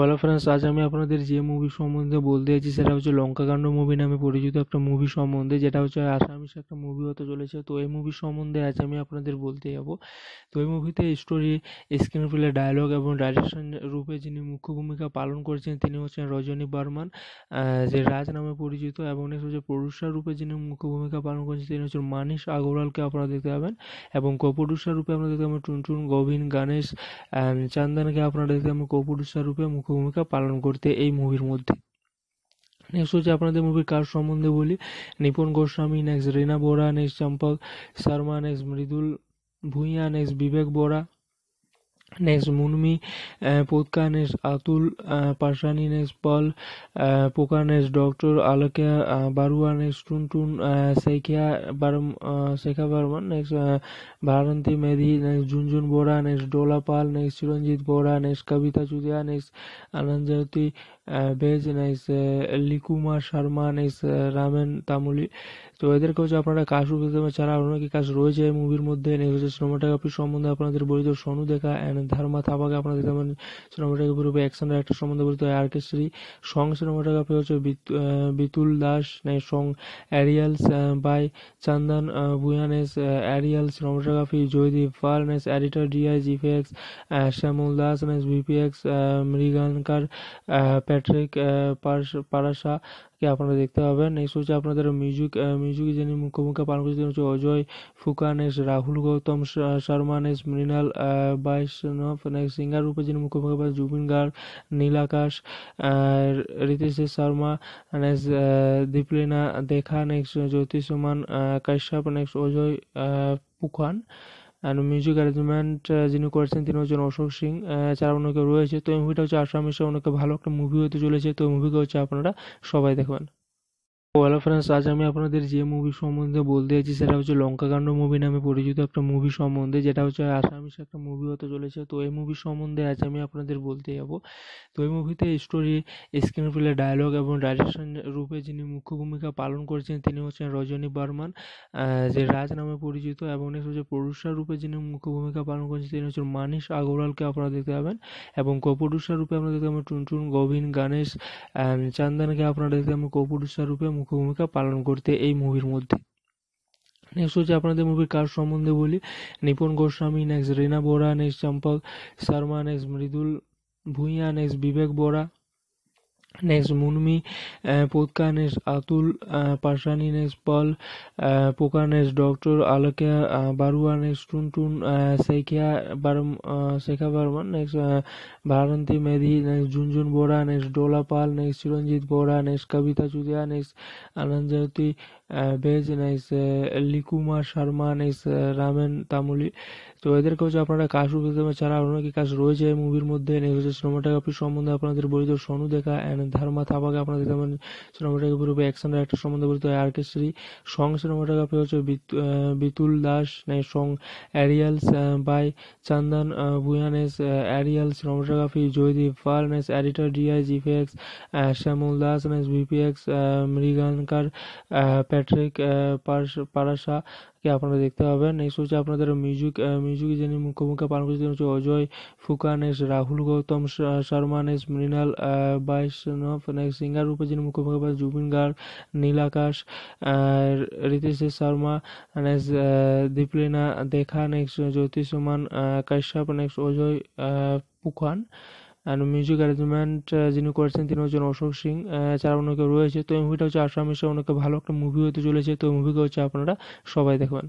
Hello friends আজ আমি আপনাদের যে মুভি সম্বন্ধে বলতে চাইছি সেটা হচ্ছে লঙ্কাকাণ্ড মুভি নামে পরিচিত একটা মুভি সম্বন্ধে যেটা হচ্ছে আসামিস একটা মুভি হতে চলেছে তো এই মুভি সম্বন্ধে আজ আমি আপনাদের বলতে যাব তো এই মুভিতে স্টোরি স্ক্রিন প্লে ডায়লগ এবং ডাইরেকশন রূপে যিনি মুখ্য ভূমিকা পালন করেছেন তিনি হচ্ছেন রজনী বর্মান যে রাজ নামে পরিচিত এবং নেক্সট হচ্ছে প্রডিউসার রূপে যিনি মুখ্য ভূমিকা পালন করেছেন তিনি হচ্ছেন মানিস আগরওয়ালকে আপনারা দেখতে পাবেন এবং কপ্রডিউসার রূপে আপনারা দেখতে পাবেন টুনটুন গোবিন গণেশ চান্দনকে আপনারা দেখতে পাবেন কপ্রডিউসার রূপে রূপে ভূমিকা পালন করতে এই মুভির মধ্যে নেক্সট হচ্ছে আপনাদের মুভির কার সম্বন্ধে বলি নিপুন Goswami next রেনা Bora next Champak Sharma next Mridul Bhuiyan next Bibek Bora Next, Munmi uh, Potka, next Atul uh, Pashani, next Paul uh, Poka, next Dr. Alakya uh, Barua, next Tuntun uh, Sekha, Baram, uh, Sekha Barman, next uh, Bharanti Medhi, next Junjun Bora, next Dola Pal, next Chiranjit Bora, next Kavita Chudia, next Ananjati veg nice লিকুমা Sharma nice Ramen Tamuli তো এদেরকে হচ্ছে আপনারা কাজ ছাড়া আরও নাকি কাজ রয়েছে মুভির মধ্যে নেক্সট হচ্ছে সিনেমাটোগ্রাফি সম্বন্ধে আপনাদের বলিত সনু দেখা অ্যান্ড ধারমা থাপাকে আপনাদের যেমন সিনেমাটোগ্রাফি রূপে অ্যাকশন ডাইরেক্টর সম্বন্ধে বলিত আর কে শ্রী সং সিনেমাটোগ্রাফি হচ্ছে বিতুল দাস নাই সং অ্যারিয়ালস বাই চন্দন এস aerial cinematography Joydeep Pal nice editor DI GPX Shyamal Das nice ভিপিএক্স মৃগানকার Patrick uh, কে আপনারা দেখতে পাবেন নেক্সট হচ্ছে আপনাদের মিউজিক মিউজিক uh, যিনি মুখ্যমুখী পালন করেছেন হচ্ছে Ajay Phukan S Rahul Gautam Sharma নেস Mrinal বাইশনফ next singer রূপে যিনি মুখ্যমুখী পালন জুবিন গার্গ নীল আকাশ Ritesh Sharma next Dipalina Deka next Jyotishman Kashyap next Ajay Phukan music arrangement uh, যিনি করেছেন তিনি হচ্ছেন অশোক সিং যারা অনেকে রয়েছে তো এই মুভিটা হচ্ছে আসাম হিসেবে অনেকে ভালো একটা মুভি হতে চলেছে তো মুভিকে হচ্ছে আপনারা সবাই দেখবেন হ্যালো ফ্রেন্ডস আজ আমি আপনাদের যে মুভি সম্বন্ধে বলতে যাচ্ছি সেটা হচ্ছে লঙ্কাকাণ্ড মুভি নামে পরিচিত একটা মুভি সম্বন্ধে যেটা হচ্ছে আসামিস একটা মুভি হতে চলেছে তো এই মুভি সম্বন্ধে আজ আমি আপনাদের বলতে যাব তো এই মুভিতে স্টোরি স্ক্রিন প্লে ডায়লগ এবং ডাইরেকশন রূপে যিনি মুখ্য ভূমিকা পালন করছেন তিনি হচ্ছেন রজনী বর্মান যে রাজ নামে পরিচিত এবং নেক্সট হচ্ছে প্রডিউসার রূপে যিনি মুখ্য ভূমিকা পালন করছেন তিনি হচ্ছেন মানিশ আগরওয়ালকে আপনারা দেখতে পাবেন এবং কো রূপে আপনারা দেখতে পাবেন টুনটুন গোবিন গণেশ চান্দানকে আপনারা দেখতে পাবেন কো রূপে রূপে মুখ্য ভূমিকা পালন করতে এই মুভির মধ্যে নেক্সট হচ্ছে আপনাদের মুভির কার সম্বন্ধে বলি Nipon Goswami next রেনা Bora next Champak Sharma next Mridul Bhuiyan next Bibek Bora next Munmi পুতকা next Atul পাশানি next পল পোকা নেক্সট ডক্টর আলোকিয়া বারুয়া নেক্সট টুনটুন শেখিয়া বার শেখা Barman next ভারন্তী Medhi next Jhunjhun Bora next Dola Pal next Chiranjit Bora next কবিতা চুদিয়া নেক্সট আনন্দ Jyoti base next লিকুমা Sharma next Ramen Tamuli তো এদেরকে হচ্ছে আপনারা কাজ উপরে ছাড়া অন্য কি কাজ রয়েছে মুভির মধ্যে নেক্সট হচ্ছে সম্বন্ধে আপনাদের বলি তো সনু দেখা অ্যান্ড ধারমা তাবাগা আপনারা দেখতে পাবেন সিনেমাটোগ্রাফি পূর্বে অ্যাকশন ডাইরেক্টর সম্বন্ধে বলতে আর কে শ্রী সং সিনেমাটোগ্রাফি হচ্ছে Bitul Das song aerials by Chandan বুয়ানেস aerial cinematography Joydeep Pal editor DI GPX Shyamal Das ভিপিএক্স মৃগানকার Patrick Parasha আজকে আপনারা দেখতে পাবেন নেক্সট হচ্ছে আপনাদের মিউজিক মিউজিক যিনি ভূমিকা পালন করছেন হচ্ছে অজয় ফুকানেশ রাহুল গৌতম শর্মা নেস মৃণাল বাইশনফ নেক্সট সিঙ্গার রূপে যিনি ভূমিকা পালন Zubeen Garg নীলাকাশ Ritesh Sharma next Dipalina Deka next Jyotishman Kashyap next Ajay Phukan আর মিউজিক অ্যারেঞ্জমেন্ট যিনি করেছেন তিনি হচ্ছেন অশোক সিং uh, এছাড়া অনেকে রয়েছে তো এই মুভিটা হচ্ছে আসামিসে অনেকে ভালো একটা মুভি হতে চলেছে তো মুভিকে হচ্ছে আপনারা সবাই দেখবেন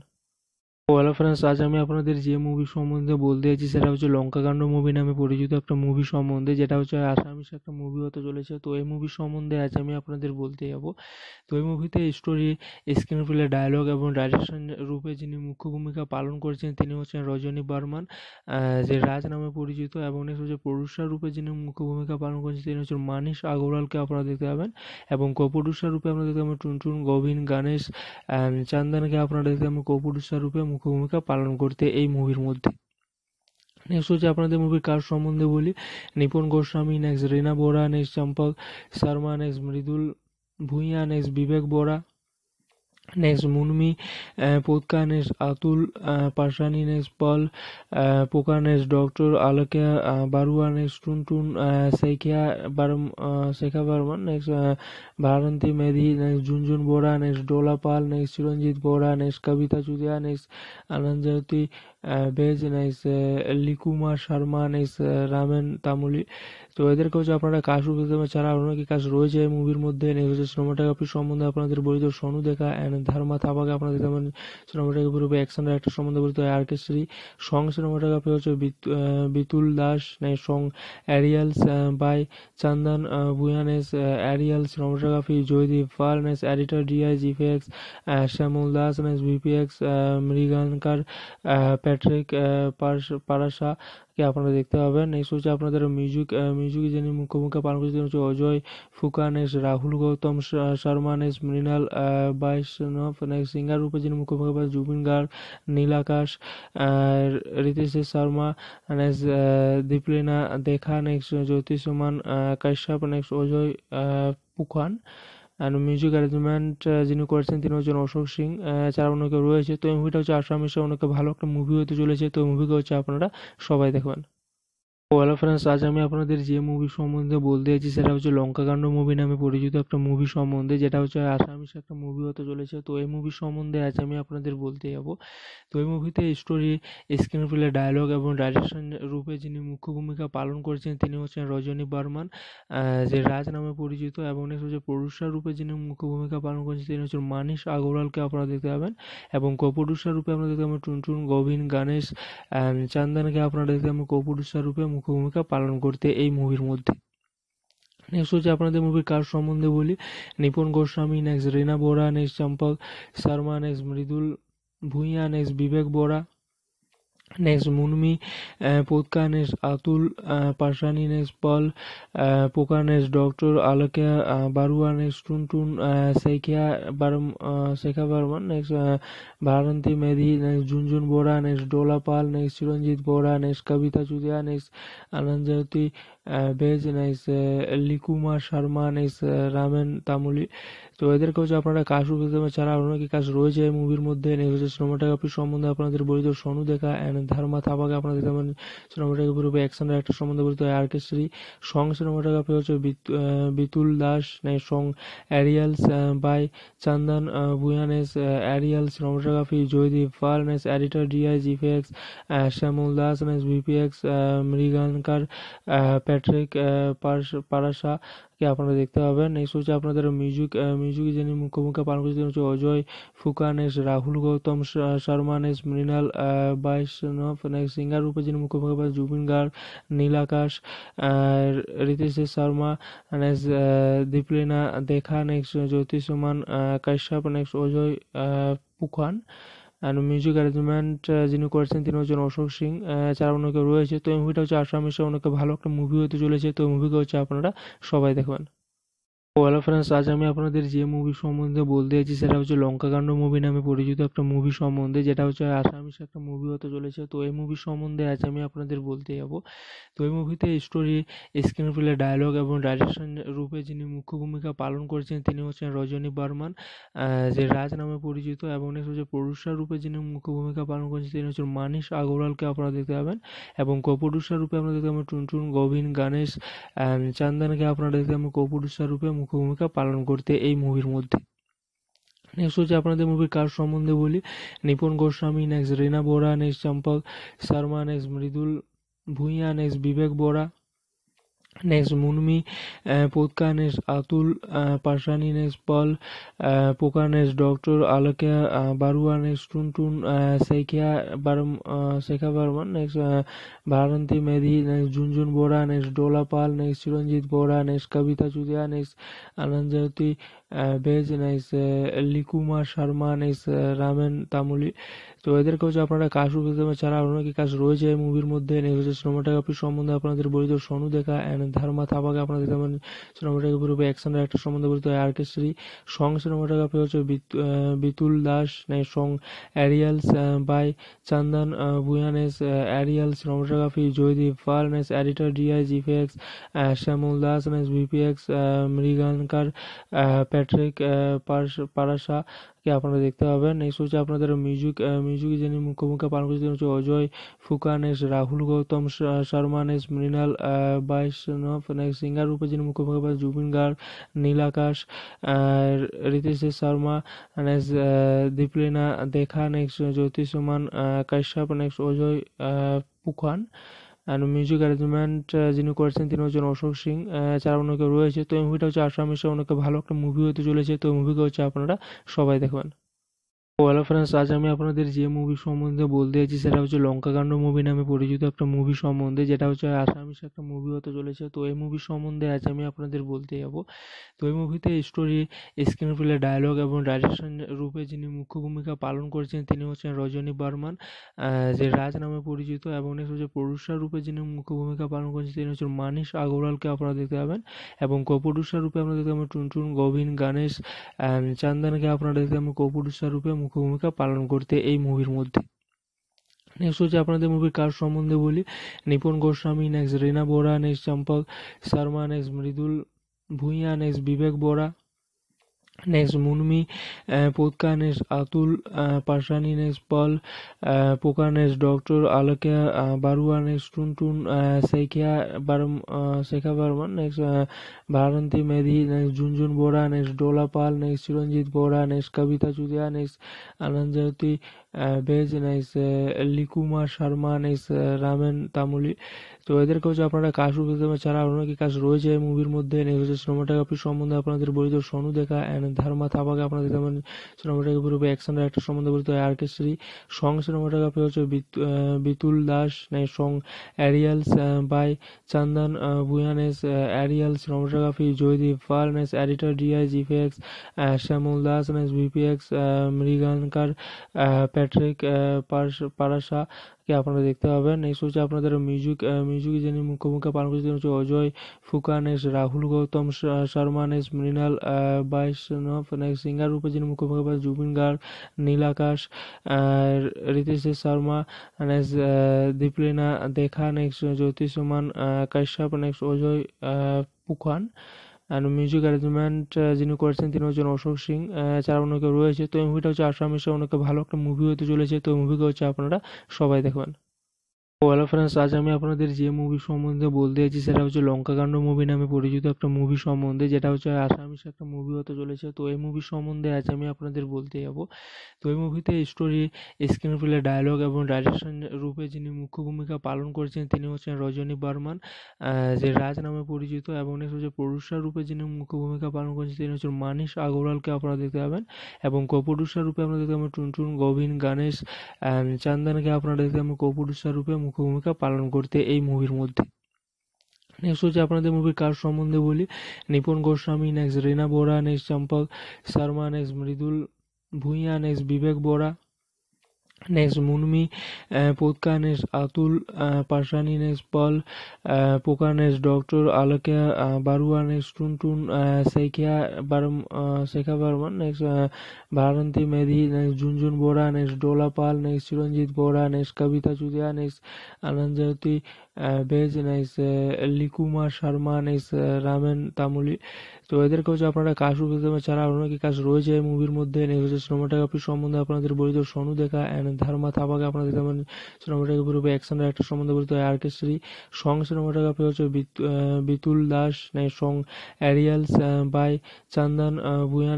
হ্যালো ফ্রেন্ডস আজ আমি আপনাদের যে মুভি সম্বন্ধে বলতে চাইছি সেটা হচ্ছে লঙ্কাকাণ্ড মুভি নামে পরিচিত একটা মুভি সম্বন্ধে যেটা হচ্ছে আসামিস একটা মুভি হতে চলেছে তো এই মুভি সম্বন্ধে আজ আমি আপনাদের বলতে যাব তো এই মুভিতে স্টোরি স্ক্রিন প্লে ডায়লগ এবং ডাইরেকশন রূপে যিনি মুখ্য ভূমিকা পালন করেছেন তিনি হচ্ছেন রজনী বর্মান যে রাজ নামে পরিচিত এবং নেক্সট হচ্ছে প্রডিউসার রূপে যিনি মুখ্য ভূমিকা পালন করেছেন তিনি হচ্ছেন মানিস আগরওয়ালকে আপনারা দেখতে পাবেন এবং কো রূপে আপনারা দেখতে পাবেন টুনটুন গোবিন গণেশ চান্দানকে আপনারা দেখতে পাবেন কো রূপে মুখ্য ভূমিকা পালন করতে এই মুভির মধ্যে নেক্সট হচ্ছে আপনাদের মুভির কাজ সম্বন্ধে বলি Nipon Goswami next রেনা Bora next Champak Sharma next Mridul Bhuiyan next Bibek Bora next Munmi पोतका next Atul पाशानी next पल पोका next doctor आलकिया बारुआ next Tuntun Saikia बर्म शेखा Barman next भारंती Medhi next Jhunjhun Bora next Dola Pal next Chiranjit Bora next कविता चुदिया नेक्स्ट आनंद Jyoti veg nice লিকুমা Sharma nice Ramen Tamuli তো এদেরকে হচ্ছে আপনারা কাশু ছাড়া আপনারা কাজ রয়েছে এই মুভির মধ্যে নেক্সট হচ্ছে সিনেমাটোগ্রাফি সম্বন্ধে আপনাদের বলিত সনু দেখা অ্যান্ড ধারমা থাপাকে আপনাদের যেমন সিনেমাটোগ্রাফি রূপে অ্যাকশন ডাইরেক্টর সম্বন্ধে বলিত আর কে শ্রী সং সিনেমাটোগ্রাফি হচ্ছে বিতুল দাস নাই song aerials by Chandan ভুয়ানেস aerial cinematography Joydeep Pal নেস editor DI GPX Shyamal Das নেস ভিপিএক্স মৃগানকার Pat Patrick uh, কে আপনারা দেখতে পাবেন নেক্সট হচ্ছে আপনাদের মিউজিক মিউজিক যিনি মুখ্য পালন করেছেন হচ্ছে অজয় ফুকানেশ রাহুল গৌতম শর্মা নেস মৃণাল বাইশনফ নেক্সট সিঙ্গার রূপে যিনি মুখ্য ভূমিকা পালন uh, Zubeen Garg নীলাকাশ uh, Ritesh Sharma next Dipalina Deka next Jyotishman Kashyap next Ajay Phukan আর মিউজিক অ্যারেঞ্জমেন্ট যিনি করেছেন তিনি হচ্ছেন অশোক সিং এছাড়া uh, অনেকে রয়েছে তো এই মুভিটা হচ্ছে আসামিসে অনেকে ভালো একটা মুভি হতে চলেছে তো মুভিকে হচ্ছে আপনারা সবাই দেখবেন হ্যালো ফ্রেন্ডস আজ আমি আপনাদের যে মুভি সম্বন্ধে বলতে যাচ্ছি সেটা হচ্ছে লঙ্কাকাণ্ড মুভি নামে পরিচিত একটা মুভি সম্বন্ধে যেটা হচ্ছে আসামিস একটা মুভি হতে চলেছে তো এই মুভি সম্বন্ধে আজ আমি আপনাদের বলতে যাব তো এই মুভিতে স্টোরি স্ক্রিন প্লে ডায়লগ এবং ডাইরেকশন রূপে যিনি মুখ্য ভূমিকা পালন করেছেন তিনি হচ্ছেন রজনী বর্মান যে রাজ নামে পরিচিত এবং নেক্সট হচ্ছে প্রডুসার রূপে যিনি মুখ্য ভূমিকা পালন করেছেন তিনি হচ্ছেন মানিস আগরওয়ালকে আপনারা দেখতে পাবেন এবং কো রূপে আপনারা দেখতে পাবেন টুনটুন গোবিন গণেশ চান্দানকে আপনারা দেখতে পাবেন কো রূপে মুখ্য ভূমিকা পালন করতে এই মুভির মধ্যে নেক্সট হচ্ছে আপনাদের মুভির কাজ সম্বন্ধে বলি নিপুণ Goswami next রেনা Bora next Champak Sharma next Mridul Bhuiyan next Bibek Bora next Munmi Potka next Atul পাশানি next পল পোকা নেক্সট ডক্টর আলোকিয়া বারুয়া নেক্সট টুন শেখিয়া বার শেখা Barman next ভারন্তী Medhi next Jhunjhun Bora next Dola Pal next Chiranjit Bora next কবিতা চুদিয়া নেক্সট আনন্দ Jyoti base next লিকুমা Sharma next Ramen Tamuli তো এদেরকেও যে আপনারা কাজ পেতে ছাড়া যারা অনেকে কাজ রয়েছে এই মুভির মধ্যে হচ্ছে সিনেমাটোগ্রাফি সম্বন্ধে আপনাদের বলিত সনু দেখা অ্যান্ড ধারমা থাপাকে আপনাদের যেমন সিনেমাটোগ্রাফি রূপে অ্যাকশন একটা সম্বন্ধে তো আর কে শ্রী সং সিনেমাটোগ্রাফি হচ্ছে Bitul Das song aerials by Chandan বুয়ানেস aerials cinematography Joydeep নেস editor DI জিফেক্স Shyamal Das ভিপিএক্স মৃগানকার Patrick পারাশা কে আপনারা দেখতে পাবেন নেক্সট হচ্ছে আপনাদের মিউজিক মিউজিক যিনি মুখ্য ভূমিকা পালন করছেন হচ্ছে Ajay Phukan S Rahul Gautam Sharma next Mrinal বাইশনফ next singer রূপে যিনি মুখ্য ভূমিকা পালন জুবিন গার্গ নীল আকাশ Ritesh Sharma next Dipalina Deka next Jyotishman Kashyap next Ajay Phukan আর মিউজিক অ্যারেঞ্জমেন্ট যিনি করেছেন তিনি হচ্ছেন অশোক সিং যারা অনেকে রয়েছে তো এই মুভিটা হচ্ছে আসামিসে অনেক ভালো একটা মুভি হতে চলেছে তো মুভিকে হচ্ছে আপনারা সবাই দেখবেন হ্যালো ফ্রেন্ডস আজ আমি আপনাদের যে মুভি সম্বন্ধে বলতে যাচ্ছি সেটা হচ্ছে লঙ্কাকাণ্ড মুভি নামে পরিচিত একটা মুভি সম্বন্ধে যেটা হচ্ছে আসামিস একটা মুভি হতে চলেছে তো এই মুভি সম্বন্ধে আজ আমি আপনাদের বলতে যাব তো এই মুভিতে স্টোরি স্ক্রিন প্লে ডায়লগ এবং ডাইরেকশন রূপে যিনি মুখ্য ভূমিকা পালন করছেন তিনি হচ্ছেন রজনী বর্মান যে রাজ নামে পরিচিত এবং নেক্সট হচ্ছে প্রডিউসার রূপে যিনি মুখ্য ভূমিকা পালন করছেন তিনি হচ্ছেন মানিশ আগরওয়ালকে আপনারা দেখতে পাবেন এবং কো রূপে আপনারা দেখতে পাবেন টুনটুন গোবিন গণেশ চান্দানকে আপনারা দেখতে পাবেন কো রূপে রূপে মুখ্য ভূমিকা পালন করতে এই মুভির মধ্যে নেক্সট হচ্ছে আপনাদের মুভির কাজ সম্বন্ধে বলি Nipon Goswami next রেনা Bora next Champak Sharma next Mridul Bhuiyan next Bibek Bora next Munmi uh, Putka next Atul uh, Pashani next Paul uh, Puka next Dr. Alakya uh, Barua next Tuntun uh, Sekha Baram uh, Sekha Barman next uh, Bharanti Medhi next Junjun Bora next Dola Pal next Chiranjit Bora next Kavita Chudia next Ananjati veg nice লিকুমা Sharma nice Ramen Tamuli তো এদেরকে হচ্ছে আপনারা কাশু ছাড়া অনেকে কাজ রয়েছে এই মুভির মধ্যে নেক্সট হচ্ছে সিনেমাটোগ্রাফি সম্বন্ধে আপনাদের বলিত সনু দেখা অ্যান্ড ধারমা থাপাকে আপনাদের যেমন সিনেমাটোগ্রাফি রূপে অ্যাকশন ডাইরেক্টর সম্বন্ধে বলিত আর কে শ্রী সং সিনেমাটোগ্রাফি হচ্ছে বিতুল দাস নাই song aerials by Chandan ভুয়ানেস aerial cinematography Joydeep Pal nice editor DI GPX Shyamal Das nice ভিপিএক্স মৃগানকার Patrick কে আপনারা দেখতে পাবেন নেক্সট হচ্ছে আপনাদের মিউজিক মিউজিক যিনি মুখ্যমুখী পালন করছেন হচ্ছে অজয় ফুকানেশ রাহুল গৌতম শর্মা নেস মৃণাল বাইষ্ণব নেক্সট সিঙ্গার রূপে যিনি মুখ্যমুখী পালন Zubeen Garg নীলাকাশ Ritesh Sharma next Dipalina Deka next Jyotishman Kashyap next Ajay Phukan আর মিউজিক অ্যারেঞ্জমেন্ট যিনি করেছেন তিনি হচ্ছেন অশোক সিং uh, এছাড়া অনেকে রয়েছে তো এই মুভিটা হচ্ছে আসামিসে অনেকে ভালো একটা মুভি হতে চলেছে তো মুভিকে হচ্ছে আপনারা সবাই দেখবেন হ্যালো ফ্রেন্ডস আজ আমি আপনাদের যে মুভি সম্বন্ধে বলতে চাইছি সেটা হচ্ছে লঙ্কাকাণ্ড মুভি নামে পরিচিত একটা মুভি সম্বন্ধে যেটা হচ্ছে আসামিস একটা মুভি হতে চলেছে তো এই মুভি সম্বন্ধে আজ আমি আপনাদের বলতে যাব তো এই মুভিতে স্টোরি স্ক্রিন প্লে ডায়লগ এবং ডাইরেকশন রূপে যিনি মুখ্য ভূমিকা পালন করেছেন তিনি হচ্ছেন রজনী বর্মান যে রাজ নামে পরিচিত এবং নেক্সট হচ্ছে প্রডিউসার রূপে যিনি মুখ্য ভূমিকা পালন করেছেন তিনি হচ্ছেন মানিস আগরওয়ালকে আপনারা দেখতে পাবেন এবং কো রূপে আপনারা দেখতে পাবেন টুনটুন গোবিন গণেশ চান্দানকে আপনারা দেখতে পাবেন কো রূপে প্রমুখ ভূমিকা পালন করতে এই মুভির মধ্যে নেক্সট হচ্ছে আপনাদের মুভির কাজ সম্বন্ধে বলি Nipon Goswami next রেনা Bora next Champak Sharma next Mridul Bhuiyan next Bibek Bora next Munmi पोतका next Atul पाशानी next पल पोका next doctor आलकिया बारुआ next Tuntun शेखिया बर्म शेखा Barman next भारंती Medhi next Jhunjhun Bora next Dola Pal next Chiranjit Bora next कविता चुदिया नेक्स्ट आनंद ভেজ নাইস লিকুমা শর্মা নাইস রামেন তামুলি তো এদেরকেও যে আপনারা কাশু বিদ্যমে ছাড়া কি কাজ রয়েছে এই মুভির মধ্যে নেক্সট হচ্ছে সিনেমাটোগ্রাফি সম্বন্ধে আপনাদের বলিত সনু দেখা অ্যান্ড ধারমা থাপাকে আপনাদের যেমন সিনেমাটোগ্রাফি উপরে অ্যাকশন ডাইরেক্টর সম্বন্ধে বলিত আর কে শ্রী সং সিনেমাটোগ্রাফি হচ্ছে বিতুল দাস নাই song aerials by Chandan ভুয়ানেস aerial cinematography Joydeep Pal নেস editor DI জিফেক্স Shyamal Das নেস ভিপিএক্স মৃগানকার Pat Patrick uh, কে আপনারা দেখতে পাবেন নেক্সট হচ্ছে আপনাদের মিউজিক মিউজিক যিনি মুখ্য পালন করেছেন হচ্ছে Ajay S Rahul Gautam Sharma S Mrinal বাইশনফ next singer রূপে যিনি মুখ্য ভূমিকা পালন Zubeen Garg নীলাকাশ uh, Ritesh Sharma next uh, Deeplina Deka next Jyotishman Kashyap next Ajay Phukan আর মিউজিক অ্যারেঞ্জমেন্ট যিনি করেছেন তিনি হচ্ছেন অশোক সিং এছাড়া uh, অনেকে রয়েছে তো এই মুভিটা হচ্ছে আসামিসে অনেকে ভালো একটা মুভি হতে চলেছে তো মুভিকে হচ্ছে আপনারা সবাই দেখবেন হ্যালো ফ্রেন্ডস আজ আমি আপনাদের যে মুভি সম্বন্ধে বলতে যাচ্ছি সেটা হচ্ছে লঙ্কাকাণ্ড মুভি নামে পরিচিত একটা মুভি সম্বন্ধে যেটা হচ্ছে আসামিস একটা মুভি হতে চলেছে তো এই মুভি সম্বন্ধে আজ আমি আপনাদের বলতে যাব তো এই মুভিতে স্টোরি স্ক্রিন প্লে ডায়লগ এবং ডাইরেকশন রূপে যিনি মুখ্য ভূমিকা পালন করেছেন তিনি হচ্ছেন রজনী বর্মান যে রাজ নামে পরিচিত এবং নেক্সট হচ্ছে প্রডুসার রূপে যিনি মুখ্য ভূমিকা পালন করেছেন তিনি হচ্ছেন মানিস আগরওয়ালকে আপনারা দেখতে পাবেন এবং কো রূপে আপনারা দেখতে পাবেন টুনটুন গোবিন গণেশ অ্যান্ড চন্দনকে আপনারা দেখতে পাবেন কো রূপে মুখ্য ভূমিকা পালন করতে এই মুভির মধ্যে নেক্সট হচ্ছে আপনাদের মুভির কাজ সম্বন্ধে বলি Nipon Goswami next রেনা Bora next Champak Sharma next Mridul Bhuiyan next Bibek Bora Next, Munmi uh, Potka, next Atul uh, Pashani, next Paul uh, Poka, next Dr. Alakya uh, Barua, next Tuntun uh, Sekha, Baram, uh, Sekha Barman, next uh, Bharanti Medhi, next Junjun Bora, next Dola Pal, next Chiranjit Bora, next Kavita Chudia, next Ananjati veg nice লিকুমার Sharma nice Ramen Tamuli তো এদেরকে হচ্ছে আপনারা কাজ দেবেন ছাড়া অনেকে কাজ রয়েছে মুভির মধ্যে নেক্সট হচ্ছে সিনেমাটোগ্রাফি সম্বন্ধে আপনাদের বলিত সনু দেখা অ্যান্ড ধারমা থাপাকে আপনাদের যেমন সিনেমাটোগ্রাফি রূপে অ্যাকশন একটা সম্বন্ধে বলিত আর কে শ্রী সং সিনেমাটোগ্রাফি হচ্ছে বিতুল দাস নাই song aerials by Chandan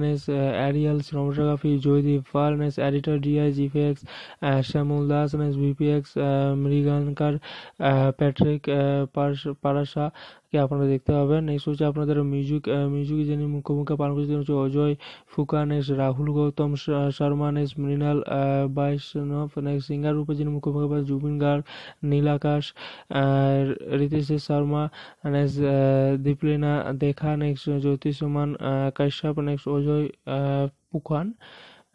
next aerial cinematography Joydeep Pal নেস editor DI জিফেক্স Shyamal Das নেস ভিপিএক্স মৃগানকার Patrick uh, কে আপনারা দেখতে পাবেন নেক্সট হচ্ছে আপনাদের মিউজিক মিউজিক যিনি ভূমিকা পালন করছেন হচ্ছে Ajay Phukan S Rahul Gautam Sharma S Mrinal বাইষ্ণব next singer রূপে যিনি ভূমিকা পালন জুবিন গার্গ নীল আকাশ Ritesh Sharma next Dipalina Deka next Jyotishman Kashyap next Ajay Phukan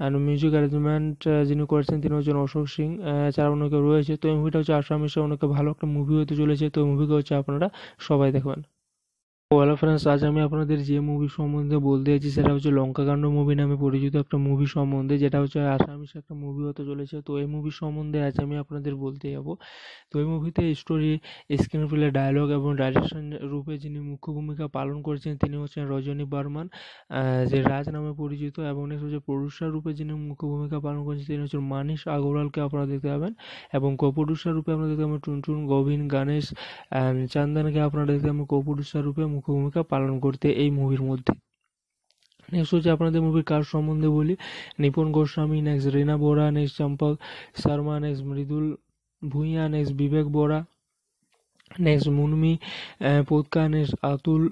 আর মিউজিক অ্যারেঞ্জমেন্ট যিনি করেছেন তিনি হচ্ছেন অশোক সিং যারা অনেকে রয়েছে তো এই মুভিটা হচ্ছে আসাম হিসেবে অনেকে ভালো একটা মুভি হতে চলেছে তো মুভিকে হচ্ছে আপনারা সবাই দেখবেন হ্যালো ফ্রেন্ডস আজ আমি আপনাদের যে মুভি সম্বন্ধে বলতে যাচ্ছি সেটা হচ্ছে লঙ্কাকাণ্ড মুভি নামে পরিচিত একটা মুভি সম্বন্ধে যেটা হচ্ছে আসামিস একটা মুভি হতে চলেছে তো এই মুভি সম্বন্ধে আজ আমি আপনাদের বলতে যাব তো এই মুভিতে স্টোরি স্ক্রিন প্লে ডায়লগ এবং ডাইরেকশন রূপে যিনি মুখ্য ভূমিকা পালন করেছেন তিনি হচ্ছেন রজনী বর্মান যে রাজ নামে পরিচিত এবং নেক্সট হচ্ছে প্রডিউসার রূপে যিনি মুখ্য ভূমিকা পালন করেছেন তিনি হচ্ছেন মানিস আগরওয়ালকে আপনারা দেখতে পাবেন এবং কো রূপে আপনারা দেখতে পাবেন টুনটুন গোবিন গণেশ চান্দানকে আপনারা দেখতে পাবেন কো প্রডিউসার রূপে ভূমিকা পালন করতে এই মুভির মধ্যে নেক্সট হচ্ছে আপনাদের মুভির কার সম্বন্ধে বলি নিপুন Goswami next রেনা Bora next Champak Sharma next Mridul Bhuiyan next Bibek Bora next Munmi পুতকা next Atul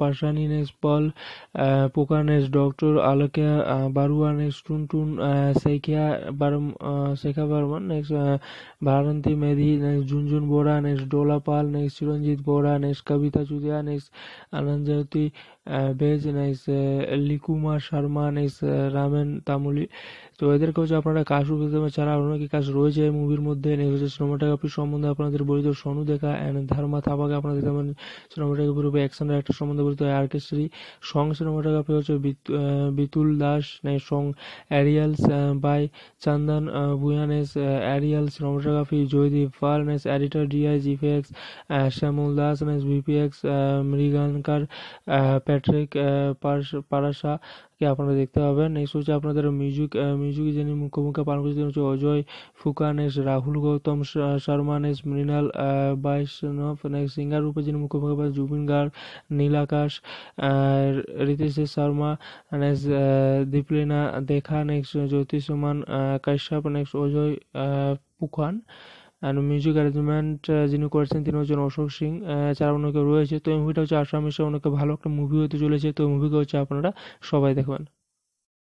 পাশানি next পল পোকা নেক্সট ডক্টর আলোকিয়া বারুয়া নেক্সট টুন শেখিয়া বার শেখা Barman next ভারন্তী Medhi next Jhunjhun Bora next Dola Pal next Chiranjit Bora next কবিতা চুদিয়া নেক্সট আনন্দ Jyoti base next Likumar Sharma next Ramen Tamuli তো এদেরকেও যে আপনারা কাজ শুরু করতে পারেন আপনারা কি কাজ রয়েছে মুভির মধ্যে হচ্ছে সিনেমাটোগ্রাফি সম্বন্ধে আপনাদের বলিত সনু দেখা অ্যান্ড ধারমা থাপাকে আপনাদের যেমন পারেন সিনেমাটা অ্যাকশন ডাইরেক্টর সম্বন্ধে বলিত আর কে শ্রী সং সিনেমাটোগ্রাফি হচ্ছে Bitul Das song aerials by Chandan বুয়ানেস aerial cinematography Joydeep Pal nice editor DI X Shyamal Das nice ভিপিএক্স মৃগানকার Patrick পারাশা কে আপনারা দেখতে পাবেন নেক্সট হচ্ছে আপনাদের মিউজিক মিউজিক যিনি মুখ্যমুখী পালন করছে তিনি হচ্ছে Ajay S Rahul Gautam Sharma next Mrinal বাইষ্ণব next singer রূপে যিনি মুখ্যমুখী পালন জুবিন গার্গ নীল আকাশ Ritesh Sharma next Dipalina Deka next Jyotishman Kashyap next Ajay Phukan and music arrangement যিনি করেছেন তিনি হচ্ছেন অশোক সিং যারা অনেকে রয়েছে তো এই মুভিটা হচ্ছে আসাম হিসেবে ওনাকে ভালো একটা মুভি হতে চলেছে তো মুভিকে হচ্ছে আপনারা সবাই দেখবেন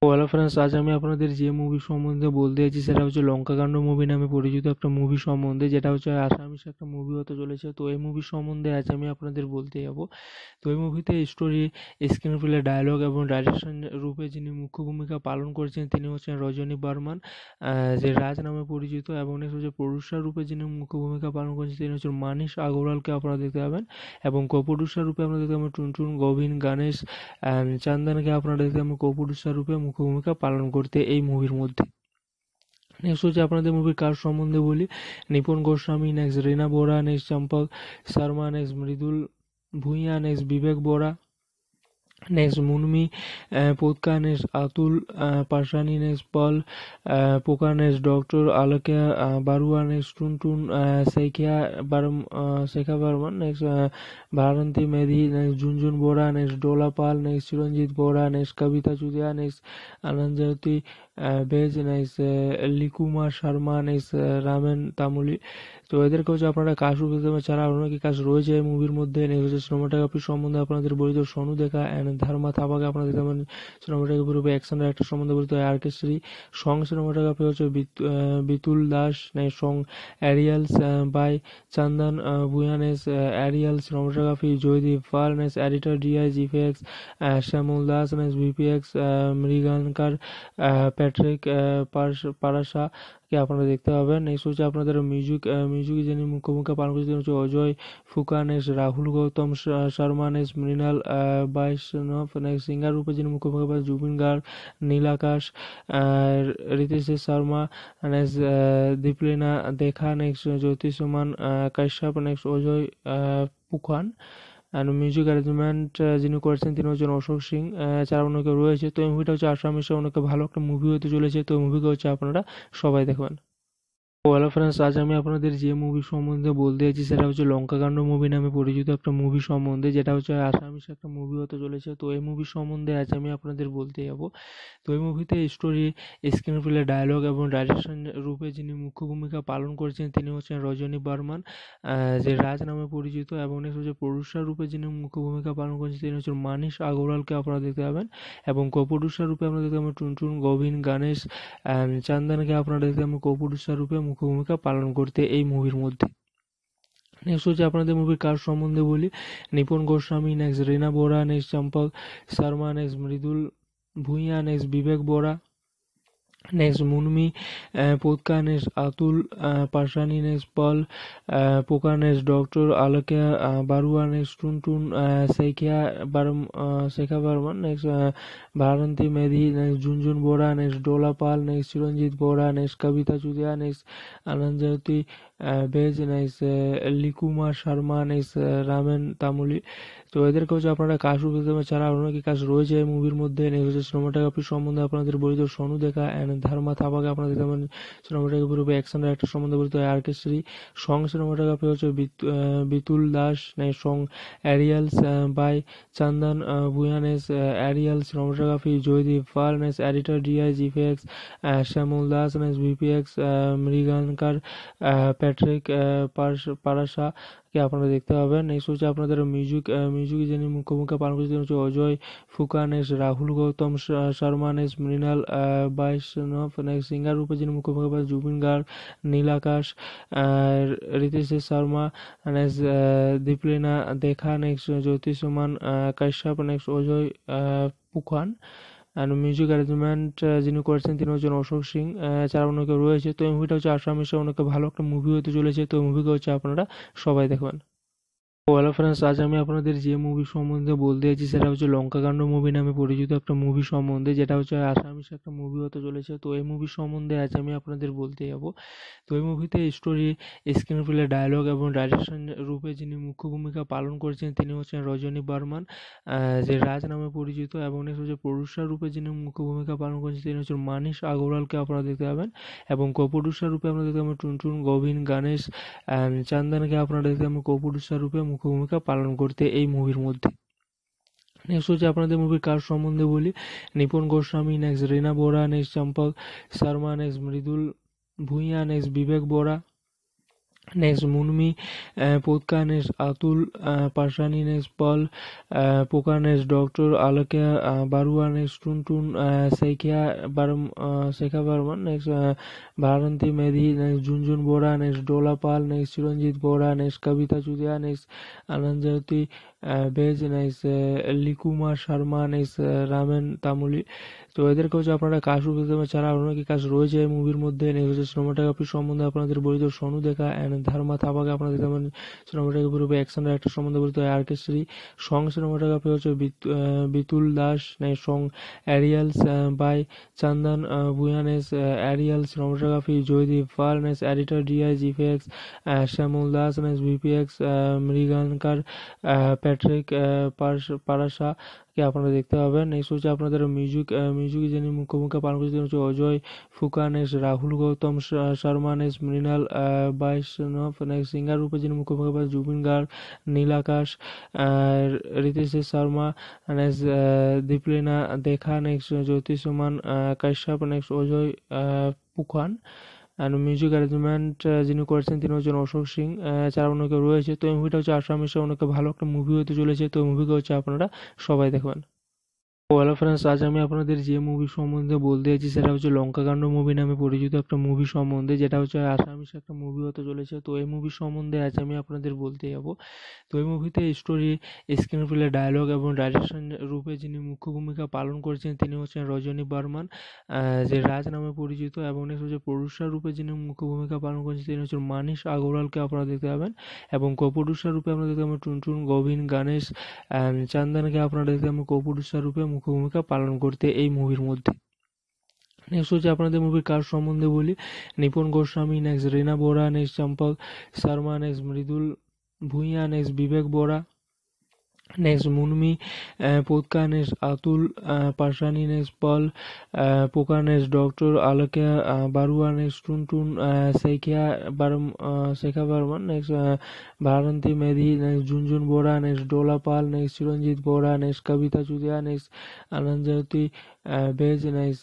ওয়ালা ফ্রেন্ডস আজ আমি আপনাদের যে মুভি সম্বন্ধে বলতে চাইছি সেটা হচ্ছে লঙ্কাকাণ্ড মুভি নামে পরিচিত একটা মুভি সম্বন্ধে যেটা হচ্ছে আসামিস একটা মুভি হতে চলেছে তো এই মুভি সম্বন্ধে আজ আমি আপনাদের বলতে যাব তো এই মুভিতে স্টোরি স্ক্রিন প্লে ডায়লগ এবং ডাইরেকশন রূপে যিনি মুখ্য ভূমিকা পালন করেছেন তিনি হচ্ছেন রজনী বর্মান যে রাজ নামে পরিচিত এবং নেক্সট হচ্ছে প্রডিউসার রূপে যিনি মুখ্য ভূমিকা পালন করেছেন তিনি হচ্ছেন মানিস আগরওয়ালকে আপনারা দেখতে পাবেন এবং কো রূপে আপনারা দেখতে পাবেন টুনটুন গোবিন গণেশ চান্দানকে আপনারা দেখতে পাবেন কো রূপে মুখ্য ভূমিকা পালন করতে এই মুভির মধ্যে নেক্সট হচ্ছে আপনাদের মুভির কাজ সম্বন্ধে বলি Nipon Goswami next রেনা Bora next Champak Sharma next Mridul Bhuiyan next Bibek Bora next Munmi Potka next Atul পাশানি next পল পোকা নেক্সট ডক্টর আলোকিয়া বারুয়া টুন টুন শেখিয়া বার শেখা Barman next ভারন্তী Medhi next Jhunjhun Bora next Dola Pal next Chiranjit Bora next কবিতা চুদিয়া নেক্সট আনন্দ Jyoti base next লিকুমা Sharma next Ramen Tamuli তো এদেরকেও যে আপনারা কাজ শুরু করতে পারেন যারা কাজ রয়েছে এই মুভির মধ্যে সিনেমাটোগ্রাফি সম্বন্ধে আপনাদের বলিত সনু দেখা অ্যান্ড ধারমা থাপাকে আপনাদের যেমন সিনেমাটোগ্রাফি রূপে অ্যাকশন ডাইরেক্টর সম্বন্ধে বলিত আর কে শ্রী সং সিনেমাটোগ্রাফি হচ্ছে Bitul Das song aerials by Chandan ভুয়ানেস aerial cinematography Joydeep ফার্নেস editor DI effects Shyamal Das নেস ভিপিএক্স মৃগানকার Patrick পারাসা কে আপনারা দেখতে পাবেন নেক্সট হচ্ছে আপনাদের মিউজিক মিউজিক যিনি মুখ্য ভূমিকা পালন করেছেন হচ্ছে Ajay Phukan S Rahul Gautam Sharma S Mrinal বাইশনফ next singer রূপে যিনি মুখ্য ভূমিকা পালন জুবিন গার্গ নীল আকাশ Ritesh Sharma next Dipalina Deka next Jyotishman Kashyap next Ajay Phukan আর মিউজিক অ্যারেঞ্জমেন্ট যিনি করেছেন তিনি হচ্ছেন অশোক সিং এছাড়া অনেকে রয়েছে তো এই মুভিটা হচ্ছে আসামিসে অনেকে ভালো একটা মুভি হতে চলেছে তো মুভিকে হচ্ছে আপনারা সবাই দেখবেন হ্যালো ফ্রেন্ডস আজ আমি আপনাদের যে মুভি সম্বন্ধে বলতে চাইছি সেটা হচ্ছে লঙ্কাকাণ্ড মুভি নামে পরিচিত একটা মুভি সম্বন্ধে যেটা হচ্ছে আসামিস একটা মুভি হতে চলেছে তো এই মুভি সম্বন্ধে আজ আমি আপনাদের বলতে যাব তো এই মুভিতে স্টোরি স্ক্রিন প্লে ডায়লগ এবং ডাইরেকশন রূপে যিনি মুখ্য ভূমিকা পালন করেছেন তিনি হচ্ছেন রজনী বর্মান যে রাজ নামে পরিচিত এবং নেক্সট হচ্ছে প্রডিউসার রূপে যিনি মুখ্য ভূমিকা পালন করেছেন তিনি হচ্ছেন মানিস আগরওয়ালকে আপনারা দেখতে পাবেন এবং কো রূপে আপনারা দেখতে পাবেন টুনটুন গোবিন গণেশ চান্দনকে আপনারা দেখতে পাবেন কো রূপে মুখ্য ভূমিকা পালন করতে এই মুভির মধ্যে নেক্সট হচ্ছে আপনাদের মুভির কার সম্বন্ধে বলি Nipon Goswami next রেনা Bora next Champak Sharma next Mridul Bhuiyan next Bibek Bora Next, Munmi uh, Potka, next Atul uh, Pashani, next Paul uh, Poka, next Dr. Alakya uh, Barua, next Tuntun uh, Sekha, Baram, uh, Sekha Barman, next uh, Bharanti Medhi, next Junjun Bora, next Dola Pal, next Chiranjit Bora, next Kavita Chudia, next Ananjati veg nice লিকুমার Sharma nice Ramen Tamuli তো এদেরকে হচ্ছে আপনারা কাশ ছাড়া কি কাজ রয়েছে মুভির মধ্যে নেক্সট হচ্ছে সিনেমাটোগ্রাফি সম্বন্ধে আপনাদের বলিত সনু দেখা অ্যান্ড ধারমা থাপাকে আপনাদের যেমন সিনেমাটোগ্রাফি রূপে অ্যাকশন ডাইরেক্টর সম্বন্ধে বলিত আর কে শ্রী সং সিনেমাটোগ্রাফি হচ্ছে বিতুল দাস নাই song aerials by Chandan ভুয়ানেস aerial cinematography Joydeep Pal নেস editor DI GPX Shyamal Das নেস ভিপিএক্স মৃগানকার Patrick পারাসা uh, কে আপনারা দেখতে পাবেন নেক্সট হচ্ছে আপনাদের মিউজিক মিউজিক uh, যিনি মুখ্য ভূমিকা পালন করেছেন হচ্ছে Ajay Phukan S Rahul Gautam Sharma S Mrinal বাইশনফ next singer রূপে যিনি মুখ্য ভূমিকা পালন জুবিন গার্গ নীল আকাশ Ritesh Sharma next Dipalina Deka next Jyotishman Kashyap next Ajay Phukan আর মিউজিক অ্যারেঞ্জমেন্ট যিনি করেছেন তিনি হচ্ছেন অশোক সিং যারা অনেকে রয়েছে তো এই মুভিটা হচ্ছে আসাম হিসেবে অনেক ভালো একটা মুভি হতে চলেছে তো মুভিকে হচ্ছে আপনারা সবাই দেখবেন হ্যালো ফ্রেন্ডস আজ আমি আপনাদের যে মুভি সম্বন্ধে বলতে যাচ্ছি সেটা হচ্ছে লঙ্কাকাণ্ড মুভি নামে পরিচিত একটা মুভি সম্বন্ধে যেটা হচ্ছে আসামিস একটা মুভি হতে চলেছে তো এই মুভি সম্বন্ধে আজ আমি আপনাদের বলতে যাব তো এই মুভিতে স্টোরি স্ক্রিন প্লে ডায়লগ এবং ডাইরেকশন রূপে যিনি মুখ্য ভূমিকা পালন করেছেন তিনি হচ্ছেন রজনী বর্মান যে রাজ নামে পরিচিত এবং নেক্সট হচ্ছে প্রডিউসার রূপে যিনি মুখ্য ভূমিকা পালন করেছেন তিনি হচ্ছেন মানিস আগরওয়ালকে আপনারা দেখতে পাবেন এবং কো রূপে আপনারা দেখতে পাবেন টুনটুন গোবিন গণেশ চান্দানকে আপনারা দেখতে পাবেন কো প্রডিউসার রূপে ভূমিকা পালন করতে এই মুভির মধ্যে নেক্সট হচ্ছে আপনাদের মুভির কার সম্বন্ধে বলি নিপুন Goswami next রেনা Bora next Champak Sharma next Mridul Bhuiyan next Bibek Bora next Munmi পুতকা next Atul পাশানি next পল পোকা নেক্সট ডক্টর আলোকিয়া বারুয়া নেক্সট টুন শেখিয়া বার শেখা Barman next Bharanti Medhi next Jhunjhun Bora next Dola Pal next Chiranjit Bora next কবিতা চুদিয়া নেক্সট আনন্দ Jyoti base next Likumar Sharma next Ramen Tamuli তো এদের কাছে আপনারা কাজ শুরু করতে পারেন ছাড়া অনেকে কাজ রয়েছে মুভির মধ্যে নেক্সট হচ্ছে সিনেমাটোগ্রাফি সম্বন্ধে আপনাদের বলিত সনু দেখা অ্যান্ড ধারমা থাপাকে আপনাদের যেমন সিনেমাটোগ্রাফি রূপে অ্যাকশন ডাইরেক্টর সম্বন্ধে বলিত আর কে শ্রী সং সিনেমাটোগ্রাফি হচ্ছে Bitul Das song aerials by Chandan বুয়ানেস aerial cinematography Joydeep Pal editor DI X Shyamal Das ভিপিএক্স মৃগানকার Patrick পারাশা কে আপনারা দেখতে পাবেন নেক্সট হচ্ছে আপনাদের মিউজিক মিউজিক যিনি মুখ্যমুখে পালন করছে তিনি হচ্ছে অজয় ফুকানেশ রাহুল গৌতম শর্মা নেস মৃণাল বাইশনফ নেক্সট সিঙ্গার রূপে যিনি মুখ্যমুখে পালন Zubeen Garg নীলাকাশ Ritesh Sharma next Dipalina Deka next Jyotishman Kashyap next Ajay Phukan and music arrangement যিনি করেছেন তিনি হচ্ছেন অশোক সিং যারা অনেকে রয়েছে তো এই মুভিটা হচ্ছে আসাম হিসেবে অনেক ভালো একটা মুভি হতে চলেছে তো মুভিকে হচ্ছে আপনারা সবাই দেখবেন হ্যালো ফ্রেন্ডস আজ আমি আপনাদের যে মুভি সম্বন্ধে বলতে চাইছি সেটা হচ্ছে লঙ্কাকাণ্ড মুভি নামে পরিচিত একটা মুভি সম্বন্ধে যেটা হচ্ছে আসামিস একটা মুভি হতে চলেছে তো এই মুভি সম্বন্ধে আজ আমি আপনাদের বলতে যাব তো এই মুভিতে স্টোরি স্ক্রিন প্লে ডায়লগ এবং ডাইরেকশন রূপে যিনি মুখ্য ভূমিকা পালন করছেন তিনি হচ্ছেন রজনী বর্মান যে রাজ নামে পরিচিত এবং নেক্সট হচ্ছে প্রডিউসার রূপে যিনি মুখ্য ভূমিকা পালন করছেন তিনি হচ্ছেন মানিস আগরওয়ালকে আপনারা দেখতে পাবেন এবং কো রূপে আপনারা দেখতে পাবেন টুনটুন গোবিন গণেশ চান্দানকে আপনারা দেখতে পাবেন কো প্রডিউসার রূপে মুখ্য ভূমিকা পালন করতে এই মুভির মধ্যে নেক্সট হচ্ছে আপনাদের মুভির কাজ সম্বন্ধে বলি Nipon Goswami next রেনা Bora next Champak Sharma next Mridul Bhuiyan next Bibek Bora next Munmi Potka next Atul পাশানি next পল পোকা নেক্সট ডক্টর আলোকিয়া বারুয়া নেক্সট টুন শেখিয়া বার শেখা Barman next ভারন্তী Medhi next Jhunjhun Bora next Dola Pal next Chiranjit Bora next কবিতা চুদিয়া নেক্সট আনন্দ Jyoti base nice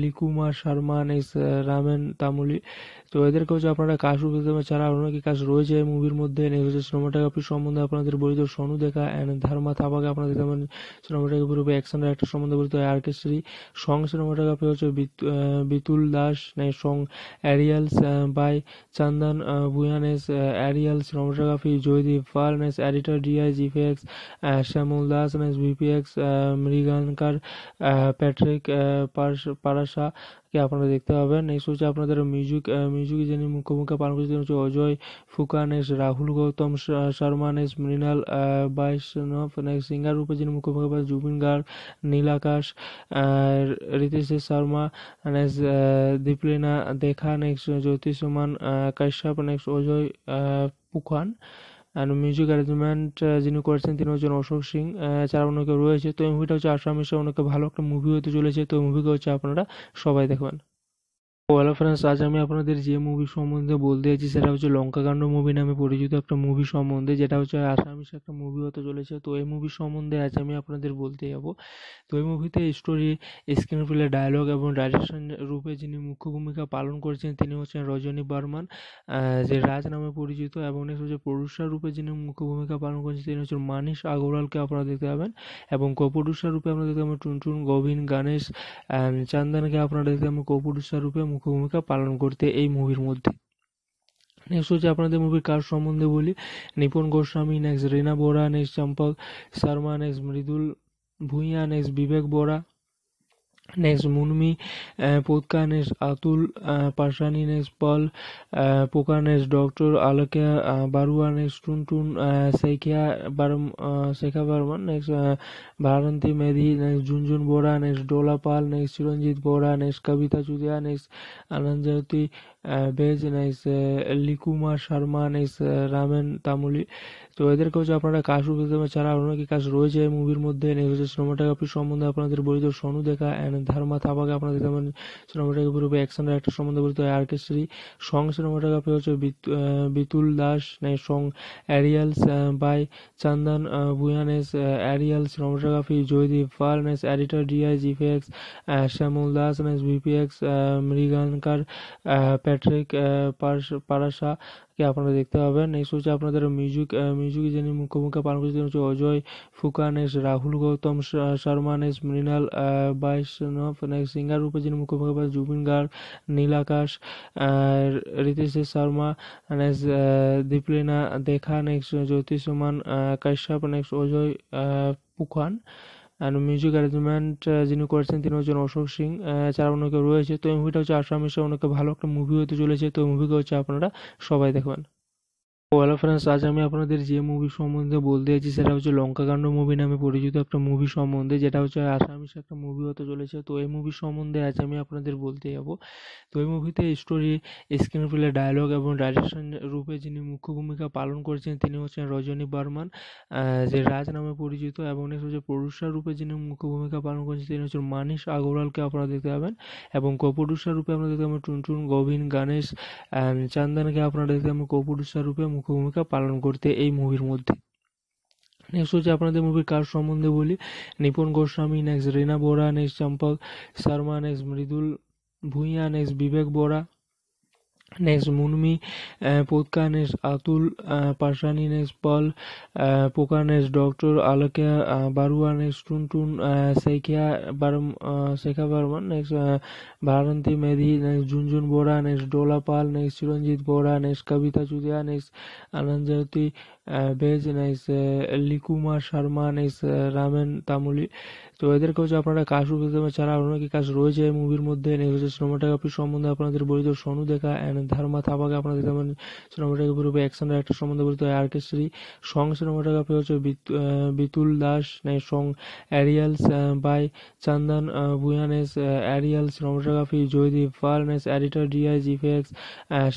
লিকুমা Sharma next Ramen Tamuli তো এদেরকে হচ্ছে আপনারা কাশ ছাড়া কি কাজ রয়েছে এই মুভির মধ্যে নেক্সট হচ্ছে সিনেমাটোগ্রাফি সম্বন্ধে আপনাদের বলিত সনু দেখা অ্যান্ড ধারমা থাপাকে আপনাদের যেমন সিনেমাটোগ্রাফির উপরে অ্যাকশন একটা সম্বন্ধে বলিত আর কে শ্রী সং সিনেমাটোগ্রাফি হচ্ছে বিতুল দাস নাই song aerials by Chandan ভুয়ানেস aerial cinematography photography Joydeep Farnes, editor DI GPX, uh, Shamun Lasnes, VPX, uh, Mrigankar Patrick পারাশা কে আপনারা দেখতে পাবেন নেক্সট হচ্ছে আপনাদের মিউজিক মিউজিক যিনি মুখ্য ভূমিকা পালন করেছিলেন হচ্ছে অজয় ফুকানেস রাহুল গৌতম শর্মানেস মৃণাল বাইশনফ নেক্সট সিঙ্গার রূপে যিনি মুখ্য ভূমিকা পালন Zubeen Garg নীলাকাশ Ritesh Sharma next Dipalina Deka next Jyotishman Kashyap next Ajay Phukan and music arrangement যিনি করেছেন তিনি হচ্ছেন অশোক সিং এছাড়া uh, অনেকে রয়েছে তো এই মুভিটা হচ্ছে আসামিসে অনেকে ভালো একটা মুভি হতে চলেছে তো মুভিকে হচ্ছে আপনারা সবাই দেখবেন হ্যালো ফ্রেন্ডস আজ আমি আপনাদের যে মুভি সম্বন্ধে বলতে চাইছি সেটা হচ্ছে লঙ্কাকাণ্ড মুভি নামে পরিচিত একটা মুভি সম্বন্ধে যেটা হচ্ছে আসামিস একটা মুভি হতে চলেছে তো এই মুভি সম্বন্ধে আজ আমি আপনাদের বলতে যাব তো এই মুভিতে স্টোরি স্ক্রিন প্লে ডায়লগ এবং ডাইরেকশন রূপে যিনি মুখ্য ভূমিকা পালন করেছেন তিনি হচ্ছেন রজনী বর্মান যে রাজ নামে পরিচিত এবং নেক্সট হচ্ছে প্রডুসার রূপে যিনি মুখ্য ভূমিকা পালন করেছেন তিনি হচ্ছেন মানিস আগরওয়ালকে আপনারা দেখতে পাবেন এবং কো রূপে আপনারা দেখতে পাবেন টুনটুন গোবিন গণেশ চান্দনকে আপনারা দেখতে পাবেন কো রূপে মুখ্য ভূমিকা পালন করতে এই মুভির মধ্যে নেক্সট হচ্ছে আপনাদের মুভির কার সম্বন্ধে বলি নিপুণ Goswami next রেনা Bora next Champak Sharma next Mridul Bhuiyan next Bibek Bora next Munmi Potka next Atul পাশানি next পল পোকা নেক্সট ডক্টর আলোকিয়া বারুয়া নেক্সট টুন শেখিয়া বার Shekha Barman next ভারন্তী Medhi next Jhunjhun Bora next Dola Pal next Chiranjit Bora next কবিতা চুদিয়া নেক্সট আনন্দ Jyoti base next লিকুমা Sharma next Ramen Tamuli তো এদেরকেও যে আপনারা কাজ রূপ দিতে পারেন ছাড়া অনেকে কাজ রয়েছে মুভির মধ্যে হচ্ছে সিনেমাটোগ্রাফি সম্বন্ধে আপনাদের বলিত সনু দেখা অ্যান্ড ধারমা থাপাকে আপনাদের যেমন সিনেমাটোগ্রাফি রূপে অ্যাকশন ডাইরেক্টর সম্বন্ধে বলিত আর কে শ্রী সং সিনেমাটোগ্রাফি হচ্ছে Bitul Das song aerials by Chandan ভুয়ানেস aerial cinematography Joydeep নেস editor DI জিফেক্স Shyamal Das ভিপিএক্স মৃগানকার Patrick পারাশা কে আপনারা দেখতে পাবেন নেক্সট হচ্ছে আপনাদের মিউজিক মিউজিক যিনি মুখ্যমুখী পালন করছেন হচ্ছে Ajay Phukan Rahul Gautam Sharma next Mrinal বাইষ্ণব next singer রূপে যিনি মুখ্যমুখী পালন জুবিন গার্গ নীল আকাশ Ritesh Sharma next Dipalina Deka next Jyotishman Kashyap next Ajay Phukan and music arrangement যিনি করেছেন তিনি হচ্ছেন অশোক সিং যারা অনেকে রয়েছে তো এই মুভিটা হচ্ছে আসাম হিসেবে অনেকে ভালো একটা মুভি হতে চলেছে তো মুভিকে হচ্ছে আপনারা সবাই দেখবেন হ্যালো ফ্রেন্ডস আজ আমি আপনাদের যে মুভি সম্বন্ধে বলতে যাচ্ছি সেটা হচ্ছে লঙ্কাকাণ্ড মুভি নামে পরিচিত একটা মুভি সম্বন্ধে যেটা হচ্ছে আসামিস একটা মুভি হতে চলেছে তো এই মুভি সম্বন্ধে আজ আমি আপনাদের বলতে যাব তো এই মুভিতে স্টোরি স্ক্রিন প্লে ডায়লগ এবং ডাইরেকশন রূপে যিনি মুখ্য ভূমিকা পালন করেছেন তিনি হচ্ছেন রজনী বর্মান যে রাজ নামে পরিচিত এবং নেক্সট হচ্ছে প্রডিউসার রূপে যিনি মুখ্য ভূমিকা পালন করেছেন তিনি হচ্ছেন মানিস আগরওয়ালকে আপনারা দেখতে পাবেন এবং কো রূপে আপনারা দেখতে পাবেন টুনটুন গোবিন গণেশ চান্দানকে আপনারা দেখতে পাবেন কো প্রডিউসার রূপে মুখ্য ভূমিকা পালন করতে এই মুভির মধ্যে নেক্সট হচ্ছে আপনাদের মুভির কার সম্বন্ধে বলি নিপুন Goswami next রেনা Bora next Champak Sharma next Mridul Bhuiyan next Bibek Bora next Munmi পুতকা next Atul পাশানি next পল পোকা নেক্সট ডক্টর আলোকিয়া বারুয়া নেক্সট টুনটুন শেখিয়া বার শেখা Barman next ভারন্তী Medhi next Jhunjhun Bora next Dola Pal next Chiranjit Bora next কবিতা চুদিয়া নেক্সট আনন্দ Jyoti base next Likumar Sharma next Ramen Tamuli তো এদের কাছে আপনারা কাজ পেতে পারেন আর কি কাজ রয়েছে মুভির মধ্যে হচ্ছে সিনেমাটোগ্রাফি সম্বন্ধে আপনাদের বলিত সনু দেখা অ্যান্ড ধারমা থাপাকে আপনাদের যেমন সিনেমাটোগ্রাফি রূপে অ্যাকশন ডাইরেক্টর সম্বন্ধে তো আর কে শ্রী সং সিনেমাটোগ্রাফি হচ্ছে Bitul Das song aerials by Chandan ভুয়ানেস aerial cinematography Joydeep Pal নেস editor DI X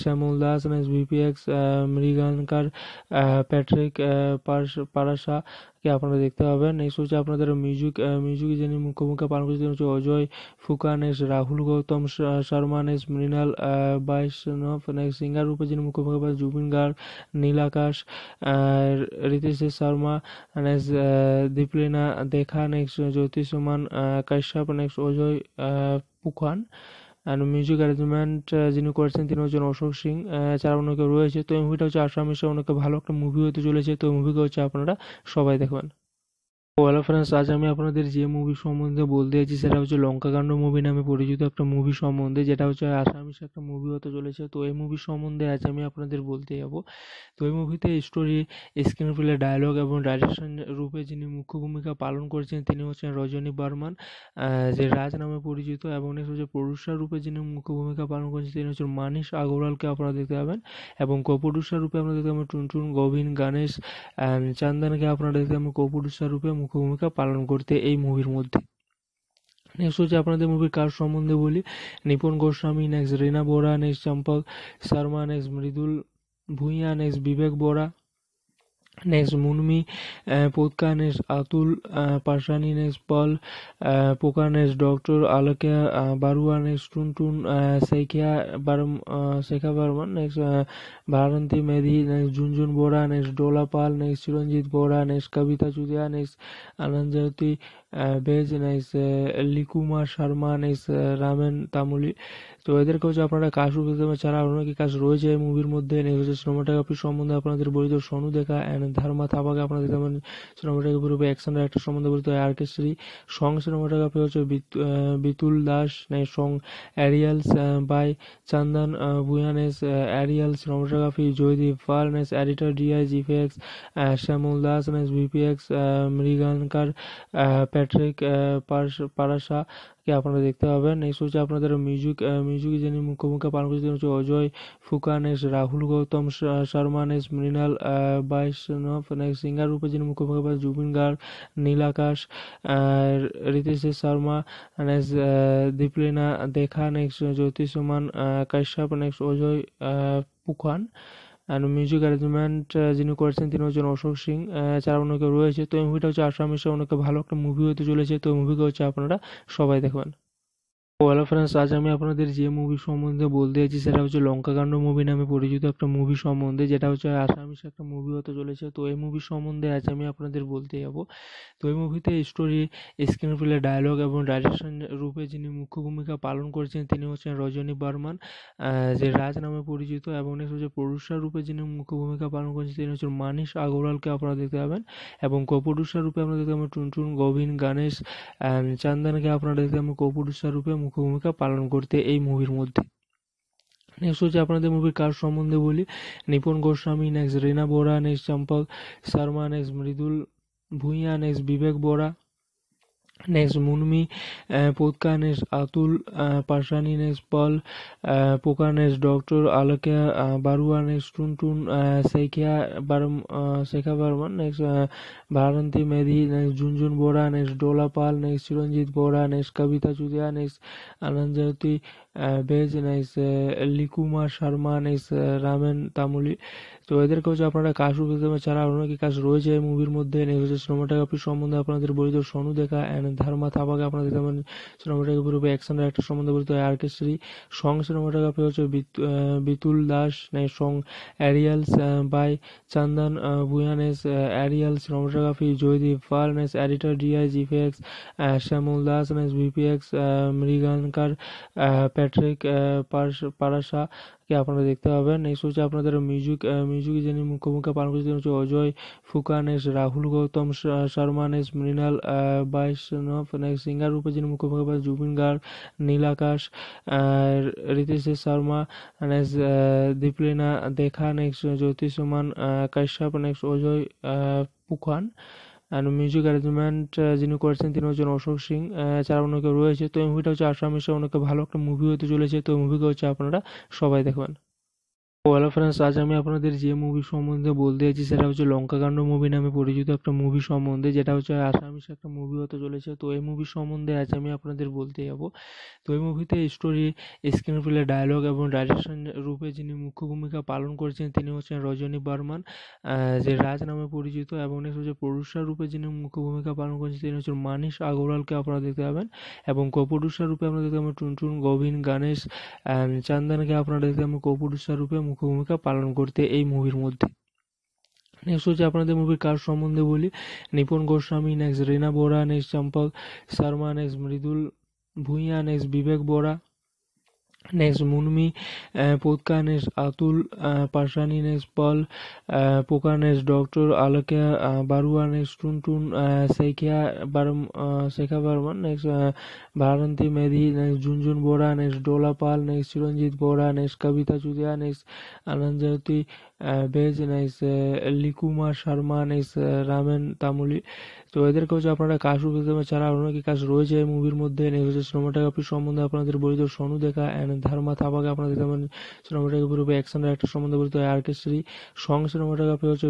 Shyamal Das নেস ভিপিএক্স মৃগানকার Patrick Parasa আজকে আপনারা দেখতে পাবেন নেক্সট হচ্ছে আপনাদের মিউজিক মিউজিক যিনি মুখ্যমুখী পালন করছে হচ্ছে অজয় ফুকান রাহুল গৌতম শর্মা নেস মৃণাল বাইশনফ নেক্সট সিঙ্গার রূপে যিনি মুখ্যমুখী পালন Zubeen Garg নীলাকাশ Ritesh Sharma next Dipalina Deka next Jyotishman Kashyap next Ajay Phukan and music arrangement যিনি করেছেন তিনি হচ্ছেন অশোক সিং যারা অনেকে রয়েছে তো এই মুভিটা হচ্ছে আসাম অনেক ওনাকে ভালো একটা মুভি হতে চলেছে তো মুভিকে হচ্ছে আপনারা সবাই দেখবেন হ্যালো ফ্রেন্ডস আজ আমি আপনাদের যে মুভি সম্বন্ধে বলতে চাইছি সেটা হচ্ছে লঙ্কাকাণ্ড মুভি নামে পরিচিত একটা মুভি সম্বন্ধে যেটা হচ্ছে আসামিস একটা মুভি হতে চলেছে তো এই মুভি সম্বন্ধে আজ আমি আপনাদের বলতে যাব তো এই মুভিতে স্টোরি স্ক্রিন প্লে ডায়লগ এবং ডাইরেকশন রূপে যিনি মুখ্য ভূমিকা পালন করছেন তিনি হচ্ছেন রজনী বর্মান যে রাজ নামে পরিচিত এবং নেক্সট হচ্ছে প্রডিউসার রূপে যিনি মুখ্য ভূমিকা পালন করছেন তিনি হচ্ছেন মানিস আগরওয়ালকে আপনারা দেখতে পাবেন এবং কো রূপে আপনারা দেখতে পাবেন টুনটুন গোবিন গণেশ চান্দানকে আপনারা দেখতে পাবেন কো প্রডিউসার রূপে মুখ্য ভূমিকা পালন করতে এই মুভির মধ্যে নেক্সট হচ্ছে আপনাদের মুভির কার সম্বন্ধে বলি Nipon Goswami next Rina Bora next Champak Sharma next Mridul Bhuiyan next Bibek Bora next Munmi Potka next Atul পাশানি next পল পোকা next doctor আলোকিয়া বারুয়া next Tuntun শেখিয়া বারম Shekha Barman next ভারন্তী Medhi next Jhunjhun Bora next Dola Pal next Chiranjit Bora next কবিতা চুদিয়া নেক্সট আনন্দ Jyoti base nice লিকুমা Sharma next Ramen Tamuli তো এদেরকে হচ্ছে আপনারা কাজ ছাড়া অন্য কি কাজ রয়েছে এই মুভির মধ্যে নেক্সট হচ্ছে সিনেমাটোগ্রাফি সম্বন্ধে আপনাদের বলিত সনু দেখা অ্যান্ড ধারমা থাপাকে আপনাদের যেমন সিনেমাটোগ্রাফি উপরে অ্যাকশন ডাইরেক্টর সম্বন্ধে বলিত আর কে শ্রী সং সিনেমাটোগ্রাফি হচ্ছে বিতুল দাস নাই song aerials by Chandan ভুয়ানেস aerial cinematography photography Joydeep ফারনেস editor DI X Shyamal Das এম ভিপিএক্স মৃগানকার প্যাট্রিক পারাসা কে আপনারা দেখতে পাবেন নেক্সট হচ্ছে আপনাদের মিউজিক মিউজিক যিনি মুখ্য ভূমিকা পালন করেছেন হচ্ছে অজয় ফুকানেশ রাহুল গৌতম শর্মা নেস মৃণাল বাইশনফ নেক্সট সিঙ্গার রূপে যিনি মুখ্য ভূমিকা পালন Zubeen Garg Nilakash Ritesh Sharma next Dipalina Deka next Jyotishman Kashyap next Ajay Phukan and music arrangement যিনি করেছেন তিনি হচ্ছেন অশোক সিং এছাড়া uh, অনেকে রয়েছে তো এই মুভিটা হচ্ছে আসামিসে অনেকে ভালো একটা মুভি হতে চলেছে তো মুভিকে হচ্ছে আপনারা সবাই দেখবেন হ্যালো ফ্রেন্ডস আজ আমি আপনাদের যে মুভি সম্বন্ধে বলতে চাইছি সেটা হচ্ছে লঙ্কাকাণ্ড মুভি নামে পরিচিত একটা মুভি সম্বন্ধে যেটা হচ্ছে আসামিস একটা মুভি হতে চলেছে তো এই মুভি সম্বন্ধে আজ আমি আপনাদের বলতে যাব তো এই মুভিতে স্টোরি স্ক্রিন প্লে ডায়লগ এবং ডাইরেকশন রূপে যিনি মুখ্য ভূমিকা পালন করেছেন তিনি হচ্ছেন রজনী বর্মান যে রাজ নামে পরিচিত এবং নেক্সট হচ্ছে প্রডিউসার রূপে যিনি মুখ্য ভূমিকা পালন করেছেন তিনি হচ্ছেন মানিস আগরওয়ালকে আপনারা দেখতে পাবেন এবং কো রূপে আপনারা দেখতে পাবেন টুনটুন গোবিন গণেশ চান্দানকে আপনারা দেখতে পাবেন কো রূপে মুখ্য ভূমিকা পালন করতে এই মুভির মধ্যে নেক্সট হচ্ছে আপনাদের মুভির কাজ সম্বন্ধে বলি Nipon Goswami next রেনা Bora next Champak Sharma next Mridul Bhuiyan next Bibek Bora next Munmi Potka next Atul পাশানি next পল পোকা নেক্সট ডক্টর আলোকিয়া বারুয়া টুন টুন শেখিয়া বার শেখা Barman next ভারন্তী Medhi next Jhunjhun Bora next Dola Pal next Chiranjit Bora next কবিতা চুদিয়া নেক্সট আনন্দ Jyoti base next লিকুমা Sharma next Ramen Tamuli তো এদেরকেও যে আপনারা কাজ শুরু করতে পারেন যারা কাজ রয়েছে এই মুভির মধ্যে হচ্ছে সিনেমাটোগ্রাফি সম্বন্ধে আপনাদের বলিত সনু দেখা অ্যান্ড ধারমা থাপাকে আপনাদের যেমন পারেন রূপে অ্যাকশন একটা সম্বন্ধে বলিত আর কে শ্রী সং সিনেমাটোগ্রাফি হচ্ছে Bitul Das song aerials by Chandan ভুয়ানেস aerial cinematography Joydeep ফার্নেস এডিটর ডিআইজ এক্স শ্যামুল দাস ভিপিএক্স মৃগানকার প্যাট্রিক পারাসা কে আপনারা দেখতে পাবেন নেক্সট হচ্ছে আপনাদের মিউজিক মিউজিক যিনি মুখ্য ভূমিকা পালন করেছেন হচ্ছে Ajay Phukan S Rahul Gautam Sharma নেস Mrinal বাইশনফ next singer রূপে যিনি মুখ্য ভূমিকা পালন জুবিন গার্গ নীল আকাশ Ritesh Sharma next Dipalina Deka next Jyotishman Kashyap next Ajay Phukan আর মিউজিক অ্যারেঞ্জমেন্ট যিনি করেছেন তিনি হচ্ছেন অশোক সিং এছাড়া uh, অনেকে রয়েছে তো এই মুভিটা হচ্ছে আসামিসে অনেক ভালো একটা মুভি হতে চলেছে তো মুভিকে হচ্ছে আপনারা সবাই দেখবেন হ্যালো ফ্রেন্ডস আজ আমি আপনাদের যে মুভি সম্বন্ধে বলতে যাচ্ছি সেটা হচ্ছে লঙ্কাকাণ্ড মুভি নামে পরিচিত একটা মুভি সম্বন্ধে যেটা হচ্ছে আসামিস একটা মুভি হতে চলেছে তো এই মুভি সম্বন্ধে আজ আমি আপনাদের বলতে যাব তো এই মুভিতে স্টোরি স্ক্রিন প্লে ডায়লগ এবং ডাইরেকশন রূপে যিনি মুখ্য ভূমিকা পালন করেছেন তিনি হচ্ছেন রজনী বর্মান যে রাজ নামে পরিচিত এবং নেক্সট হচ্ছে প্রডিউসার রূপে যিনি মুখ্য ভূমিকা পালন করেছেন তিনি হচ্ছেন মানিশ আগরওয়ালকে আপনারা দেখতে পাবেন এবং কো রূপে আপনারা দেখতে পাবেন টুনটুন গোবিন গণেশ চান্দানকে আপনারা দেখতে পাবেন কো রূপে রূপে মুখ্য ভূমিকা পালন করতে এই মুভির মধ্যে নেক্সট হচ্ছে আপনাদের মুভির কার সম্বন্ধে বলি নিপুন Goswami next রেনা Bora next Champak Sharma next Mridul Bhuiyan next Bibek Bora next Munmi পুতকা next Atul পাশানি next পল পোকা নেক্সট ডক্টর আলোকিয়া বারুয়া নেক্সট টুনটুন শেখিয়া বার শেখা Barman next ভারন্তী Medhi next Jhunjhun Bora next Dola Pal next Chiranjit Bora next কবিতা চুদিয়া নেক্সট আনন্দ Jyoti base next লিকুমা Sharma next Ramen Tamuli তো এদেরকেও যে আপনারা কাজ শুরু করতে পারেন ছাড়া অনেকে কাজ রয়েছে মুভির মধ্যে নেক্সট হচ্ছে সিনেমাটোগ্রাফি সম্বন্ধে আপনাদের বলিত সনু দেখা অ্যান্ড ধারমা থাপাকে আপনাদের যেমন সিনেমাটোগ্রাফি রূপে অ্যাকশন ডাইরেক্টর সম্বন্ধে তো আর কে শ্রী সং সিনেমাটোগ্রাফি হচ্ছে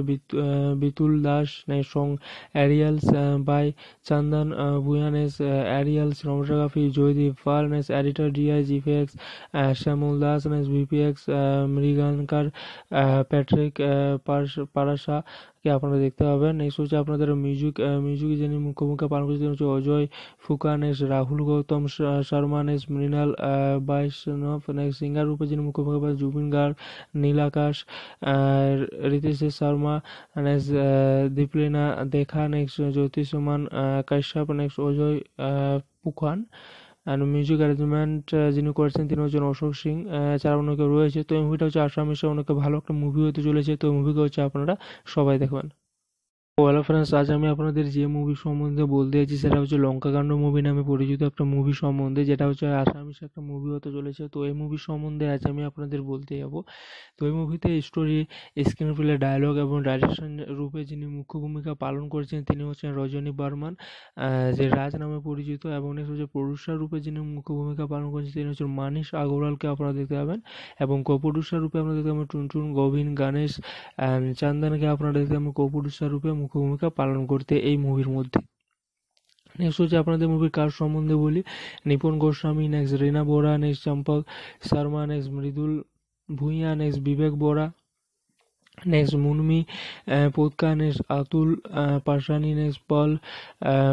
Bitul Das song aerials by Chandan বুয়ানেস aerial cinematography Joydeep Pal নেস editor DI GPX Shyamal Das নেস ভিপিএক্স মৃগানকার Patrick পারাশা কে আপনারা দেখতে পাবেন নেক্সট হচ্ছে আপনাদের মিউজিক মিউজিক যিনি মুখ্য ভূমিকা পালন করেছেন হচ্ছে অজয় ফুকান রাহুল গৌতম শর্মা নেস মৃণাল বাইষ্ণব নেক্সট সিঙ্গার রূপে যিনি মুখ্য ভূমিকা পালন Zubeen Garg নীলাকাশ Ritesh Sharma next Dipalina Deka next Jyotishman Kashyap next Ajay Phukan and music arrangement যিনি করেছেন তিনি হচ্ছেন অশোক সিং uh, এছাড়া অনেকে রয়েছে তো এই মুভিটা হচ্ছে আসাম হিসেবে ভালো একটা মুভি হতে চলেছে তো মুভিকে হচ্ছে আপনারা সবাই দেখবেন হ্যালো ফ্রেন্ডস আজ আমি আপনাদের যে মুভি সম্বন্ধে বলতে চাইছি সেটা হচ্ছে লঙ্কাকাণ্ড মুভি নামে পরিচিত একটা মুভি সম্বন্ধে যেটা হচ্ছে আসামিস একটা মুভি হতে চলেছে তো এই মুভি সম্বন্ধে আজ আমি আপনাদের বলতে যাব তো এই মুভিতে স্টোরি স্ক্রিন প্লে ডায়লগ এবং ডাইরেকশন রূপে যিনি মুখ্য ভূমিকা পালন করেছেন তিনি হচ্ছেন রজনী বর্মান যে রাজ নামে পরিচিত এবং নেক্সট হচ্ছে প্রডিউসার রূপে যিনি মুখ্য ভূমিকা পালন করেছেন তিনি হচ্ছেন মানিস আগরওয়ালকে আপনারা দেখতে পাবেন এবং কো রূপে আপনারা দেখতে পাবেন টুনটুন গোবিন গণেশ চান্দানকে আপনারা দেখতে পাবেন কো রূপে মুখ্য ভূমিকা পালন করতে এই মুভির মধ্যে নেক্সট হচ্ছে আপনাদের মুভির কাজ সম্বন্ধে বলি নিপুণ Goswami next রেনা Bora next Champak Sharma next Mridul Bhuiyan next Bibek Bora next Munmi Potka next Atul পাশানি next পল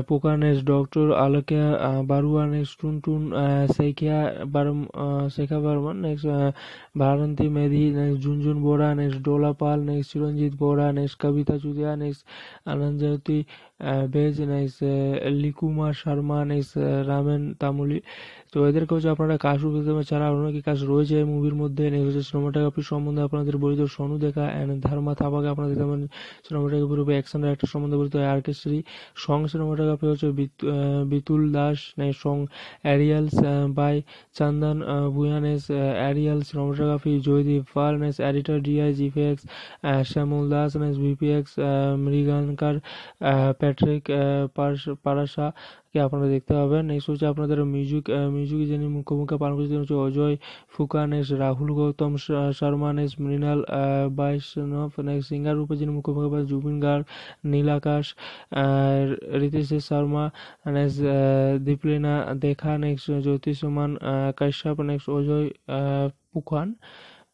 পোকা নেক্সট ডক্টর আলোকিয়া বারুয়া নেক্সট টুনটুন শেখিয়া বার শেখা Barman next ভারন্তী Medhi next Jhunjhun Bora next Dola Pal next Chiranjit Bora next কবিতা চুদিয়া নেক্সট আনন্দ Jyoti base nice লিকুমা Sharma next Ramen Tamuli তো এদেরকে হচ্ছে আপনারা কাজ ছাড়া অন্য কি কাজ রয়েছে এই মুভির মধ্যে নেক্সট হচ্ছে সিনেমাটোগ্রাফি সম্বন্ধে আপনাদের বলিত সনু দেখা অ্যান্ড ধারমা থাপাকে আপনাদের যেমন সিনেমাটোগ্রাফি রূপে অ্যাকশন ডাইরেক্টর সম্বন্ধে বলিত আর কে শ্রী সং সিনেমাটোগ্রাফি হচ্ছে বিতুল দাস নাই song aerials by Chandan ভুয়ানেস aerial cinematography photography Joydeep ফারনেস editor DI Shyamal Das নেস ভিপিএক্স মৃগানকার Patrick পারাসা কে আপনারা দেখতে পাবেন নেক্সট হচ্ছে আপনাদের uh, মিউজিক মিউজিক uh, যিনি মুখ্য ভূমিকা পালন করছেন হচ্ছে অজয় ফুকানেশ রাহুল গৌতম শর্মা নেস মৃণাল বাইশনফ নেক্সট সিঙ্গার রূপে যিনি মুখ্য ভূমিকা পালন জুবিন গার্গ নীল আকাশ Ritesh uh, Sharma next Dipalina Deka next Jyotishman Kashyap next Ajay Phukan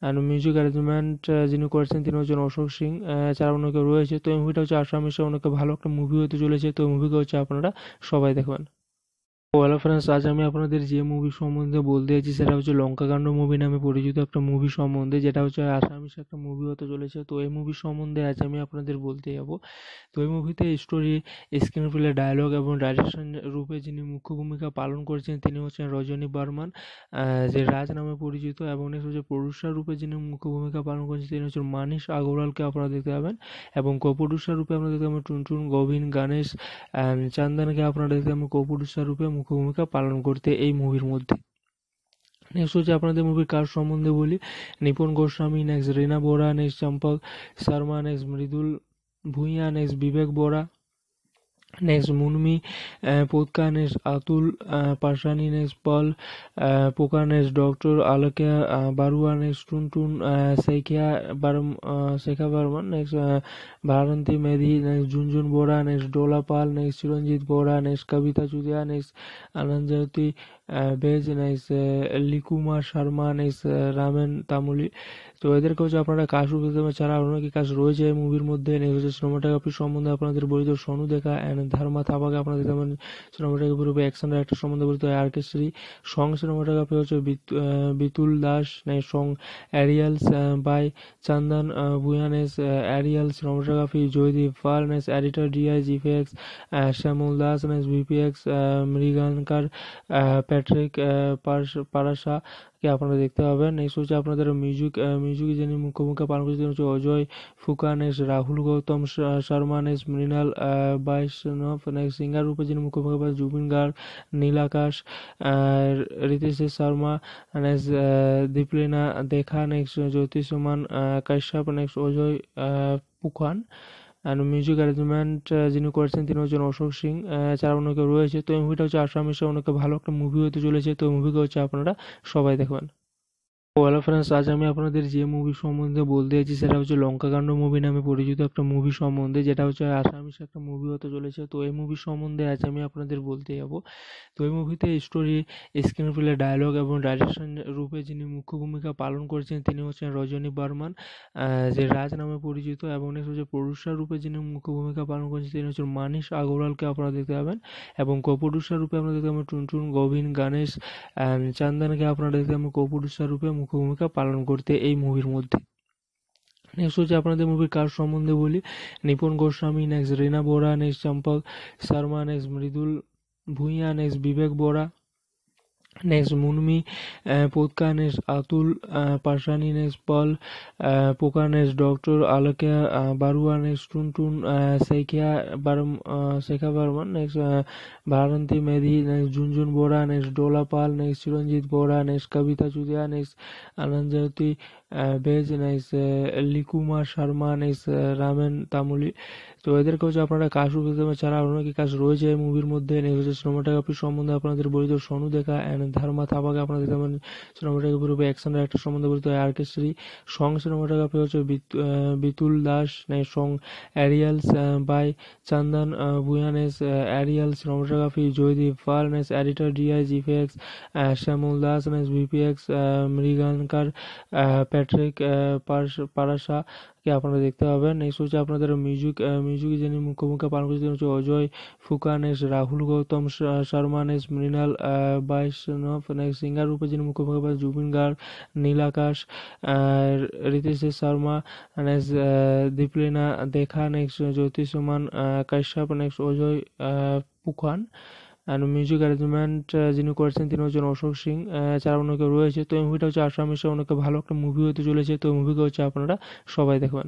and music arrangement যিনি করেছেন তিনি হচ্ছেন অশোক সিং এছাড়া uh, অনেকে রয়েছে তো এই মুভিটা হচ্ছে আসামিসে অনেকে ভালো একটা মুভি হতে চলেছে তো মুভিকে হচ্ছে আপনারা সবাই দেখবেন হ্যালো ফ্রেন্ডস আজ আমি আপনাদের যে মুভি সম্বন্ধে বলতে যাচ্ছি সেটা হচ্ছে লঙ্কাকাণ্ড মুভি নামে পরিচিত একটা মুভি সম্বন্ধে যেটা হচ্ছে আসামিস একটা মুভি হতে চলেছে তো এই মুভি সম্বন্ধে আজ আমি আপনাদের বলতে যাব তো এই মুভিতে স্টোরি স্ক্রিন প্লে ডায়লগ এবং ডাইরেকশন রূপে যিনি মুখ্য ভূমিকা পালন করেছেন তিনি হচ্ছেন রজনী বর্মান যে রাজ নামে পরিচিত এবং নেক্সট হচ্ছে প্রডিউসার রূপে যিনি মুখ্য ভূমিকা পালন করেছেন তিনি হচ্ছেন মানিস আগরওয়ালকে আপনারা দেখতে পাবেন এবং কো রূপে আপনারা দেখতে পাবেন টুনটুন গোবিন গণেশ চান্দানকে আপনারা দেখতে পাবেন কো রূপে মুখ্য ভূমিকা পালন করতে এই মুভির মধ্যে নেক্সট হচ্ছে আপনাদের মুভির কাজ সম্বন্ধে বলি Nipon Goswami next রেনা Bora next Champak Sharma next Mridul Bhuiyan next Bibek Bora next Munmi पोतका next Atul पाशानी next पल पोका next doctor आलकिया बारुआ next Tuntun शेखिया बर्म शेखा Barman next भारंती Medhi next Jhunjhun Bora next Dola Pal next Chiranjit Bora next कविता चुदिया नेक्स्ट आनंद Jyoti veg nice লিকুমা Sharma nice Ramen Tamuli তো এদেরকে হচ্ছে আপনারা কাশু ছাড়া অনেকে কাজ রয়েছে এই মুভির মধ্যে নেক্সট হচ্ছে সিনেমাটোগ্রাফি সম্বন্ধে আপনাদের তো সনু দেখা অ্যান্ড ধারমা থাপাকে আপনাদের যেমন সিনেমাটোগ্রাফির উপরে অ্যাকশন একটা সম্বন্ধে তো আর কে শ্রী সং সিনেমাটোগ্রাফি হচ্ছে বিতুল দাস নাই song aerials by Chandan ভুয়ানেস aerial cinematography Joydeep Pal নেস editor DI GFX Shyamal Das নেস ভিপিএক্স মৃগানকার Patrick uh, কে আপনারা দেখতে পাবেন নেক্সট হচ্ছে আপনাদের মিউজিক মিউজিক যিনি মুখ্যমুখী পালন করছেন হচ্ছে Ajay Phukan S Rahul Gautam Sharma S Mrinal বাইশনফ next singer রূপে যিনি মুখ্যমুখী পালন Zubeen Garg নীলাকাশ Ritesh Sharma next Dipalina Deka next Jyotishman Kashyap next Ajay Phukan আর মিউজিক অ্যারেঞ্জমেন্ট যিনি করেছেন তিনি হচ্ছেন অশোক সিং এছাড়া অনেকে রয়েছে তো এই মুভিটা হচ্ছে আসামিসে অনেক ভালো একটা মুভি হতে চলেছে তো মুভিকে হচ্ছে আপনারা সবাই দেখবেন হ্যালো oh, ফ্রেন্ডস আজ আমি আপনাদের যে মুভি সম্বন্ধে বলতে চাইছি সেটা হচ্ছে লঙ্কাকাণ্ড মুভি নামে পরিচিত একটা মুভি সম্বন্ধে যেটা হচ্ছে আসামিস একটা মুভি হতে চলেছে তো এই মুভি সম্বন্ধে আজ আমি আপনাদের বলতে যাব তো এই মুভিতে স্টোরি স্ক্রিন প্লে ডায়লগ এবং ডাইরেকশন রূপে যিনি মুখ্য ভূমিকা পালন করেছেন তিনি হচ্ছেন রজনী বর্মান যে রাজ নামে পরিচিত এবং নেক্সট হচ্ছে প্রডিউসার রূপে যিনি মুখ্য ভূমিকা পালন করেছেন তিনি হচ্ছেন মানিস আগরওয়ালকে আপনারা দেখতে পাবেন এবং কপ্রডিউসার রূপে আপনারা দেখতে পাবেন টুনটুন গোবিন গণেশ চান্দনকে আপনারা দেখতে পাবেন কপ্রডিউসার রূপে মুখ্য ভূমিকা পালন করতে এই মুভির মধ্যে নেক্সট হচ্ছে আপনাদের মুভির কার সম্বন্ধে বলি নিপুন Goswami next রেনা Bora next Champak Sharma next Mridul Bhuiyan next Bibek Bora Next, Munmi uh, Potka, next Atul uh, Pashani, next Paul uh, Poka, next Dr. Alakya uh, Barua, next Tuntun uh, Sekha, Baram, uh, Sekha Barman, next uh, Bharanti Medhi, next Junjun Bora, next Dola Pal, next Chiranjit Bora, next Kavita Chudia, next Ananjati uh, Bej, next uh, Likuma Sharma, next uh, Ramen Tamuli. Uh, তো এদেরকেও যে আপনারা কাজ পেতে পারেন ছাড়া অনেক কাজ রয়েছে মুভির মধ্যে হচ্ছে সিনেমাটোগ্রাফি সম্বন্ধে আপনাদের বলিত সনু দেখা অ্যান্ড ধারমা থাপাকে আপনাদের যেমন সিনেমাটোগ্রাফি রূপে অ্যাকশন ডাইরেক্টর সম্বন্ধে বলিত আর কে শ্রী সং সিনেমাটোগ্রাফি হচ্ছে Bitul Das song aerials by Chandan বুয়ানেস aerial cinematography Joydeep নেস editor DI জিফেক্স Shyamal Das ভিপিএক্স মৃগানকার Patrick পারাসা কে আপনারা দেখতে পাবেন নেক্সট হচ্ছে আপনাদের মিউজিক মিউজিক যিনি মুখ্যমুখী পালন করছে হচ্ছে Ajay Phukan S Rahul Gautam Sharma next Mrinal বাইষ্ণব next singer রূপে যিনি মুখ্যমুখী পালন জুবিন গার্গ নীল আকাশ Ritesh Sharma next Dipalina Deka next Jyotishman Kashyap next Ajay Phukan and music arrangement যিনি করেছেন তিনি হচ্ছেন অশোক সিং যারা অনেকে রয়েছে তো এই মুভিটা হচ্ছে আসাম হিসেবে অনেকে ভালো একটা মুভি হতে চলেছে তো মুভিকে হচ্ছে আপনারা সবাই দেখবেন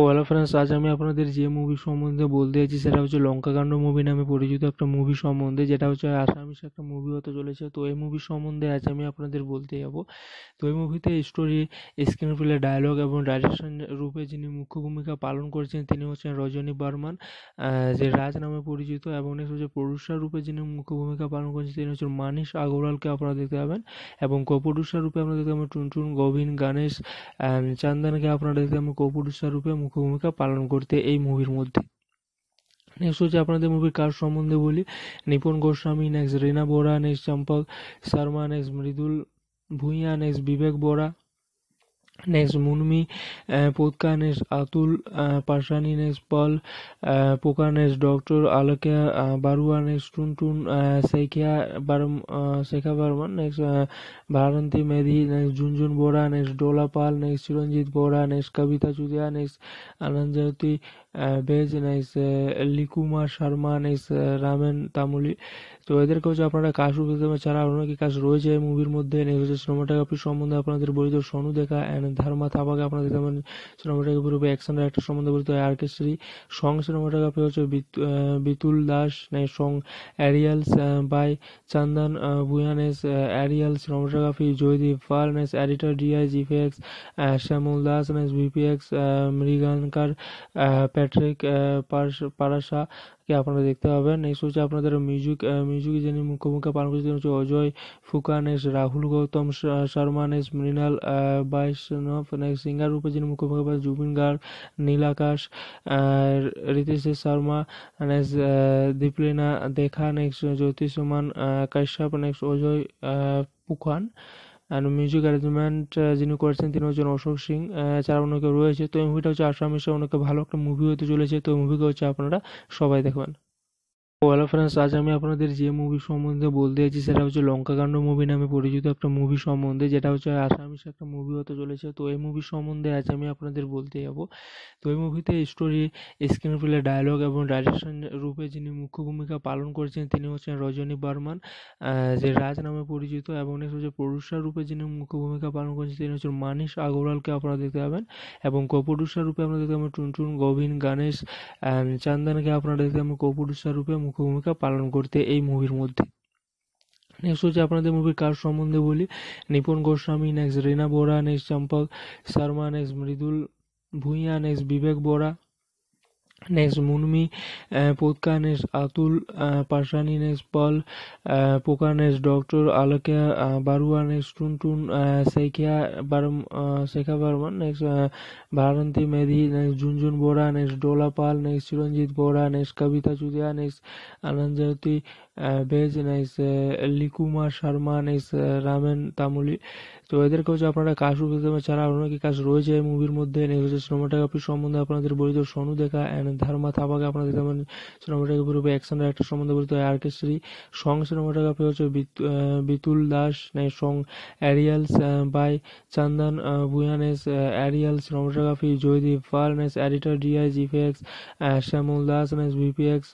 হ্যালো ফ্রেন্ডস আজ আমি আপনাদের যে মুভি সম্বন্ধে বলতে চাইছি সেটা হচ্ছে লঙ্কাকাণ্ড মুভি নামে পরিচিত একটা মুভি সম্বন্ধে যেটা হচ্ছে আসামিস একটা মুভি হতে চলেছে তো এই মুভি সম্বন্ধে আজ আমি আপনাদের বলতে যাব তো এই মুভিতে স্টোরি স্ক্রিন প্লে ডায়লগ এবং ডাইরেকশন রূপে যিনি মুখ্য ভূমিকা পালন করেছেন তিনি হচ্ছেন রজনী বর্মান যে রাজ নামে পরিচিত এবং নেক্সট হচ্ছে প্রডিউসার রূপে যিনি মুখ্য ভূমিকা পালন করেছেন তিনি হচ্ছেন মানিস আগরওয়ালকে আপনারা দেখতে পাবেন এবং কো রূপে আপনারা দেখতে পাবেন টুনটুন গোবিন গণেশ চান্দানকে আপনারা দেখতে পাবেন কো রূপে মুখ্য ভূমিকা পালন করতে এই মুভির মধ্যে নেক্সট হচ্ছে আপনাদের মুভির কাজ সম্বন্ধে বলি Nipon Goswami next রেনা Bora next Champak Sharma next Mridul Bhuiyan next Bibek Bora next Munmi पोतका next Atul पाशानी next पल पोका next doctor आलकिया बारुआ next Tuntun शेखिया बारम शेखा Barman next भारंती Medhi next Jhunjhun Bora next Dola Pal next Chiranjit Bora next कविता चुदिया नेक्स्ट आनंद Jyoti veg nice লিকুমা Sharma nice Ramen Tamuli তো এদেরকে হচ্ছে আপনারা কাশু ছাড়া অনেক কাজ রয়েছে এই মুভির মধ্যে নেক্সট হচ্ছে সিনেমাটোগ্রাফি সম্বন্ধে আপনাদের বলিত সনু দেখা অ্যান্ড ধারমা থাপাকে আপনাদের যেমন সিনেমাটোগ্রাফি রূপে অ্যাকশন ডাইরেক্টর সম্বন্ধে বলিত আর কে শ্রী সং সিনেমাটোগ্রাফি হচ্ছে বিতুল দাস নাই song aerials by Chandan ভুয়ানেস aerial cinematography Joydeep Pal nice editor DI GPX Shyamal Das nice ভিপিএক্স মৃগানকার Pat Patrick uh, কে আপনারা দেখতে পাবেন নেক্সট হচ্ছে আপনাদের মিউজিক মিউজিক যিনি মুখ্য পালন করেছেন হচ্ছে অজয় ফুকানেশ রাহুল গৌতম শর্মা নেস মৃণাল বাইশনফ নেক্সট সিঙ্গার রূপে যিনি মুখ্য ভূমিকা পালন Zubeen Garg নীলাকাশ uh, Ritesh Sharma next uh, Deeplina Deka next Jyotishman Kashyap next Ajay Phukan and music arrangement যিনি করেছেন তিনি হচ্ছেন অশোক সিং এছাড়া uh, অনেকে রয়েছে তো এই মুভিটা হচ্ছে আসামিসে অনেকে ভালো একটা মুভি হতে চলেছে তো মুভিকে হচ্ছে আপনারা সবাই দেখবেন হ্যালো ফ্রেন্ডস আজ আমি আপনাদের যে মুভি সম্বন্ধে বলতে চাইছি সেটা হচ্ছে লঙ্কাকাণ্ড মুভি নামে পরিচিত একটা মুভি সম্বন্ধে যেটা হচ্ছে আসামিস একটা মুভি হতে চলেছে তো এই মুভি সম্বন্ধে আজ আমি আপনাদের বলতে যাব তো এই মুভিতে স্টোরি স্ক্রিন প্লে ডায়লগ এবং ডাইরেকশন রূপে যিনি মুখ্য ভূমিকা পালন করেছেন তিনি হচ্ছেন রজনী বর্মান যে রাজ নামে পরিচিত এবং নেক্সট হচ্ছে প্রডিউসার রূপে যিনি মুখ্য ভূমিকা পালন করেছেন তিনি হচ্ছেন মানিস আগরওয়ালকে আপনারা দেখতে পাবেন এবং কপ্রডিউসার রূপে আপনারা দেখতে পাবেন টুনটুন গোবিন গণেশ চান্দানকে আপনারা দেখতে পাবেন কপ্রডিউসার রূপে মুখ্য ভূমিকা পালন করতে এই মুভির মধ্যে নেক্সট হচ্ছে আপনাদের মুভির কাজ সম্বন্ধে বলি নিপুণ Goswami next রেনা Bora next Champak Sharma next Mridul Bhuiyan next Bibek Bora next Munmi पोतका next Atul पाशानी next पल पोका next doctor आलकिया बारुआ next Tuntun शेखिया बारम शेखा Barman next भारंती Medhi next Jhunjhun Bora next Dola Pal next Chiranjit Bora next कविता चुदिया नेक्स्ट आनंद Jyoti veg nice লিকুমা Sharma nice Ramen Tamuli তো এদেরকে হচ্ছে আপনারা কাজ ফিল্মে ছাড়া অনেকে কাজ রয়েছে এই মুভির মধ্যে নেক্সট হচ্ছে সিনেমাটোগ্রাফি সম্বন্ধে আপনাদের বলিত সনু দেখা অ্যান্ড ধারমা থাপাকে আপনাদের যেমন সিনেমাটোগ্রাফি রূপে অ্যাকশন একটা সম্বন্ধে বলিত আর কে শ্রী সং সিনেমাটোগ্রাফি হচ্ছে বিতুল দাস নাই song aerials by Chandan ভুয়ানেস aerial cinematography Joydeep Pal নেস editor DI GFX Shyamal Das nice ভিপিএক্স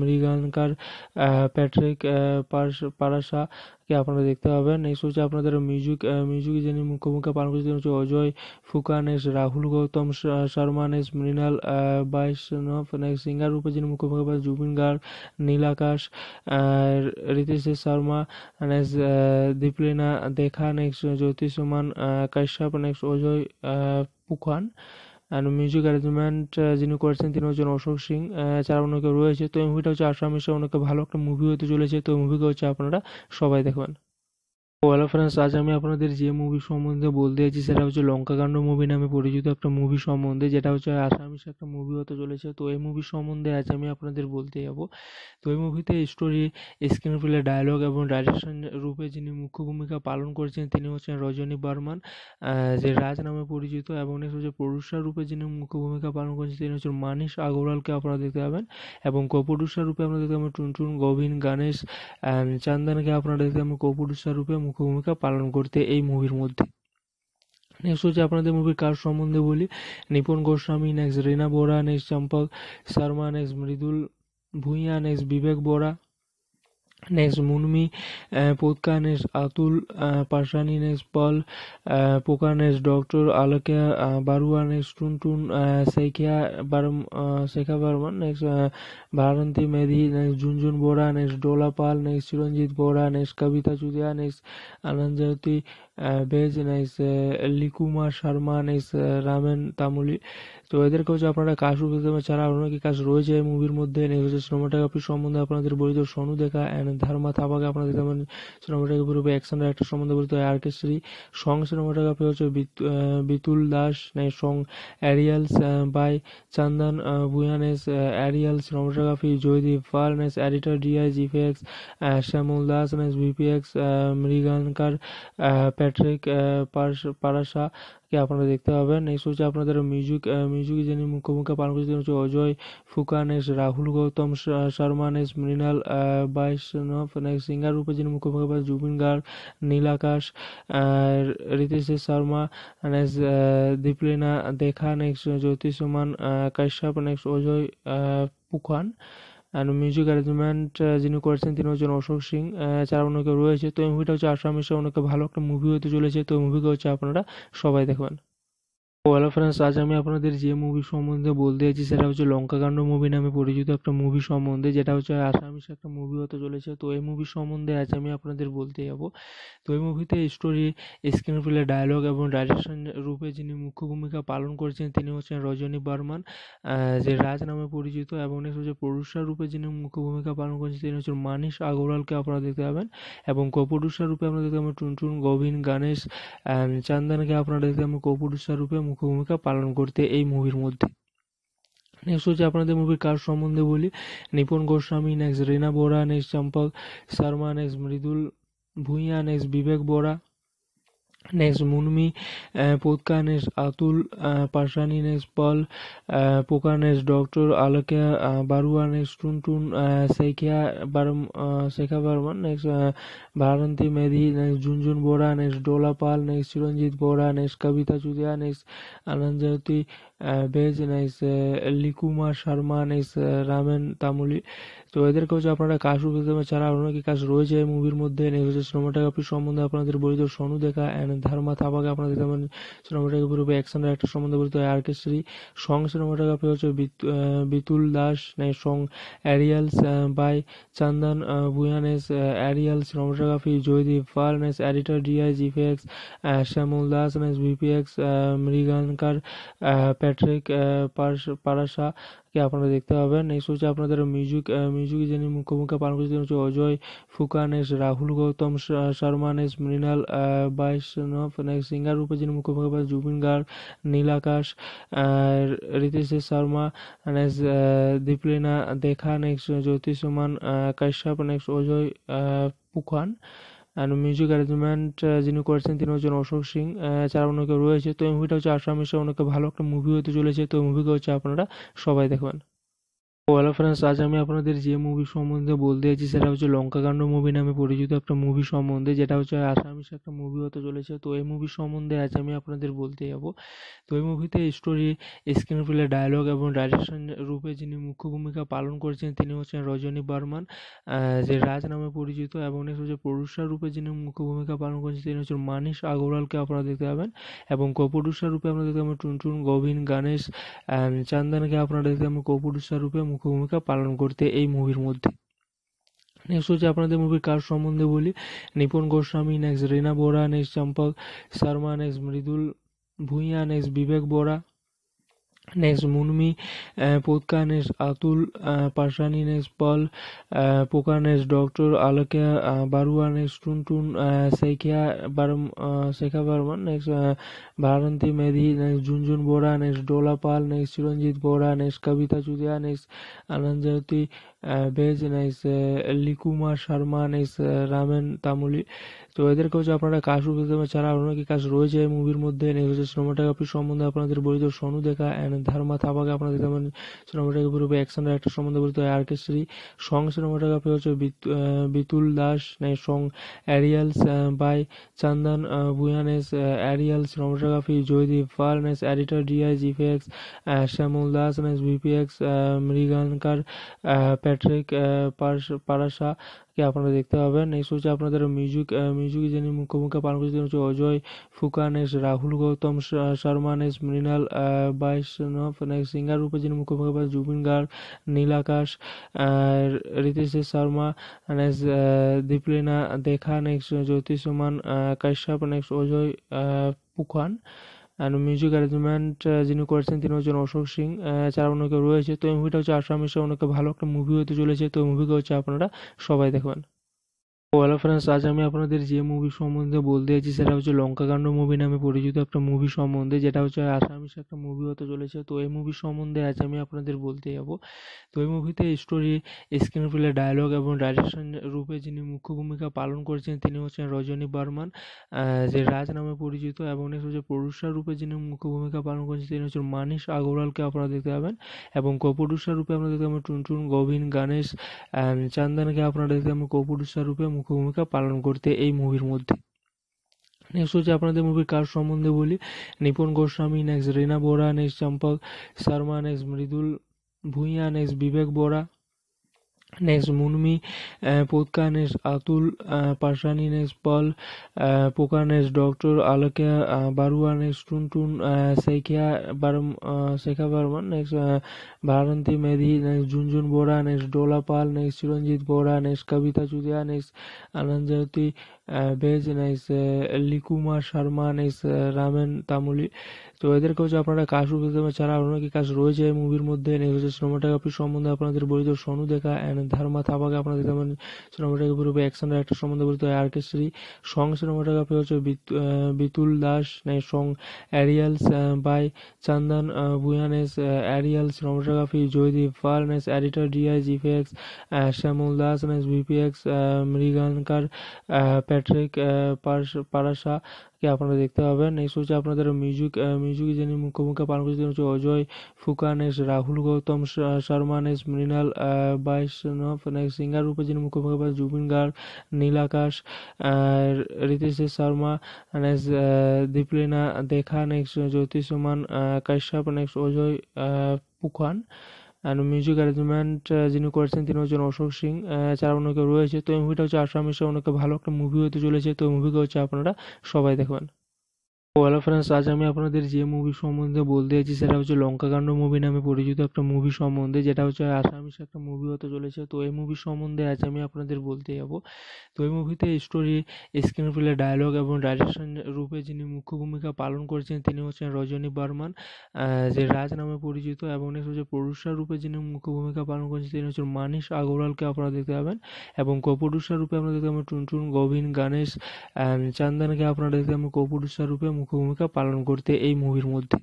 মৃগানকার Patrick uh, কে আপনারা দেখতে পাবেন নেক্সট হচ্ছে আপনাদের মিউজিক মিউজিক যিনি মুখ্যমুখী পালন করছেন হচ্ছে Ajay Phukan S Rahul Gautam Sharma S Mrinal বাইশনফ next singer রূপে যিনি মুখ্যমুখী পালন Zubeen Garg নীলাকাশ Ritesh Sharma next Dipalina Deka next Jyotishman Kashyap next Ajay Phukan আর মিউজিক অ্যারেঞ্জমেন্ট যিনি করেছেন তিনি হচ্ছেন অশোক সিং এছাড়া অনেকে রয়েছে তো এই মুভিটা হচ্ছে আসামিসে অনেক ভালো একটা মুভি হতে চলেছে তো মুভিকে হচ্ছে আপনারা সবাই দেখবেন হ্যালো ফ্রেন্ডস আজ আমি আপনাদের যে মুভি সম্বন্ধে বলতে যাচ্ছি সেটা হচ্ছে লঙ্কাকাণ্ড মুভি নামে পরিচিত একটা মুভি সম্বন্ধে যেটা হচ্ছে আসামিস একটা মুভি হতে চলেছে তো এই মুভি সম্বন্ধে আজ আমি আপনাদের বলতে যাব তো এই মুভিতে স্টোরি স্ক্রিন প্লে ডায়লগ এবং ডাইরেকশন রূপে যিনি মুখ্য ভূমিকা পালন করেছেন তিনি হচ্ছেন রজনী বর্মান যে রাজ নামে পরিচিত এবং নেক্সট হচ্ছে প্রডিউসার রূপে যিনি মুখ্য ভূমিকা পালন করেছেন তিনি হচ্ছেন মানিস আগরওয়ালকে আপনারা দেখতে পাবেন এবং কো রূপে আপনারা দেখতে পাবেন টুনটুন গোবিন গণেশ চান্দনকে আপনারা দেখতে পাবেন কো রূপে রূপে ভূমিকা পালন করতে এই মুভির মধ্যে নেক্সট হচ্ছে আপনাদের মুভির কার সম্বন্ধে বলি নিপুন Goswami next রেনা Bora next Champak Sharma next Mridul Bhuiyan next Bibek Bora next Munmi पोतका next Atul पाशानी next पल पोका next doctor आलकिया बारुआ next Tuntun शेखिया बारम शेखा Barman next भारंती Medhi next Jhunjhun Bora next Dola Pal next Chiranjit Bora next कविता चुदिया नेक्स्ट आनंद ज्योति बेज नेक्स्ट लिकुमा शर्मा नेक्स्ट रामेन तामुली তো এদের কাছে আপনারা কাজ শুরু করতে পারেন ছাড়া অনেকে কাজ রয়েছে মুভির মধ্যে হচ্ছে সিনেমাটোগ্রাফি সম্বন্ধে আপনাদের বলিত সনু দেখা অ্যান্ড ধারমা থাপাকে আপনাদের যেমন সিনেমাটোগ্রাফি রূপে অ্যাকশন ডাইরেক্টর সম্বন্ধে বলিত আর কে শ্রী সং সিনেমাটোগ্রাফি হচ্ছে Bitul Das song aerials by Chandan ভুয়ানেস aerial cinematography Joydeep Pal নেস editor DI জিফেক্স Shyamal Das নেস ভিপিএক্স মৃগানকার Patrick পারাসা কে আপনারা দেখতে পাবেন নেক্সট হচ্ছে আপনাদের মিউজিক মিউজিক যিনি মুখ্যমুখী পালন করছেন তিনি হচ্ছে Ajay ফুকানেশ Rahul Gautam Sharma next Mrinal বাইশনফ next singer রূপে যিনি মুখ্যমুখী পালন জুবিন গার্গ নীল আকাশ Ritesh Sharma next Dipalina Deka next Jyotishman Kashyap next Ajay Phukan আর মিউজিক অ্যারেঞ্জমেন্ট যিনি করেছেন তিনি হচ্ছেন অশোক সিং চার অনেকে রয়েছে তো এই মুভিটা হচ্ছে আসামিসে ওনাকে ভালো একটা মুভি হতে চলেছে তো মুভিকে হচ্ছে আপনারা সবাই দেখবেন হ্যালো ফ্রেন্ডস আজ আমি আপনাদের যে মুভি সম্বন্ধে বলতে যাচ্ছি সেটা হচ্ছে লঙ্কাকাণ্ড মুভি নামে পরিচিত একটা মুভি সম্বন্ধে যেটা হচ্ছে আসামিস একটা মুভি হতে চলেছে তো এই মুভি সম্বন্ধে আজ আমি আপনাদের বলতে যাব তো এই মুভিতে স্টোরি স্ক্রিন প্লে ডায়লগ এবং ডাইরেকশন রূপে যিনি মুখ্য ভূমিকা পালন করছেন তিনি হচ্ছেন রজনী বর্মান যে রাজ নামে পরিচিত এবং নেক্সট হচ্ছে প্রডিউসার রূপে যিনি মুখ্য ভূমিকা পালন করছেন তিনি হচ্ছেন মানিশ আগরওয়ালকে আপনারা দেখতে পাবেন এবং কো রূপে আপনারা দেখতে পাবেন টুনটুন গোবিন গণেশ চান্দানকে আপনারা দেখতে পাবেন কো রূপে রূপে মুখ্য ভূমিকা পালন করতে এই মুভির মধ্যে নেক্সট হচ্ছে আপনাদের মুভির কাজ সম্বন্ধে বলি Nipon Goswami next রেনা Bora next Champak Sharma next Mridul Bhuiyan next Bibek Bora next Munmi পুতকা next Atul পাশানি next পল পোকা নেক্সট ডক্টর আলোকিয়া বারুয়া নেক্সট টুনটুন শেখিয়া বার শেখা Barman next ভারন্তী Medhi next Jhunjhun Bora next Dola Pal next Chiranjit Bora next কবিতা চুদিয়া নেক্সট আনন্দ Jyoti base next লিকুমা Sharma next Ramen Tamuli তো এদের হচ্ছে আপনারা কাজ পেতে পারেন ছাড়া অনেকে কাজ রয়েছে এই মুভির মধ্যে নেক্সট হচ্ছে সিনেমাটোগ্রাফি সম্বন্ধে আপনাদের তো সনু দেখা অ্যান্ড ধারমা থাপাকে আপনাদের যেমন সিনেমাটোগ্রাফি রূপে অ্যাকশন একটা সম্বন্ধে তো আর কে শ্রী সং সিনেমাটোগ্রাফি হচ্ছে Bitul Das song aerials by Chandan বুয়ানেস aerial cinematography Joydeep ফার্নেস editor DI effects Shyamal Das ভিপিএক্স মৃগানকার Patrick পারাসা কে আপনারা দেখতে পাবেন নেক্সট হচ্ছে আপনাদের মিউজিক মিউজিক যিনি মুখ্যমুখী পালন করছেন হচ্ছে Ajay S Rahul Gautam Sharma নেস Mrinal বাইষ্ণব next singer রূপে যিনি মুখ্যমুখী পালন Zubeen Garg নীলাকাশ Ritesh Sharma next Dipalina Deka next Jyotishman Kashyap next Ajay Phukan and music arrangement যিনি করেছেন তিনি হচ্ছেন অশোক সিং uh, এছাড়া অনেকে রয়েছে তো এই মুভিটা হচ্ছে আসামিসে অনেকে ভালো একটা মুভি হতে চলেছে তো মুভিকে হচ্ছে আপনারা সবাই দেখবেন ওয়ালা ফ্রেন্ডস আজ আমি আপনাদের যে মুভি সম্বন্ধে বলতে চাইছি সেটা হচ্ছে লঙ্কাকাণ্ড মুভি নামে পরিচিত একটা মুভি সম্বন্ধে যেটা হচ্ছে আসামিস একটা মুভি হতে চলেছে তো এই মুভি সম্বন্ধে আজ আমি আপনাদের বলতে যাব তো এই মুভিতে স্টোরি স্ক্রিন প্লে ডায়লগ এবং ডাইরেকশন রূপে যিনি মুখ্য ভূমিকা পালন করেছেন তিনি হচ্ছেন রজনী বর্মান যে রাজ নামে পরিচিত এবং নেক্সট হচ্ছে প্রডিউসার রূপে যিনি মুখ্য ভূমিকা পালন করেছেন তিনি হচ্ছেন মানিস আগরওয়ালকে আপনারা দেখতে পাবেন এবং কো রূপে আপনারা দেখতে পাবেন টুনটুন গোবিন গণেশ চান্দানকে আপনারা দেখতে পাবেন কো রূপে মুখ্য ভূমিকা পালন করতে এই মুভির মধ্যে নেক্সট হচ্ছে আপনাদের মুভির কাজ সম্বন্ধে বলি Nipon Goswami next রেনা Bora next Champak Sharma next Mridul Bhuiyan next Bibek Bora next Munmi पोतका next Atul पाशानी next पल पोका next doctor आलकिया बारुआ next Tuntun शेखिया बर्म शेखा Barman next भारंती Medhi next Jhunjhun Bora next Dola Pal next Chiranjit Bora next कविता चुदिया नेक्स्ट आनंद ज्योति ভেজ నైస్ లికుమా శర్మ నైస్ রামেন তামুলি তো এদেরকে হচ্ছে আপনারা কাশু বেগমের ছাড়া অন্য কি কাজ রয়েছে মুভির মধ্যে হচ্ছে সিনেমাটোগ্রাফি সম্বন্ধে আপনাদের বলিত সনু দেখা অ্যান্ড ধারমা থাপাকে আপনাদের যেমন সিনেমাটোগ্রাফির উপরে অ্যাকশন ডাইরেক্টর সম্বন্ধে বলিত আর কে শ্রী সং সিনেমাটোগ্রাফি হচ্ছে বিতুল দাস নাই song aerials by Chandan বুয়ানেস aerial cinematography Joydeep Pal nice editor DI জিফেক্স Shyamal Das nice ভিপিএক্স মৃগানকার Pat Patrick uh, কে আপনারা দেখতে পাবেন নেক্সট হচ্ছে আপনাদের মিউজিক মিউজিক যিনি মুখ্য পালন করেছেন হচ্ছে Ajay S Rahul Gautam Sharma S Mrinal বাইশনফ next singer রূপে যিনি মুখ্য ভূমিকা পালন Zubeen Garg নীলাকাশ uh, Ritesh Sharma next uh, Deeplina Deka next Jyotishman Kashyap next Ajay Phukan আর মিউজিক অ্যারেঞ্জমেন্ট যিনি করেছেন তিনি হচ্ছেন অশোক সিং এছাড়া অনেকে রয়েছে তো এই মুভিটা হচ্ছে আসামিসে অনেকে ভালো একটা মুভি হতে চলেছে তো মুভিকে হচ্ছে আপনারা সবাই দেখবেন হ্যালো ফ্রেন্ডস আজ আমি আপনাদের যে মুভি সম্বন্ধে বলতে যাচ্ছি সেটা হচ্ছে লঙ্কাকাণ্ড মুভি নামে পরিচিত একটা মুভি সম্বন্ধে যেটা হচ্ছে আসামিস একটা মুভি হতে চলেছে তো এই মুভি সম্বন্ধে আজ আমি আপনাদের বলতে যাব তো এই মুভিতে স্টোরি স্ক্রিন প্লে ডায়লগ এবং ডাইরেকশন রূপে যিনি মুখ্য ভূমিকা পালন করেছেন তিনি হচ্ছেন রজনী বর্মান যে রাজ নামে পরিচিত এবং নেক্সট হচ্ছে প্রডিউসার রূপে যিনি মুখ্য ভূমিকা পালন করেছেন তিনি হচ্ছেন মানিস আগরওয়ালকে আপনারা দেখতে পাবেন এবং কো রূপে আপনারা দেখতে পাবেন টুনটুন গোবিন গণেশ চান্দনকে আপনারা দেখতে পাবেন কো রূপে ভূমিকা পালন করতে এই মুভির মধ্যে নেক্সট হচ্ছে আপনাদের মুভির কার সম্বন্ধে বলি নিপুন Goswami next রেনা Bora next Champak Sharma next Mridul Bhuiyan next Bibek Bora next Munmi Poka next Atul पाशानी next पल पोका next doctor आलकिया बारुआ next Tuntun शेखिया बारम शेखा Barman next भारंती Medhi next Jhunjhun Bora next Dola Pal next Chiranjit Bora next कविता चुदिया नेक्स्ट आनंद ज्योति बेज नेक्स्ट लिकुमा शर्मा नेक्स्ट रामेन तामुली তো এদের কাছে আপনারা কাজ শুরু করতে পারেন ছাড়া অনেকে কাজ রয়েছে মুভির মধ্যে নেক্সট হচ্ছে সম্বন্ধে আপনাদের বলিত সনু দেখা অ্যান্ড ধারমা থাপাকে আপনাদের যেমন পারেন সিনেমাটা অ্যাকশন ডাইরেক্টর সম্বন্ধে বলিত আর কে শ্রী সং সিনেমাটোগ্রাফি হচ্ছে Bitul Das song aerials by Chandan ভুয়ানেস aerial cinematography Joydeep Pal nice editor DI জিফেক্স Shyamal Das nice ভিপিএক্স মৃগানকার Patrick পারাশা কে আপনারা দেখতে পাবেন নেক্সট হচ্ছে আপনাদের মিউজিক মিউজিক যিনি মুখ্যমুখী পালন করছে হচ্ছে Ajay S Rahul Gautam Sharma নেস Mrinal বাইশনফ next singer রূপে যিনি মুখ্যমুখী পালন জুবিন গার্গ নীল আকাশ Ritesh Sharma next Dipalina Deka next Jyotishman Kashyap next Ajay Phukan and music arrangement যিনি করেছেন তিনি হচ্ছেন অশোক সিং যারা অনেকে রয়েছে তো এই মুভিটা হচ্ছে আসাম হিসেবে অনেকে ভালো একটা মুভি হতে চলেছে তো মুভিকে হচ্ছে আপনারা সবাই দেখবেন হ্যালো ফ্রেন্ডস আজ আমি আপনাদের যে মুভি সম্বন্ধে বলতে চাইছি সেটা হচ্ছে লঙ্কাকাণ্ড মুভি নামে পরিচিত একটা মুভি সম্বন্ধে যেটা হচ্ছে আসামিস একটা মুভি হতে চলেছে তো এই মুভি সম্বন্ধে আজ আমি আপনাদের বলতে যাব তো এই মুভিতে স্টোরি স্ক্রিন প্লে ডায়লগ এবং ডাইরেকশন রূপে যিনি মুখ্য ভূমিকা পালন করছেন তিনি হচ্ছেন রজনী বর্মান যে রাজ নামে পরিচিত এবং নেক্সট হচ্ছে প্রডিউসার রূপে যিনি মুখ্য ভূমিকা পালন করছেন তিনি হচ্ছেন মানিশ আগরওয়ালকে আপনারা দেখতে পাবেন এবং কো রূপে আপনারা দেখতে পাবেন টুনটুন গোবিন গণেশ চান্দানকে আপনারা দেখতে পাবেন কো রূপে রূপে মুখ্য ভূমিকা পালন করতে এই মুভির মধ্যে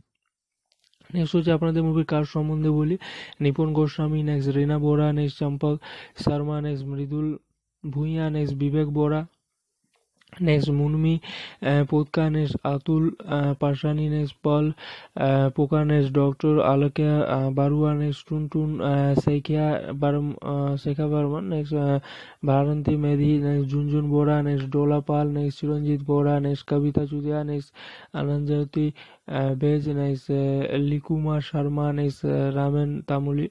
নেক্সট হচ্ছে আপনাদের মুভির কাজ সম্বন্ধে বলি Nipon Goswami next রেনা Bora next Champak Sharma next Mridul Bhuiyan next Bibek Bora next Munmi পুতকা next Atul পাশানি next পল পোকা নেক্সট ডক্টর আলোকিয়া বারুয়া নেক্সট টুনটুন শেখিয়া বার শেখা Barman next ভারন্তী Medhi next Jhunjhun Bora next Dola Pal next Chiranjit Bora next কবিতা চুদিয়া নেক্সট আনন্দ Jyoti base next লিকুমা Sharma next Ramen Tamuli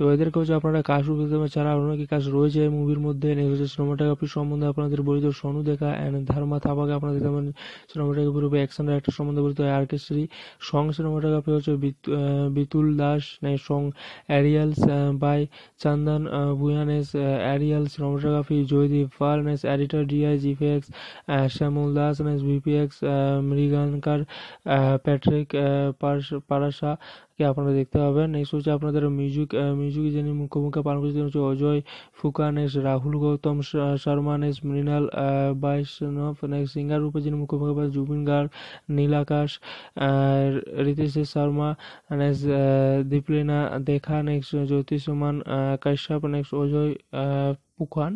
তো এদেরকে হচ্ছে আপনারা কাজ পেতে পারেন ছাড়া অনেক কাজ রয়েছে মুভির মধ্যে নেক্সট হচ্ছে সিনেমাটোগ্রাফি সম্বন্ধে আপনাদের বলিত সনু দেখা অ্যান্ড ধারমা থাপাকে আপনাদের যেমন সিনেমাটোগ্রাফি রূপে অ্যাকশন ডাইরেক্টর সম্বন্ধে বলিত আর কে শ্রী সং সিনেমাটোগ্রাফি হচ্ছে Bitul Das song aerials by Chandan ভুয়ানেস aerial cinematography Joydeep ফার্নেস editor DI effects Shyamal Das ভিপিএক্স মৃগানকার Patrick পারাসা কে আপনারা দেখতে পাবেন নেক্সট হচ্ছে আপনাদের মিউজিক মিউজিক যিনি মুখ্যমুখী পালন করছেন হচ্ছে Ajay S Rahul Gautam Sharma নেস Mrinal বাইষ্ণব next singer রূপে যিনি মুখ্যমুখী পালন Zubeen Garg নীলাকাশ Ritesh Sharma next Dipalina Deka next Jyotishman Kashyap next Ajay Phukan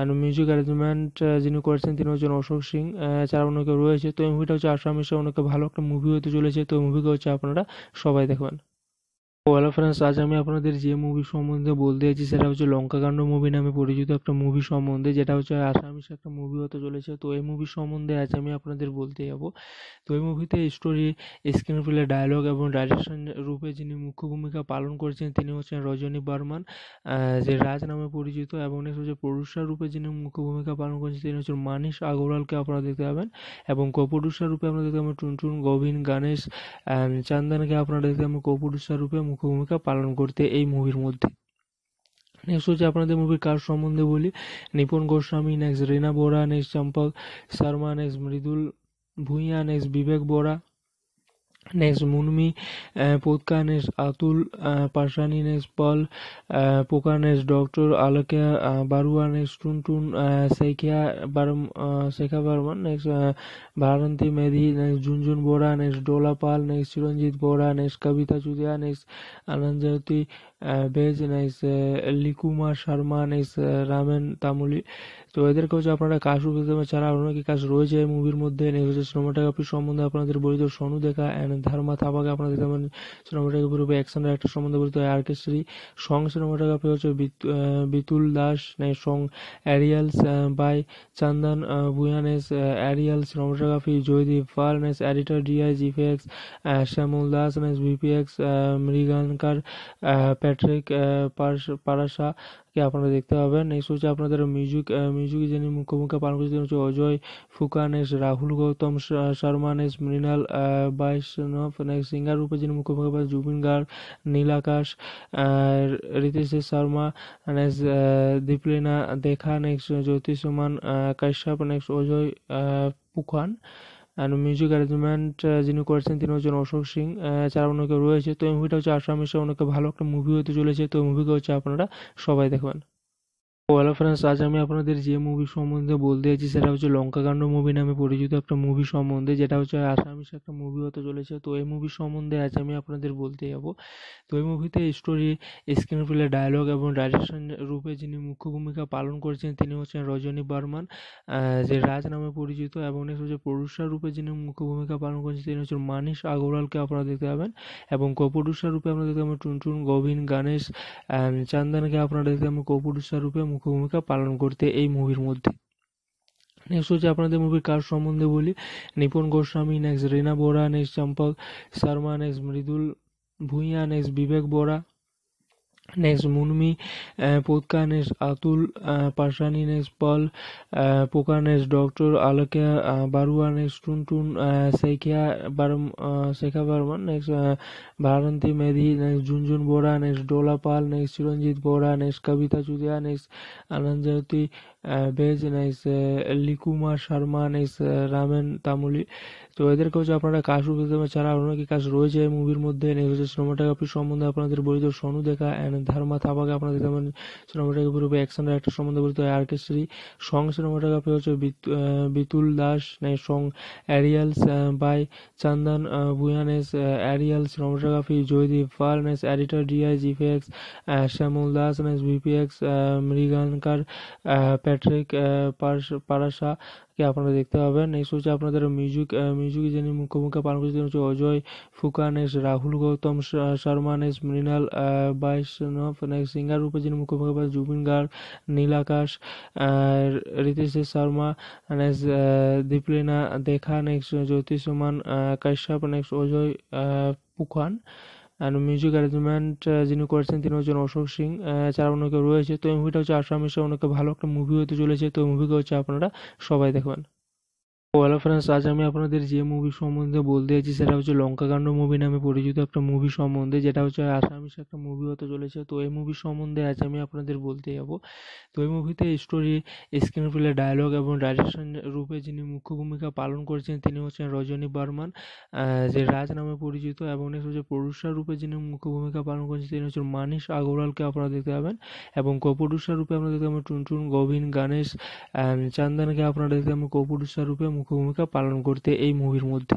আর মিউজিক অ্যারেঞ্জমেন্ট যিনি করেছেন তিনি হচ্ছেন অশোক সিং uh, এছাড়া অনেকে রয়েছে তো এই মুভিটা হচ্ছে আসামিসে অনেকে ভালো একটা মুভি হতে চলেছে তো মুভিকে হচ্ছে আপনারা সবাই দেখবেন হ্যালো ফ্রেন্ডস আজ আমি আপনাদের যে মুভি সম্বন্ধে বলতে চাইছি সেটা হচ্ছে লঙ্কাকাণ্ড মুভি নামে পরিচিত একটা মুভি সম্বন্ধে যেটা হচ্ছে আসামিস একটা মুভি হতে চলেছে তো এই মুভি সম্বন্ধে আজ আমি আপনাদের বলতে যাব তো এই মুভিতে স্টোরি স্ক্রিন প্লে ডায়লগ এবং ডাইরেকশন রূপে যিনি মুখ্য ভূমিকা পালন করেছেন তিনি হচ্ছেন রজনী বর্মান যে রাজ নামে পরিচিত এবং নেক্সট হচ্ছে প্রডিউসার রূপে যিনি মুখ্য ভূমিকা পালন করেছেন তিনি হচ্ছেন মানিস আগরওয়ালকে আপনারা দেখতে পাবেন এবং কো রূপে আপনারা দেখতে পাবেন টুনটুন গোবিন গণেশ চান্দানকে আপনারা দেখতে পাবেন কো রূপে মুখ্য ভূমিকা পালন করতে এই মুভির মধ্যে নেক্সট হচ্ছে আপনাদের মুভির কাজ সম্বন্ধে বলি নিপুণ Goswami next রেনা Bora next Champak Sharma next Mridul Bhuiyan next Bibek Bora next Munmi पोतका next Atul पाशानी next पल पोका next doctor आलकिया बारुआ next Tuntun Shekhiya बारम शेखा Barman next भारंती Medhi next Jhunjhun Bora next Dola Pal next Chiranjit Bora next कविता चुदिया नेक्स्ट आनंद ভেজ নাইস লিকুমা শর্মা নাইস রামেন তামুলি তো এদেরকে হচ্ছে আপনারা কাশু ছাড়া অনেকে কাজ রয়েছে এই মুভির মধ্যে নেক্সট হচ্ছে সিনেমাটোগ্রাফি সম্বন্ধে আপনাদের বলিত সোনু দেখা অ্যান্ড ধর্মা থাপাকে আপনাদের যেমন সিনেমাটোগ্রাফি উপরে অ্যাকশন ডাইরেক্টর সম্বন্ধে বলিত আর কে শ্রী সং সিনেমাটোগ্রাফি হচ্ছে বিতুল দাস নাই song aerials by Chandan ভুয়ানেস aerial cinematography Joydeep Pal নেস editor DI GPX Shyamal Das নেস ভিপিএক্স মৃগানকার Pat Patrick uh, কে আপনারা দেখতে পাবেন নেক্সট হচ্ছে আপনাদের মিউজিক মিউজিক uh, যিনি মুখ্য ভূমিকা পালন করেছেন হচ্ছে Ajay Phukan S Rahul Gautam Sharma S Mrinal uh, Baishnab next singer রূপে যিনি মুখ্য ভূমিকা পালন জুবিন গার্গ নীল আকাশ Ritesh Sharma next Dipalina Deka next Jyotishman Kashyap next Ajay Phukan আর মিউজিক অ্যারেঞ্জমেন্ট যিনি করেছেন তিনি হচ্ছেন অশোক সিং এছাড়া অনেকে রয়েছে তো এই মুভিটা হচ্ছে আসামিসে অনেকে ভালো একটা মুভি হতে চলেছে তো মুভিকে হচ্ছে আপনারা সবাই দেখবেন তো হ্যালো ফ্রেন্ডস আজ আমি আপনাদের যে মুভি সম্বন্ধে বলতে চাইছি সেটা হচ্ছে লঙ্কাকাণ্ড মুভি নামে পরিচিত একটা মুভি সম্বন্ধে যেটা হচ্ছে আসামিস একটা মুভি হতে চলেছে তো এই মুভি সম্বন্ধে আজ আমি আপনাদের বলতে যাব তো এই মুভিতে স্টোরি স্ক্রিন প্লে ডায়লগ এবং ডাইরেকশন রূপে যিনি মুখ্য ভূমিকা পালন করেছেন তিনি হচ্ছেন রজনী বর্মান যে রাজ নামে পরিচিত এবং নেক্সট হচ্ছে প্রডিউসার রূপে যিনি মুখ্য ভূমিকা পালন করেছেন তিনি হচ্ছেন মানিস আগরওয়ালকে আপনারা দেখতে পাবেন এবং কো রূপে আপনারা দেখতে পাবেন টুনটুন গোবিন গণেশ চান্দনকে আপনারা দেখতে পাবেন কো রূপে মুখ্য ভূমিকা পালন করতে এই মুভির মধ্যে নেক্সট হচ্ছে আপনাদের মুভির কার সম্বন্ধে বলি নিপুণ Goswami next রেনা Bora next Champak Sharma next Mridul Bhuiyan next Bibek Bora Next, Munmi uh, Potka, next Atul uh, Pashani, next Paul uh, Poka, next Doctor Alakya uh, Barua, next Tuntun uh, Sekha Baram uh, Sekha Barman, next uh, Bharanti Medhi, next Junjun Bora, next Dola Pal, next Chiranjit Bora, next Kavita Chudia, next Ananjati veg nice লিকুমা Sharma nice Ramen Tamuli তো এদেরকে হচ্ছে আপনারা কাশ ছাড়া কি কাজ রয়েছে মুভির মধ্যে নেক্সট হচ্ছে সিনেমাটোগ্রাফি সম্বন্ধে আপনাদের বলিত সনু দেখা অ্যান্ড ধারমা থাপাকে আপনাদের যেমন সিনেমাটোগ্রাফি রূপে অ্যাকশন একটা সম্বন্ধে বলিত আর কে শ্রী সং সিনেমাটোগ্রাফি হচ্ছে বিতুল দাস নাই song aerials by Chandan ভুয়ানেস aerial cinematography Joydeep Pal নেস editor DI GPX Shyamal Das নেস ভিপিএক্স মৃগানকার Patrick পারাসা uh, কে আপনারা দেখতে পাবেন নেক্সট হচ্ছে আপনাদের মিউজিক মিউজিক uh, যিনি মুখ্য ভূমিকা পালন করছেন হচ্ছে Ajay Phukan S Rahul Gautam Sharma S Mrinal uh, Baishnab next singer রূপে যিনি মুখ্য ভূমিকা পালন জুবিন গার্গ নীল আকাশ Ritesh Sharma next Dipalina Deka next Jyotishman Kashyap next Ajay Phukan আর মিউজিক অ্যারেঞ্জমেন্ট যিনি করেছেন তিনি হচ্ছেন অশোক সিং যারা অনেকে রয়েছে তো এই মুভিটা হচ্ছে আসাম হিসেবে অনেক ভালো একটা মুভি হতে চলেছে তো মুভিকে হচ্ছে আপনারা সবাই দেখবেন হ্যালো ফ্রেন্ডস আজ আমি আপনাদের যে মুভি সম্বন্ধে বলতে চাইছি সেটা হচ্ছে লঙ্কাকাণ্ড মুভি নামে পরিচিত একটা মুভি সম্বন্ধে যেটা হচ্ছে আসামিস একটা মুভি হতে চলেছে তো এই মুভি সম্বন্ধে আজ আমি আপনাদের বলতে যাব তো এই মুভিতে স্টোরি স্ক্রিন প্লে ডায়লগ এবং ডাইরেকশন রূপে যিনি মুখ্য ভূমিকা পালন করছেন তিনি হচ্ছেন রজনী বর্মান যে রাজ নামে পরিচিত এবং নেক্সট হচ্ছে প্রডিউসার রূপে যিনি মুখ্য ভূমিকা পালন করছেন তিনি হচ্ছেন মানিশ আগরওয়ালকে আপনারা দেখতে পাবেন এবং কো রূপে আপনারা দেখতে পাবেন টুনটুন গোবিন গণেশ চান্দানকে আপনারা দেখতে পাবেন কো রূপে রূপে মুখ্য ভূমিকা পালন করতে এই মুভির মধ্যে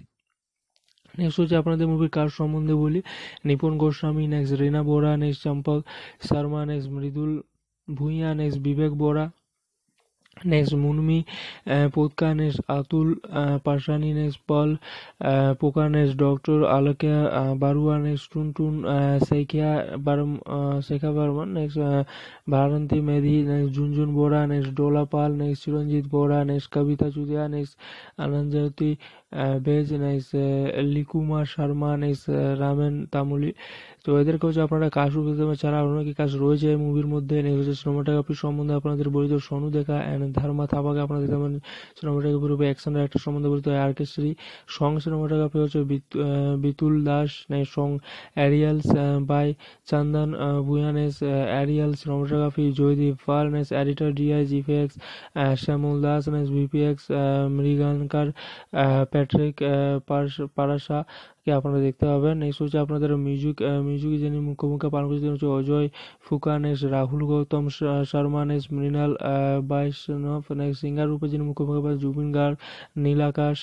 নেক্সট হচ্ছে আপনাদের মুভির কাজ সম্বন্ধে বলি Nipon Goswami next রেনা Bora next Champak Sharma next Mridul Bhuiyan next Bibek Bora next Munmi পুতকা next Atul পাশানি next পল পোকা নেক্সট ডক্টর আলোকিয়া বারুয়া নেক্সট টুনটুন শেখিয়া বার শেখা Barman next ভারন্তী Medhi next Jhunjhun Bora next Dola Pal next Chiranjit Bora next কবিতা চুদিয়া নেক্সট আনন্দ Jyoti base next লিকুমা Sharma next Ramen Tamuli তো এদেরকেও যে আপনারা কাজ পেতে পারেন ছাড়া আরও অনেক কাজ রয়েছে এই মুভির মধ্যে নেক্সট হচ্ছে সিনেমাটোগ্রাফি সম্বন্ধে আপনাদের বলিত সনু দেখা অ্যান্ড ধারমা থাপাকে আপনাদের যেমন সিনেমাটোগ্রাফি রূপে অ্যাকশন ডাইরেক্টর সম্বন্ধে তো আর কে শ্রী সং সিনেমাটোগ্রাফি হচ্ছে Bitul Das song aerials by Chandan ভুয়ানেস aerial cinematography Joydeep ফার্নেস editor DI GPX Shyamal Das ভিপিএক্স মৃগানকার Patrick পারাসা কে আপনারা দেখতে পাবেন নেক্সট হচ্ছে আপনাদের মিউজিক মিউজিক যিনি ভূমিকা পালন করছেন হচ্ছে Ajay S Rahul Gautam Sharma নেস Mrinal বাইষ্ণব next singer রূপে যিনি ভূমিকা পালন Zubeen Garg নীলাকাশ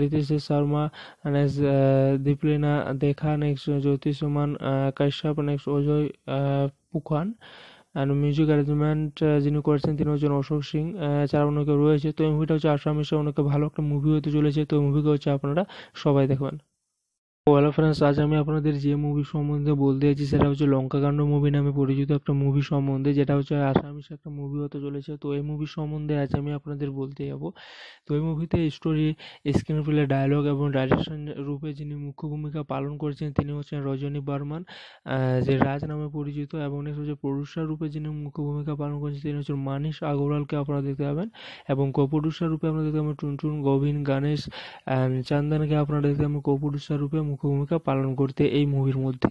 Ritesh Sharma next Dipalina Deka next Jyotishman Kashyap next Ajay Phukan আর মিউজিক অ্যারেঞ্জমেন্ট যিনি করেছেন তিনি হচ্ছেন অশোক সিং uh, এছাড়া অনেকে রয়েছে তো এই মুভিটা হচ্ছে আসামিসে অনেকে ভালো একটা মুভি হতে চলেছে তো মুভিকে হচ্ছে আপনারা সবাই দেখবেন হ্যালো ফ্রেন্ডস আজ আমি আপনাদের যে মুভি সম্বন্ধে বলতে চাইছি সেটা হচ্ছে লঙ্কাকাণ্ড মুভি নামে পরিচিত একটা মুভি সম্বন্ধে যেটা হচ্ছে আসামিস একটা মুভি হতে চলেছে তো এই মুভি সম্বন্ধে আজ আমি আপনাদের বলতে যাব তো এই মুভিতে স্টোরি স্ক্রিন প্লে ডায়লগ এবং ডাইরেকশন রূপে যিনি মুখ্য ভূমিকা পালন করেছেন তিনি হচ্ছেন রজনী বর্মান যে রাজ নামে পরিচিত এবং নেক্সট হচ্ছে প্রডিউসার রূপে যিনি মুখ্য ভূমিকা পালন করেছেন তিনি হচ্ছেন মানিশ আগরওয়ালকে আপনারা দেখতে পাবেন এবং কো রূপে আপনারা দেখতে পাবেন টুনটুন গোবিন গণেশ চান্দানকে আপনারা দেখতে পাবেন কো রূপে মুখ্য ভূমিকা পালন করতে এই মুভির মধ্যে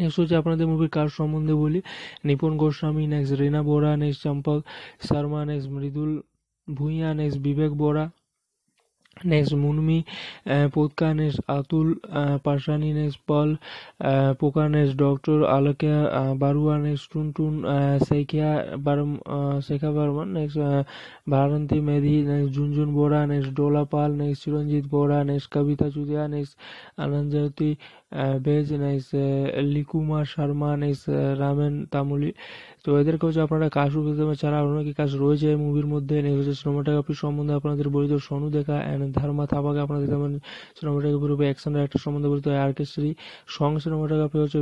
নেক্সট হচ্ছে আপনাদের মুভির কাজ সম্বন্ধে বলি নিপুণ Goswami next রেনা Bora next Champak Sharma next Mridul Bhuiyan next Bibek Bora next Munmi uh, Potka next Atul uh, Parshani next Paul uh, Poka next Doctor Alakya uh, Barua next Tuntun uh, Sekha Baram uh, Sekha Barman next uh, Bharanti Medhi next Junjun Bora next Dola Pal next Chiranjit Bora next Kavita Chudia next Ananjati veg nice লিকুমা Sharma nice Ramen Tamuli তো এদেরকে হচ্ছে আপনারা কাশু ছাড়া অন্য কাজ রয়েছে এই মুভির মধ্যে নেক্সট হচ্ছে সিনেমাটোগ্রাফি সম্বন্ধে আপনাদের বলিত সনু দেখা অ্যান্ড ধর্মা থাপাকে আপনাদের যেমন সিনেমাটোগ্রাফি উপরে অ্যাকশন একটা সম্বন্ধে বলিত আর কে শ্রী সং সিনেমাটোগ্রাফি হচ্ছে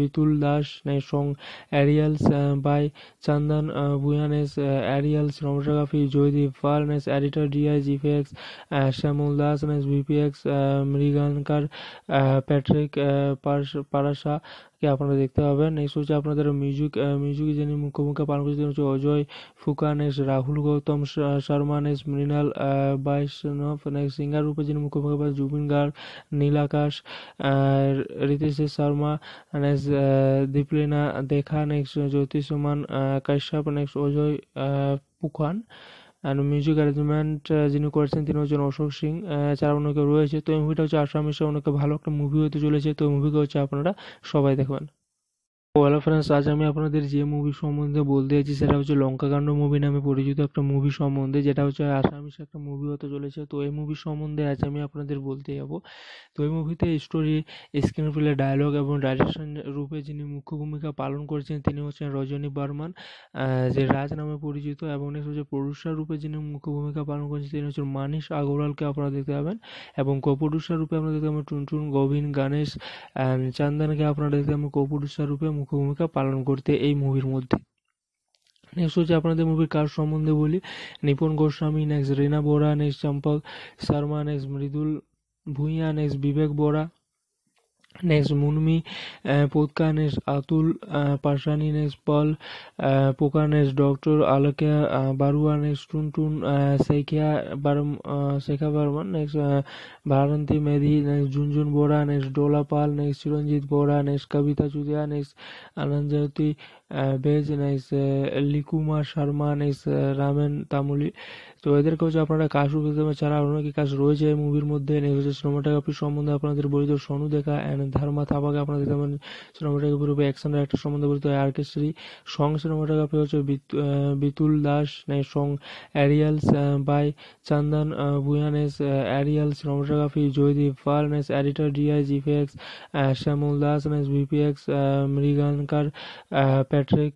বিতুল দাস নাই song aerials by Chandan ভুয়ানেস aerial cinematography Joydeep Pal নেস editor DI জিফেক্স Shyamal Das নেস ভিপিএক্স মৃগানকার Patrick uh, কে আপনারা দেখতে পাবেন নেক্সট হচ্ছে আপনাদের মিউজিক মিউজিক যিনি মুখ্য ভূমিকা পালন করেছেন হচ্ছে Ajay Phukan S Rahul Gautam Sharma S Mrinal Baishnab next singer রূপে যিনি মুখ্য ভূমিকা পালন জুবিন গার্গ নীল আকাশ uh, Ritesh Sharma next uh, Deeplina Deka next Jyotishman Kashyap next Ajay Phukan আর মিউজিক অ্যারেঞ্জমেন্ট যিনি করেছেন তিনি হচ্ছেন অশোক সিং এছাড়া অনেকে রয়েছে তো এই মুভিটা হচ্ছে আসামিসে অনেকে ভালো একটা মুভি হতে চলেছে তো মুভিকে হচ্ছে আপনারা সবাই দেখবেন হ্যালো ফ্রেন্ডস আজ আমি আপনাদের যে মুভি সম্বন্ধে বলতে চাইছি সেটা হচ্ছে লঙ্কাকাণ্ড মুভি নামে পরিচিত একটা মুভি সম্বন্ধে যেটা হচ্ছে আসামিস একটা মুভি হতে চলেছে তো এই মুভি সম্বন্ধে আজ আমি আপনাদের বলতে যাব তো এই মুভিতে স্টোরি স্ক্রিন প্লে ডায়লগ এবং ডাইরেকশন রূপে যিনি মুখ্য ভূমিকা পালন করেছেন তিনি হচ্ছেন রজনী বর্মান যে রাজ নামে পরিচিত এবং নেক্সট হচ্ছে প্রডিউসার রূপে যিনি মুখ্য ভূমিকা পালন করেছেন তিনি হচ্ছেন মানিস আগরওয়ালকে আপনারা দেখতে পাবেন এবং কো রূপে আপনারা দেখতে পাবেন টুনটুন গোবিন গণেশ চান্দনকে আপনারা দেখতে পাবেন কো রূপে মুখ্য ভূমিকা পালন করতে এই মুভির মধ্যে নেক্সট হচ্ছে আপনাদের মুভির কার সম্বন্ধে বলি নিপুণ Goswami next রেনা Bora next Champak Sharma next Mridul Bhuiyan next Bibek Bora Next, Munmi uh, Potka, next Atul uh, Pashani, next Paul uh, Poka, next Dr. Alakya uh, Barua, next Tuntun uh, Sekha, Baram, uh, Sekha Barman, next uh, Bharanti Medhi, next Junjun Bora, next Dola Pal, next Chiranjit Bora, next Kavita Chudia, next Ananjati veg nice লিকুমা Sharma nice Ramen Tamuli তো এদেরকে হচ্ছে আপনারা কাশ ছাড়া আরও কি কাজ রয়েছে মুভির মধ্যে নেক্সট হচ্ছে সিনেমাটোগ্রাফি সম্বন্ধে আপনাদের বলিত সনু দেখা অ্যান্ড ধারমা থাপাকে আপনাদের যেমন সিনেমাটোগ্রাফি রূপে অ্যাকশন ডাইরেক্টর সম্বন্ধে বলিত আর কে শ্রী সং সিনেমাটোগ্রাফি হচ্ছে বিতুল দাস নাই সং অ্যারিয়ালস বাই চন্দন নাইস aerial cinematography Joydeep Pal nice editor DI জিফেক্স Shyamal Das nice ভিপিএক্স মৃগানকার Patrick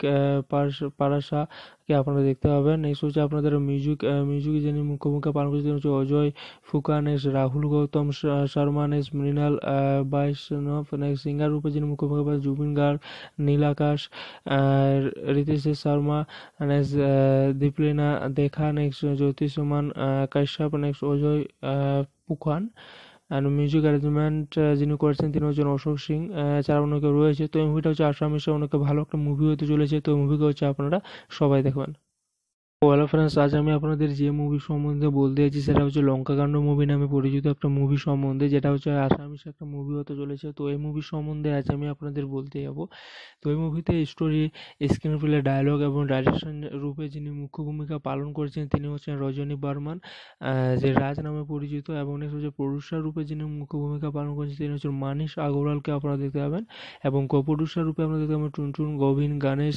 পারাসাকে uh, কে আপনারা দেখতে পাবেন নেক্সট হচ্ছে আপনাদের মিউজিক মিউজিক uh, যিনি ভূমিকা পালন তিনি হচ্ছে Ajay Phukan S Rahul Gautam Sharma next Mrinal uh, Baishnab next singer রূপে যিনি ভূমিকা পালন জুবিন গার্গ নীল আকাশ Ritesh Sharma next Dipalina Deka next Jyotishman Kashyap next Ajay Phukan and music arrangement যিনি করেছেন তিনি হচ্ছেন অশোক সিং যারা অনেকে রয়েছে তো এই মুভিটা হচ্ছে আসামিসে অনেকে ভালো একটা মুভি হতে চলেছে তো মুভিকে হচ্ছে আপনারা সবাই দেখবেন হ্যালো ফ্রেন্ডস আজ আমি আপনাদের যে মুভি সম্বন্ধে বলতে যাচ্ছি সেটা হচ্ছে লঙ্কাকাণ্ড মুভি নামে পরিচিত একটা মুভি সম্বন্ধে যেটা হচ্ছে আসামিস একটা মুভি হতে চলেছে তো এই মুভি সম্বন্ধে আজ আমি আপনাদের বলতে যাব তো এই মুভিতে স্টোরি স্ক্রিন প্লে ডায়লগ এবং ডাইরেকশন রূপে যিনি মুখ্য ভূমিকা পালন করেছেন তিনি হচ্ছেন রজনী বর্মান যে রাজ নামে পরিচিত এবং নেক্সট হচ্ছে প্রডিউসার রূপে যিনি মুখ্য ভূমিকা পালন করেছেন তিনি হচ্ছেন মানিস আগরওয়ালকে আপনারা দেখতে পাবেন এবং কো রূপে আপনারা দেখতে পাবেন টুনটুন গোবিন গণেশ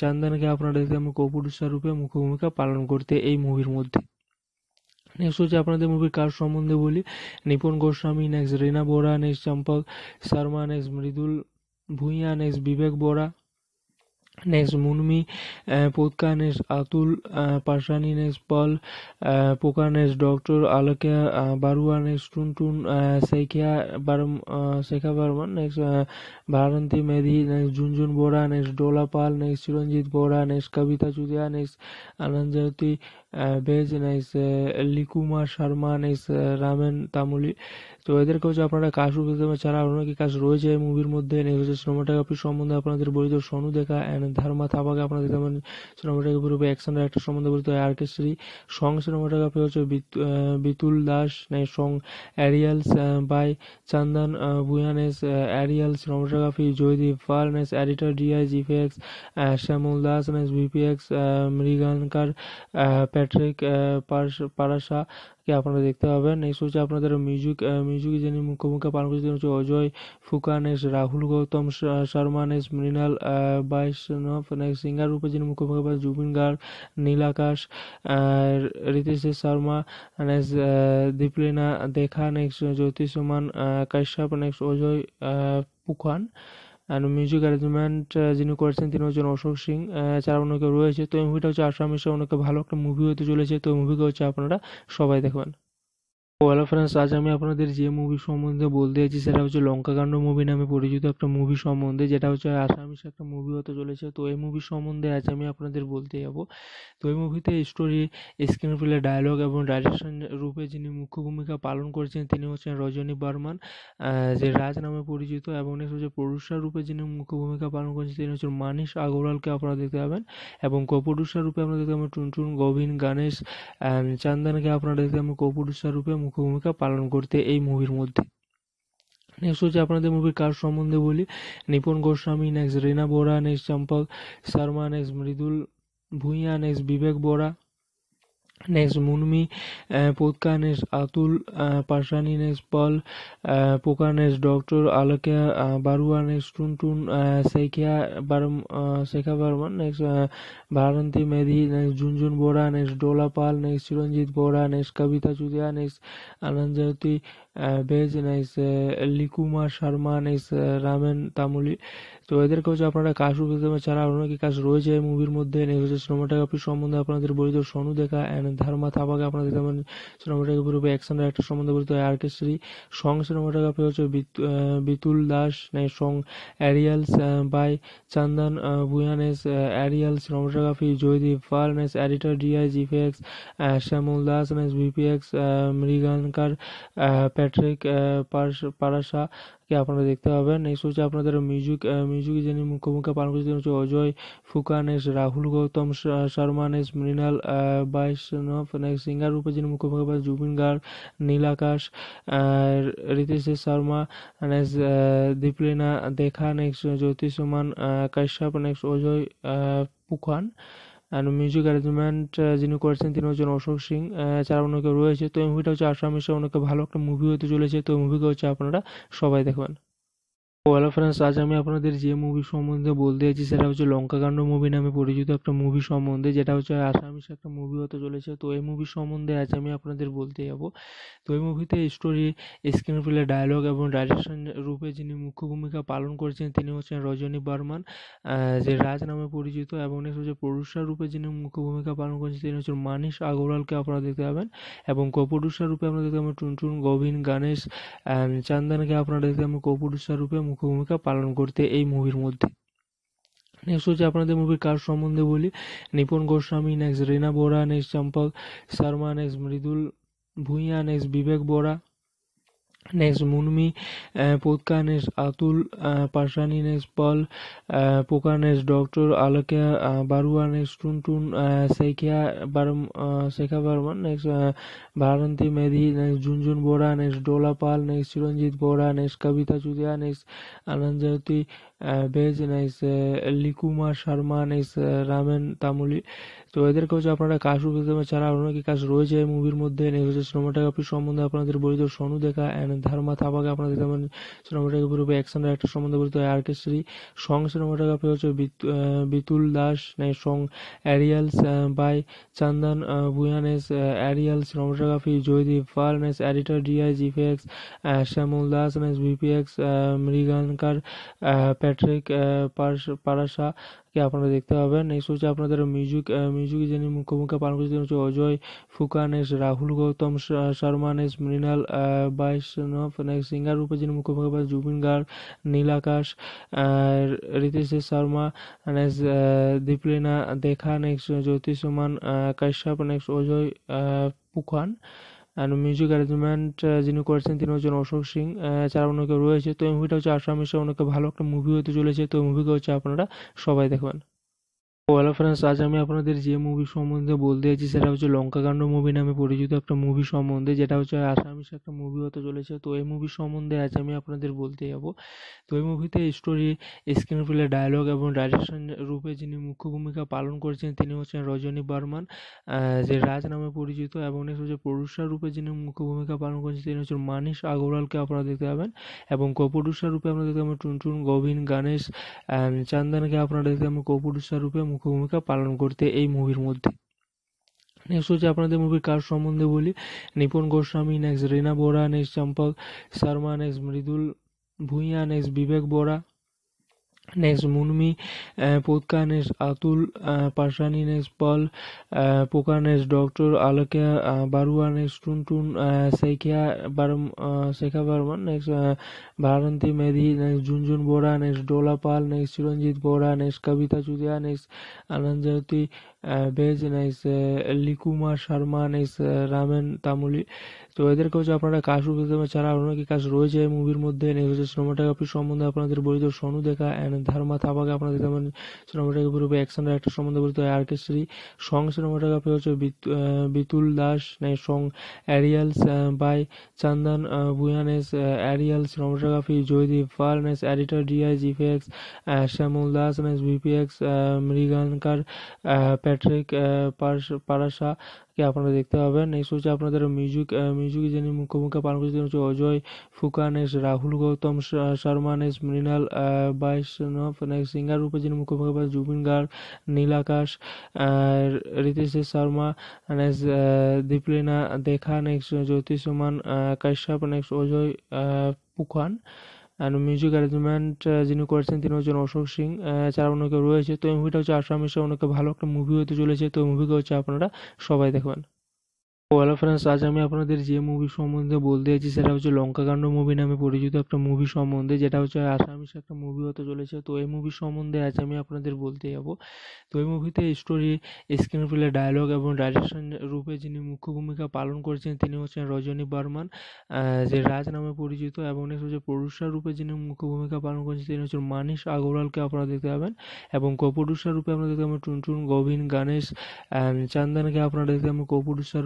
চান্দানকে আপনারা দেখতে পাবেন কো রূপে রূপে মুখ্য ভূমিকা পালন করতে এই মুভির মধ্যে নেক্সট হচ্ছে আপনাদের মুভির কার সম্বন্ধে বলি নিপুন Goswami next রেনা Bora next Champak Sharma next Mridul Bhuiyan next Bibek Bora next Munmi पोदका next Atul पाशानी next पल पोका next doctor आलकिया बारुआ next Tuntun शेखिया बारम शेखा Barman next भारंती Medhi next Jhunjhun Bora next Dola Pal next Chiranjit Bora next कविता चुदिया नेक्स्ट आनंद Jyoti veg nice লিকুমার Sharma nice Ramen Tamuli তো এদেরকে হচ্ছে আপনারা কাশ উপস্থিত ছাড়া আরও অনেকে কাজ রয়েছে এই মুভির মধ্যে হচ্ছে সিনেমাটোগ্রাফি সম্বন্ধে আপনাদের বলিত সনু দেখা অ্যান্ড ধারমা থাপাকে আপনাদের যেমন সিনেমাটোগ্রাফি রূপে অ্যাকশন ডাইরেক্টর সম্বন্ধে বলিত আর কে শ্রী সং সিনেমাটোগ্রাফি হচ্ছে বিতুল দাস নাই song aerials by Chandan বুয়ানেস aerial cinematography Joydeep Pal nice editor DI GPX Shyamal Das nice ভিপিএক্স মৃগানকার Patrick পারাশাকে আপনারা দেখতে পাবেন নেক্সট হচ্ছে আপনাদের মিউজিক মিউজিক যিনি মুখ্য পালন করছেন হচ্ছে অজয় ফুকান রাহুল গৌতম শর্মা নেস মৃণাল বাইষ্ণব নেক্সট সিঙ্গার রূপে যিনি মুখ্য মুখ্য পালন জুবিন গার্গ নীল আকাশ Ritesh Sharma next Dipalina Deka next Jyotishman Kashyap next Ajay Phukan and music arrangement যিনি করেছেন তিনি হচ্ছেন অশোক সিং যারা uh, অনেকে রয়েছে তো এই মুভিটা হচ্ছে আসাম অনেক ওনাকে ভালো একটা মুভি হতে চলেছে তো মুভিকে হচ্ছে আপনারা সবাই দেখবেন হ্যালো ফ্রেন্ডস আজ আমি আপনাদের যে মুভি সম্বন্ধে বলতে চাইছি সেটা হচ্ছে লঙ্কাকাণ্ড মুভি নামে পরিচিত একটা মুভি সম্বন্ধে যেটা হচ্ছে আসামিস একটা মুভি হতে চলেছে তো এই মুভি সম্বন্ধে আজ আমি আপনাদের বলতে যাব তো এই মুভিতে স্টোরি স্ক্রিন প্লে ডায়লগ এবং ডাইরেকশন রূপে যিনি মুখ্য ভূমিকা পালন করছেন তিনি হচ্ছেন রজনী বর্মান যে রাজ নামে পরিচিত এবং নেক্সট হচ্ছে প্রডিউসার রূপে যিনি মুখ্য ভূমিকা পালন করছেন তিনি হচ্ছেন মানিস আগরওয়ালকে আপনারা দেখতে পাবেন এবং কো রূপে আপনারা দেখতে পাবেন টুনটুন গোবিন গণেশ চান্দানকে আপনারা দেখতে পাবেন কো রূপে রূপে মুখ্য ভূমিকা পালন করতে এই মুভির মধ্যে নেক্সট হচ্ছে আপনাদের মুভির কাজ সম্বন্ধে বলি নিপুণ Goswami next রেনা Bora next Champak Sharma next Mridul Bhuiyan next Bibek Bora next Munmi, uh, Potka next Atul uh, Pashani next Paul, uh, Poka next Doctor Alakya uh, Barua next Tuntun uh, Sekha Baram uh, Sekha Barman next uh, Bharanti Medhi next Junjun Bora next Dola Pal next Chiranjit Bora next Kavita Chudia next Ananjati ভেজ লিকুমা Sharma nice Ramen Tamuli তো এদেরকে হচ্ছে আপনারা কাশু ছাড়া অন্য অনেক কাজ রয়েছে এই মুভির মধ্যে নেক্সট হচ্ছে সিনেমাটোগ্রাফি সম্বন্ধে আপনাদের বলিত সনু দেখা অ্যান্ড ধর্মা থাপাকে আপনাদের যেমন সিনেমাটোগ্রাফি রূপে অ্যাকশন ডাইরেক্টর সম্বন্ধে বলিত আর কে শ্রী সং সিনেমাটোগ্রাফি হচ্ছে বিতুল দাস নাই song aerials by Chandan ভুয়ানেস aerial cinematography Joydeep Pal nice editor DI GPX Shyamal Das nice ভিপিএক্স মৃগানকার Patrick কে আপনারা দেখতে পাবেন নেক্সট হচ্ছে আপনাদের মিউজিক মিউজিক যিনি মুখ্য ভূমিকা পালন করেছেন হচ্ছে Ajay S Rahul Gautam Sharma নেস Mrinal বাইষ্ণব next singer রূপে যিনি মুখ্য ভূমিকা পালন Zubeen Garg নীলাকাশ Ritesh Sharma next Dipalina Deka next Jyotishman Kashyap next Ajay Phukan আর মিউজিক অ্যারেঞ্জমেন্ট যিনি করেছেন তিনি হচ্ছেন অশোক সিং এছাড়া uh, অনেকে রয়েছে তো এই মুভিটা হচ্ছে আসামিসে অনেকে ভালো একটা মুভি হতে চলেছে তো মুভিকে হচ্ছে আপনারা সবাই দেখবেন হ্যালো ফ্রেন্ডস আজ আমি আপনাদের যে মুভি সম্বন্ধে বলতে চাইছি সেটা হচ্ছে লঙ্কাকাণ্ড মুভি নামে পরিচিত একটা মুভি সম্বন্ধে যেটা হচ্ছে আসামিস একটা মুভি হতে চলেছে তো এই মুভি সম্বন্ধে আজ আমি আপনাদের বলতে যাব তো এই মুভিতে স্টোরি স্ক্রিন প্লে ডায়লগ এবং ডাইরেকশন রূপে যিনি মুখ্য ভূমিকা পালন করেছেন তিনি হচ্ছেন রজনী বর্মান যে রাজ নামে পরিচিত এবং নেক্সট হচ্ছে প্রডিউসার রূপে যিনি মুখ্য ভূমিকা পালন করেছেন তিনি হচ্ছেন মানিস আগরওয়ালকে আপনারা দেখতে পাবেন এবং কো রূপে আপনারা দেখতে পাবেন টুনটুন গোবিন গণেশ চান্দনকে আপনারা দেখতে পাবেন কো রূপে মুখ্য ভূমিকা পালন করতে এই মুভির মধ্যে নেক্সট হচ্ছে আপনাদের মুভির কার সম্বন্ধে বলি Nipon Goswami next রেনা Bora next Champak Sharma next Mridul Bhuiyan next Bibek Bora Next, Munmi uh, Potkar, next Atul uh, Pashani, next Paul uh, Pokar, next Dr. Alakya uh, Barua, next Tuntun uh, Sekha, Baram, uh, Sekha Barman, next uh, Bharanti Medhi, next Junjun Bora, next Dola Pal, next Chiranjit Bora, next Kavita Chudia, next Ananjati veg nice লিকুমা Sharma nice Ramen Tamuli তো এদেরকে হচ্ছে আপনারা কাশ ছাড়া আরও কি কাজ রয়েছে মুভির মধ্যে নেক্সট হচ্ছে সিনেমাটোগ্রাফি সম্বন্ধে আপনাদের বলিত সনু দেখা অ্যান্ড ধারমা থাপাকে আপনাদের যেমন সিনেমাটোগ্রাফি রূপে অ্যাকশন ডাইরেক্টর সম্বন্ধে বলিত আর কে শ্রী সং সিনেমাটোগ্রাফি হচ্ছে বিতুল দাস নাই song aerials by Chandan ভুয়ানেস aerial cinematography Joydeep Pal nice editor DI জিফেক্স Shyamal Das nice ভিপিএক্স মৃগানকার Patrick পারাসা uh, কে আপনারা দেখতে পাবেন নেক্সট হচ্ছে আপনাদের মিউজিক মিউজিক uh, যিনি মুখ্য ভূমিকা পালন করছেন হচ্ছে Ajay Phukan S Rahul Gautam Sharma S Mrinal uh, Baishnab next singer রূপে যিনি মুখ্য ভূমিকা পালন জুবিন গার্গ নীল আকাশ Ritesh Sharma next Dipalina Deka next Jyotishman Kashyap next Ajay Phukan and music arrangement যিনি করেছেন তিনি হচ্ছেন অশোক সিং যারা অনেকে রয়েছে তো এই মুভিটা হচ্ছে আসাম হিসেবে অনেকে ভালো একটা মুভি হতে চলেছে তো মুভিকে হচ্ছে আপনারা সবাই দেখবেন হ্যালো ফ্রেন্ডস আজ আমি আপনাদের যে মুভি সম্বন্ধে বলতে যাচ্ছি সেটা হচ্ছে লঙ্কাকাণ্ড মুভি নামে পরিচিত একটা মুভি সম্বন্ধে যেটা হচ্ছে আসামিস একটা মুভি হতে চলেছে তো এই মুভি সম্বন্ধে আজ আমি আপনাদের বলতে যাব তো এই মুভিতে স্টোরি স্ক্রিন প্লে ডায়লগ এবং ডাইরেকশন রূপে যিনি মুখ্য ভূমিকা পালন করছেন তিনি হচ্ছেন রজনী বর্মান যে রাজ নামে পরিচিত এবং নেক্সট হচ্ছে প্রডিউসার রূপে যিনি মুখ্য ভূমিকা পালন করছেন তিনি হচ্ছেন মানিশ আগরওয়ালকে আপনারা দেখতে পাবেন এবং কো রূপে আপনারা দেখতে পাবেন টুনটুন গোবিন গণেশ চান্দানকে আপনারা দেখতে পাবেন কো রূপে রূপে মুখ্য ভূমিকা পালন করতে এই মুভির মধ্যে নেক্সট হচ্ছে আপনাদের মুভির কার সম্বন্ধে বলি নিপুন Goswami next রেনা Bora next Champak Sharma next Mridul Bhuiyan next Bibek Bora Next, Munmi uh, Potka, next Atul uh, Pashani, next Paul uh, Poka, next Dr. Alakya uh, Barua, next Tuntun uh, Sekha Baram, uh, Sekha Barman, next uh, Bharanti Medhi, next Junjun Bora, next Dola Pal, next Chiranjit Bora, next Kavita Chudia, next Ananjati base nice লিকুমা Sharma nice Ramen Tamuli তো এদেরকে হচ্ছে আপনারা কাজ উপস্থিত ছাড়া অনেকে কাজ রয়েছে মুভির মধ্যে নেক্সট হচ্ছে সিনেমাটোগ্রাফি সম্বন্ধে আপনাদের বলিত সনু দেখা অ্যান্ড ধারমা থাপাকে আপনাদের যেমন সিনেমাটোগ্রাফি রূপে অ্যাকশন ডাইরেক্টর সম্বন্ধে বলিত আর কে শ্রী সং সিনেমাটোগ্রাফি হচ্ছে বিতুল দাস নাই song aerials by Chandan বুয়ানেস aerial cinematography Joydeep Pal nice editor DI GPX Shyamal Das nice ভিপিএক্স মৃগানকার Patrick কে আপনারা দেখতে পাবেন নেক্সট হচ্ছে আপনাদের মিউজিক মিউজিক যিনি মুখ্য ভূমিকা পালন করেছেন হচ্ছে Ajay S Rahul Gautam Sharma নেস Mrinal বাইষ্ণব next singer রূপে যিনি মুখ্য ভূমিকা পালন জুবিন গার্গ নীল আকাশ Ritesh Sharma next Dipalina Deka next Jyotishman Kashyap next Ajay Phukan and music arrangement যিনি করেছেন তিনি হচ্ছেন অশোক সিং uh, এছাড়া অনেকে রয়েছে তো এই মুভিটা হচ্ছে আসামিসে অনেক ভালো একটা মুভি হতে চলেছে তো মুভিকে হচ্ছে আপনারা সবাই দেখবেন হ্যালো ফ্রেন্ডস আজ আমি আপনাদের যে মুভি সম্বন্ধে বলতে চাইছি সেটা হচ্ছে লঙ্কাকাণ্ড মুভি নামে পরিচিত একটা মুভি সম্বন্ধে যেটা হচ্ছে আসামিস একটা মুভি হতে চলেছে তো এই মুভি সম্বন্ধে আজ আমি আপনাদের বলতে যাব তো এই মুভিতে স্টোরি স্ক্রিন প্লে ডায়লগ এবং ডাইরেকশন রূপে যিনি মুখ্য ভূমিকা পালন করেছেন তিনি হচ্ছেন রজনী বর্মান যে রাজ নামে পরিচিত এবং নেক্সট হচ্ছে প্রডিউসার রূপে যিনি মুখ্য ভূমিকা পালন করেছেন তিনি হচ্ছেন মানিস আগরওয়ালকে আপনারা দেখতে পাবেন এবং কো রূপে আপনারা দেখতে পাবেন টুনটুন গোবিন গণেশ চান্দানকে আপনারা দেখতে পাবেন কো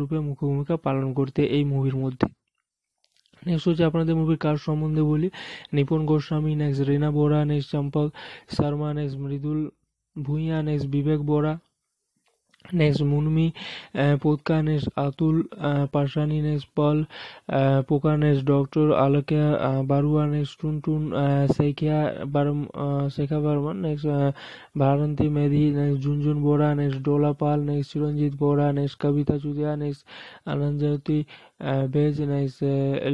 রূপে মুখ্য ভূমিকা পালন করতে এই মুভির মধ্যে নেক্সট হচ্ছে আপনাদের মুভির কাজ সম্বন্ধে বলি নিপুণ Goswami next রেনা Bora next Champak Sharma next Mridul Bhuiyan next Bibek Bora next Munmi पोतका next Atul पाशानी next पल पोका next doctor आलकिया बारुआ next Tuntun शेखिया बारम शेखा Barman next भारंती Medhi next Jhunjhun Bora next Dola Pal next Chiranjit Bora next कविता चुदिया नेक्स्ट आनंद ज्योति নাইস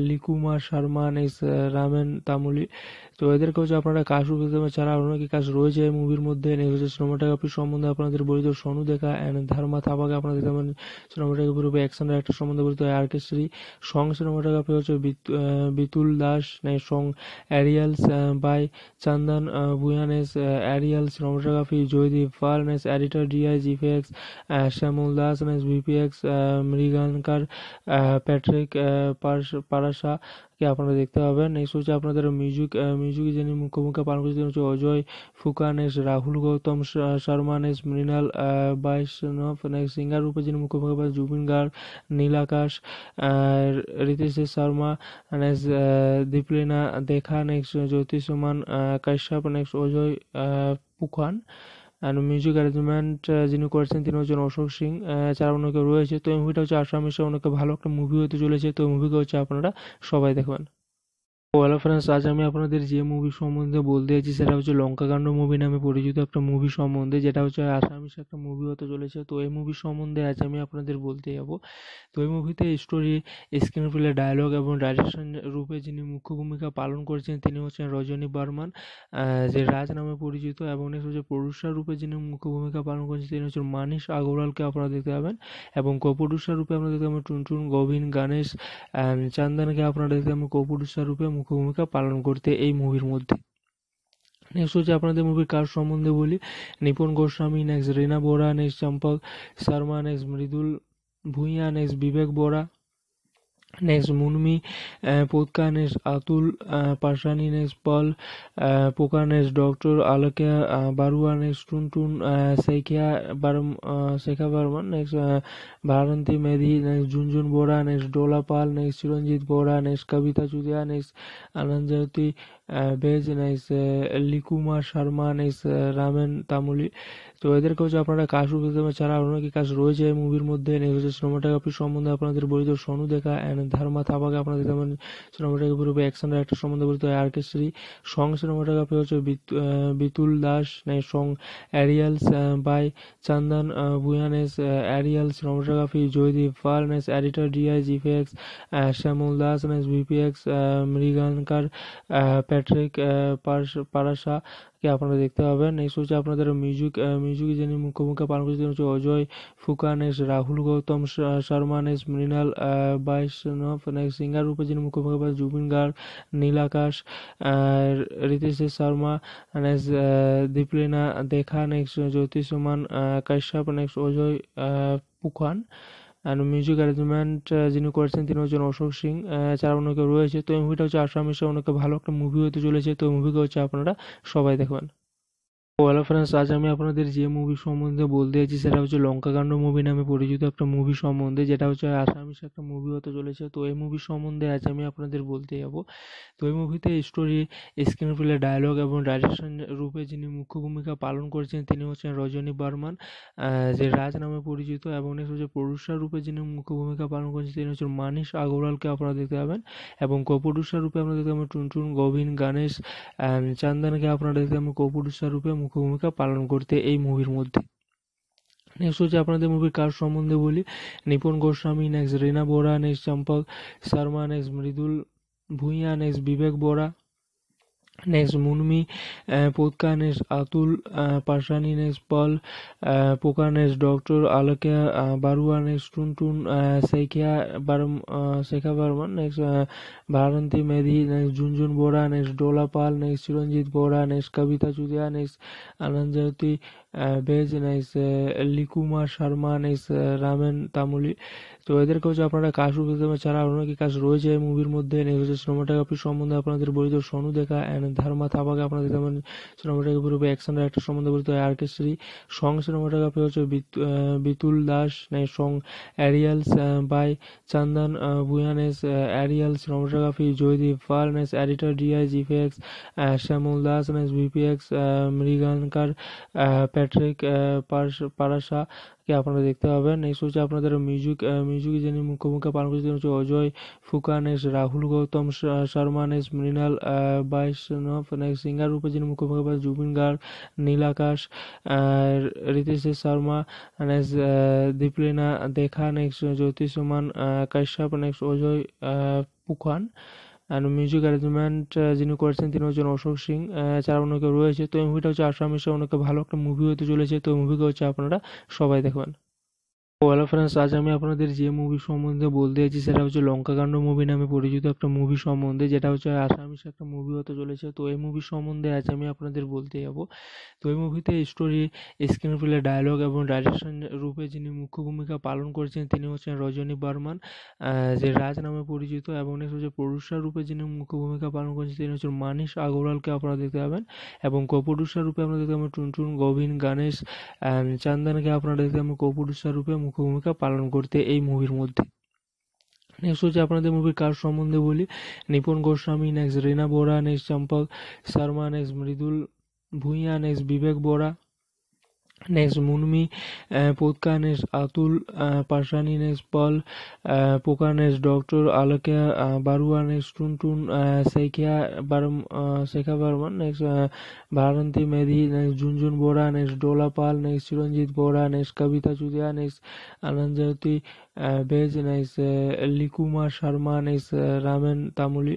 লিকুমা শর্মা নাইস রামেন তামুলি তো এদেরকে হচ্ছে আপনারা কাশ রূপে ছাড়া অন্য কাজ রয়েছে মুভির মধ্যে নেক্সট হচ্ছে সিনেমাটোগ্রাফি সম্বন্ধে আপনাদের বলিত সনু দেখা অ্যান্ড ধারমা থাপাকে আপনাদের যেমন সিনেমাটোগ্রাফি রূপে অ্যাকশন ডাইরেক্টর সম্বন্ধে বলিত আর কে শ্রী সং সিনেমাটোগ্রাফি হচ্ছে বিতুল দাস নাই song aerials by Chandan ভুয়ানেস aerial cinematography Joydeep Pal নেস editor DI GPX Shyamal Das নেস ভিপিএক্স মৃগানকার Patrick কে আপনারা দেখতে পাবেন নেক্সট হচ্ছে আপনাদের মিউজিক মিউজিক যিনি মুখ্য পালন করেছেন হচ্ছে অজয় ফুকানেস রাহুল গৌতম শর্মা নেস মৃণাল বাইষ্ণব নেক্সট সিঙ্গার রূপে যিনি মুখ্য ভূমিকা পালন Zubeen Garg নীলাকাশ Ritesh Sharma next Dipalina Deka next Jyotishman Kashyap next Ajay Phukan আর মিউজিক অ্যারেঞ্জমেন্ট যিনি করেছেন তিনি হচ্ছেন অশোক সিং এছাড়া uh, অনেকে রয়েছে তো এই মুভিটা হচ্ছে আসামিসে অনেকে ভালো একটা মুভি হতে চলেছে তো মুভিকে হচ্ছে আপনারা সবাই দেখবেন হ্যালো ফ্রেন্ডস আজ আমি আপনাদের যে মুভি সম্বন্ধে বলতে যাচ্ছি সেটা হচ্ছে লঙ্কাকাণ্ড মুভি নামে পরিচিত একটা মুভি সম্বন্ধে যেটা হচ্ছে আসামিস একটা মুভি হতে চলেছে তো এই মুভি সম্বন্ধে আজ আমি আপনাদের বলতে যাব তো এই মুভিতে স্টোরি স্ক্রিন প্লে ডায়লগ এবং ডাইরেকশন রূপে যিনি মুখ্য ভূমিকা পালন করেছেন তিনি হচ্ছেন রজনী বর্মান যে রাজ নামে পরিচিত এবং নেক্সট হচ্ছে প্রডিউসার রূপে যিনি মুখ্য ভূমিকা পালন করেছেন তিনি হচ্ছেন মানিস আগরওয়ালকে আপনারা দেখতে পাবেন এবং কো রূপে আপনারা দেখতে পাবেন টুনটুন গোবিন গণেশ চান্দানকে আপনারা দেখতে পাবেন কো রূপে মুখ্য ভূমিকা পালন করতে এই মুভির মধ্যে নেক্সট হচ্ছে আপনাদের মুভির কাজ সম্বন্ধে বলি Nipon Goswami next রেনা Bora next Champak Sharma next Mridul Bhuiyan next Bibek Bora next Munmi पोतका next Atul पाशानी next पल पोका नेक्स्ट डॉक्टर आलक्या Barua next Tuntun शेखिया बारम शेखा Barman next भारंती Medhi next Jhunjhun Bora next Dola Pal next Chiranjit Bora next कविता चुदिया नेक्स्ट आनंद Jyoti veg nice লিকুমা Sharma nice Ramen Tamuli তো এদেরকে হচ্ছে আপনারা কাশু ছাড়া অনেকে কাজ রয়েছে এই মুভির মধ্যে নেক্সট হচ্ছে সিনেমাটোগ্রাফি সম্বন্ধে আপনাদের বলিত সনু দেখা অ্যান্ড ধারমা থাপাকে আপনাদের যেমন সিনেমাটোগ্রাফির উপরে অ্যাকশন ডাইরেক্টর সম্বন্ধে তো আর কে শ্রী সং সিনেমাটোগ্রাফি হচ্ছে বিতুল দাস নাই song aerials by Chandan ভুয়ানেস aerial cinematography Joydeep Pal নেস editor DI GFX Shyamal Das নেস ভিপিএক্স মৃগানকার Patrick uh, কে আপনারা দেখতে পাবেন নেক্সট হচ্ছে আপনাদের মিউজিক মিউজিক যিনি মুখ্যমুখী পালন করছেন হচ্ছে অজয় ফুকান এস রাহুল গৌতম শর্মা এস মৃণাল বাইশ নেক্সট সিঙ্গার রূপে যিনি মুখ্যমুখী পালন Zubeen Garg নীলাকাশ Ritesh Sharma next Dipalina Deka next Jyotishman Kashyap next Ajay Phukan আর মিউজিক অ্যারেঞ্জমেন্ট যিনি করেছেন তিনি হচ্ছেন অশোক সিং এছাড়া অনেকে রয়েছে তো এই মুভিটা হচ্ছে আসামিসে অনেক ভালো একটা মুভি হতে চলেছে তো মুভিকে হচ্ছে আপনারা সবাই দেখবেন হ্যালো ফ্রেন্ডস আজ আমি আপনাদের যে মুভি সম্বন্ধে বলতে যাচ্ছি সেটা হচ্ছে লঙ্কাকাণ্ড মুভি নামে পরিচিত একটা মুভি সম্বন্ধে যেটা হচ্ছে আসামিস একটা মুভি হতে চলেছে তো এই মুভি সম্বন্ধে আজ আমি আপনাদের বলতে যাব তো এই মুভিতে স্টোরি স্ক্রিন প্লে ডায়লগ এবং ডাইরেকশন রূপে যিনি মুখ্য ভূমিকা পালন করছেন তিনি হচ্ছেন রজনী বর্মান যে রাজ নামে পরিচিত এবং নেক্সট হচ্ছে প্রডিউসার রূপে যিনি মুখ্য ভূমিকা পালন করছেন তিনি হচ্ছেন মানিশ আগরওয়ালকে আপনারা দেখতে পাবেন এবং কো রূপে আপনারা দেখতে পাবেন টুনটুন গোবিন গণেশ চান্দানকে আপনারা দেখতে পাবেন কো রূপে রূপে মুখ্য ভূমিকা পালন করতে এই মুভির মধ্যে নেক্সট হচ্ছে আপনাদের মুভির কার সম্বন্ধে বলি Nipon Goswami next রেনা Bora next Champak Sharma next Mridul Bhuiyan next Bibek Bora next Munmi uh, Potka next Atul uh, Parshani next Paul uh, Poka next Doctor Alakya uh, Barua next Tuntun uh, Sekha Baram uh, Sekha Barman next uh, Bharanti Medhi next Junjun Bora next Dola Pal next Chiranjit Bora next Kavita Chudia next Ananjati base nice লিকুমা Sharma nice Ramen Tamuli তো এদেরকে হচ্ছে আপনারা কাজ বেদমা ছাড়া অনেকে কাজ রয়েছে এই মুভির মধ্যে নেক্সট হচ্ছে সিনেমাটোগ্রাফি সম্বন্ধে আপনাদের বলিত সনু দেখা অ্যান্ড ধারমা থাপাকে আপনাদের যেমন সিনেমাটোগ্রাফি রূপে অ্যাকশন ডাইরেক্টর সম্বন্ধে বলিত আর কে শ্রী সং সিনেমাটোগ্রাফি হচ্ছে বিতুল দাস নাই song aerials by Chandan ভুয়ানেস aerial cinematography Joydeep Pal nice editor DI GPX Shyamal Das nice ভিপিএক্স মৃগানকার Patrick কে আপনারা দেখতে পাবেন নেক্সট হচ্ছে আপনাদের মিউজিক মিউজিক যিনি মুখ্য ভূমিকা পালন করেছেন হচ্ছে অজয় ফুকানেশ রাহুল গৌতম শর্মা নেস মৃণাল বাইষ্ণব নেক্সট সিঙ্গার রূপে যিনি মুখ্য ভূমিকা পালন Zubeen Garg নীলাকাশ Ritesh Sharma next Dipalina Deka next Jyotishman Kashyap next Ajay Phukan আর মিউজিক অ্যারেঞ্জমেন্ট যিনি করেছেন তিনি হচ্ছেন অশোক সিং uh, এছাড়া অনেকে রয়েছে তো এই মুভিটা হচ্ছে আসামিসে অনেকে ভালো একটা মুভি হতে চলেছে তো মুভিকে হচ্ছে আপনারা সবাই দেখবেন হ্যালো ফ্রেন্ডস আজ আমি আপনাদের যে মুভি সম্বন্ধে বলতে চাইছি সেটা হচ্ছে লঙ্কাকাণ্ড মুভি নামে পরিচিত একটা মুভি সম্বন্ধে যেটা হচ্ছে আসামিস একটা মুভি হতে চলেছে তো এই মুভি সম্বন্ধে আজ আমি আপনাদের বলতে যাব তো এই মুভিতে স্টোরি স্ক্রিন প্লে ডায়লগ এবং ডাইরেকশন রূপে যিনি মুখ্য ভূমিকা পালন করেছেন তিনি হচ্ছেন রজনী বর্মান যে রাজ নামে পরিচিত এবং নেক্সট হচ্ছে প্রডিউসার রূপে যিনি মুখ্য ভূমিকা পালন করেছেন তিনি হচ্ছেন মানিস আগরওয়ালকে আপনারা দেখতে পাবেন এবং কো রূপে আপনারা দেখতে পাবেন টুনটুন গোবিন গণেশ চান্দানকে আপনারা দেখতে পাবেন কো রূপে মুখ্য ভূমিকা পালন করতে এই মুভির মধ্যে নেক্সট হচ্ছে আপনাদের মুভির কাজ সম্বন্ধে বলি Nipon Goswami next রেনা Bora next Champak Sharma next Mridul Bhuiyan next Bibek Bora next Munmi पोतका next Atul पाशानी next पल पोका next doctor आलकिया बारुआ next Tuntun शेखिया बारम शेखा Barman next भारंती Medhi next Jhunjhun Bora next Dola Pal next Chiranjit Bora next कविता चुदिया नेक्स्ट आनंद ज्योति নাইস লিকুমা শর্মা নাইস রামেন তামুলি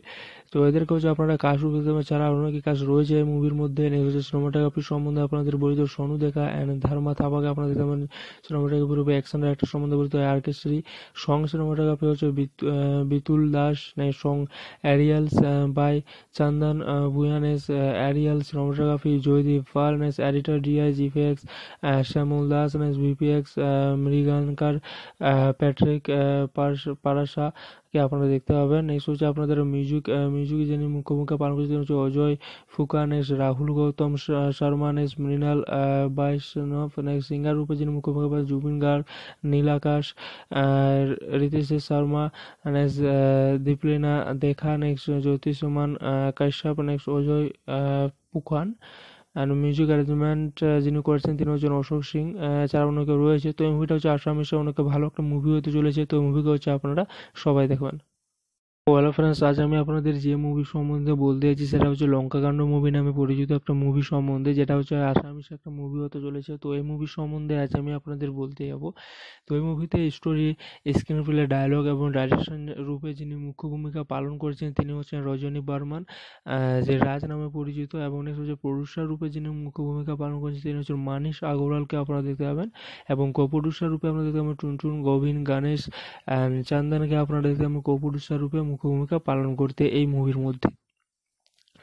তো এদেরকে হচ্ছে আপনারা কাশ রূপে ছাড়া অন্য কাজ রয়েছে মুভির মধ্যে নেক্সট হচ্ছে সিনেমাটোগ্রাফি সম্বন্ধে আপনাদের বলিত সনু দেখা অ্যান্ড ধর্মা থাপাকে আপনাদের যেমন সিনেমাটোগ্রাফি রূপে অ্যাকশন ডাইরেক্টর সম্বন্ধে বলিত আর কে শ্রী সং সিনেমাটোগ্রাফি হচ্ছে বিতুল দাস নাই song aerials by Chandan ভুয়ানেস aerial cinematography Joydeep Pal নেস editor DI GPX Shyamal Das নেস ভিপিএক্স মৃগানকার Patrick কে আপনারা দেখতে পাবেন নেক্সট হচ্ছে আপনাদের মিউজিক মিউজিক যিনি মুখ্য পালন করেছেন হচ্ছে অজয় ফুকানেশ রাহুল গৌতম শর্মানেশ মৃণাল বাইষ্ণব নেক্সট সিঙ্গার রূপে যিনি মুখ্য ভূমিকা পালন Zubeen Garg নীলাকাশ Ritesh Sharma next Dipalina Deka next Jyotishman Kashyap next Ajay Phukan আর মিউজিক অ্যারেঞ্জমেন্ট যিনি করেছেন তিনি হচ্ছেন অশোক সিং এছাড়া uh, অনেকে রয়েছে তো এই মুভিটা হচ্ছে আসামিসে অনেকে ভালো একটা মুভি হতে চলেছে তো মুভিকে হচ্ছে আপনারা সবাই দেখবেন হ্যালো ফ্রেন্ডস আজ আমি আপনাদের যে মুভি সম্বন্ধে বলতে চাইছি সেটা হচ্ছে লঙ্কাকাণ্ড মুভি নামে পরিচিত একটা মুভি সম্বন্ধে যেটা হচ্ছে আসামিস একটা মুভি হতে চলেছে তো এই মুভি সম্বন্ধে আজ আমি আপনাদের বলতে যাব তো এই মুভিতে স্টোরি স্ক্রিন প্লে ডায়লগ এবং ডাইরেকশন রূপে যিনি মুখ্য ভূমিকা পালন করেছেন তিনি হচ্ছেন রজনী বর্মান যে রাজ নামে পরিচিত এবং নেক্সট হচ্ছে প্রডুসার রূপে যিনি মুখ্য ভূমিকা পালন করেছেন তিনি হচ্ছেন মানিস আগরওয়ালকে আপনারা দেখতে পাবেন এবং কো রূপে আপনারা দেখতে পাবেন টুনটুন গোবিন গণেশ চান্দানকে আপনারা দেখতে পাবেন কো রূপে মুখ্য ভূমিকা পালন করতে এই মুভির মধ্যে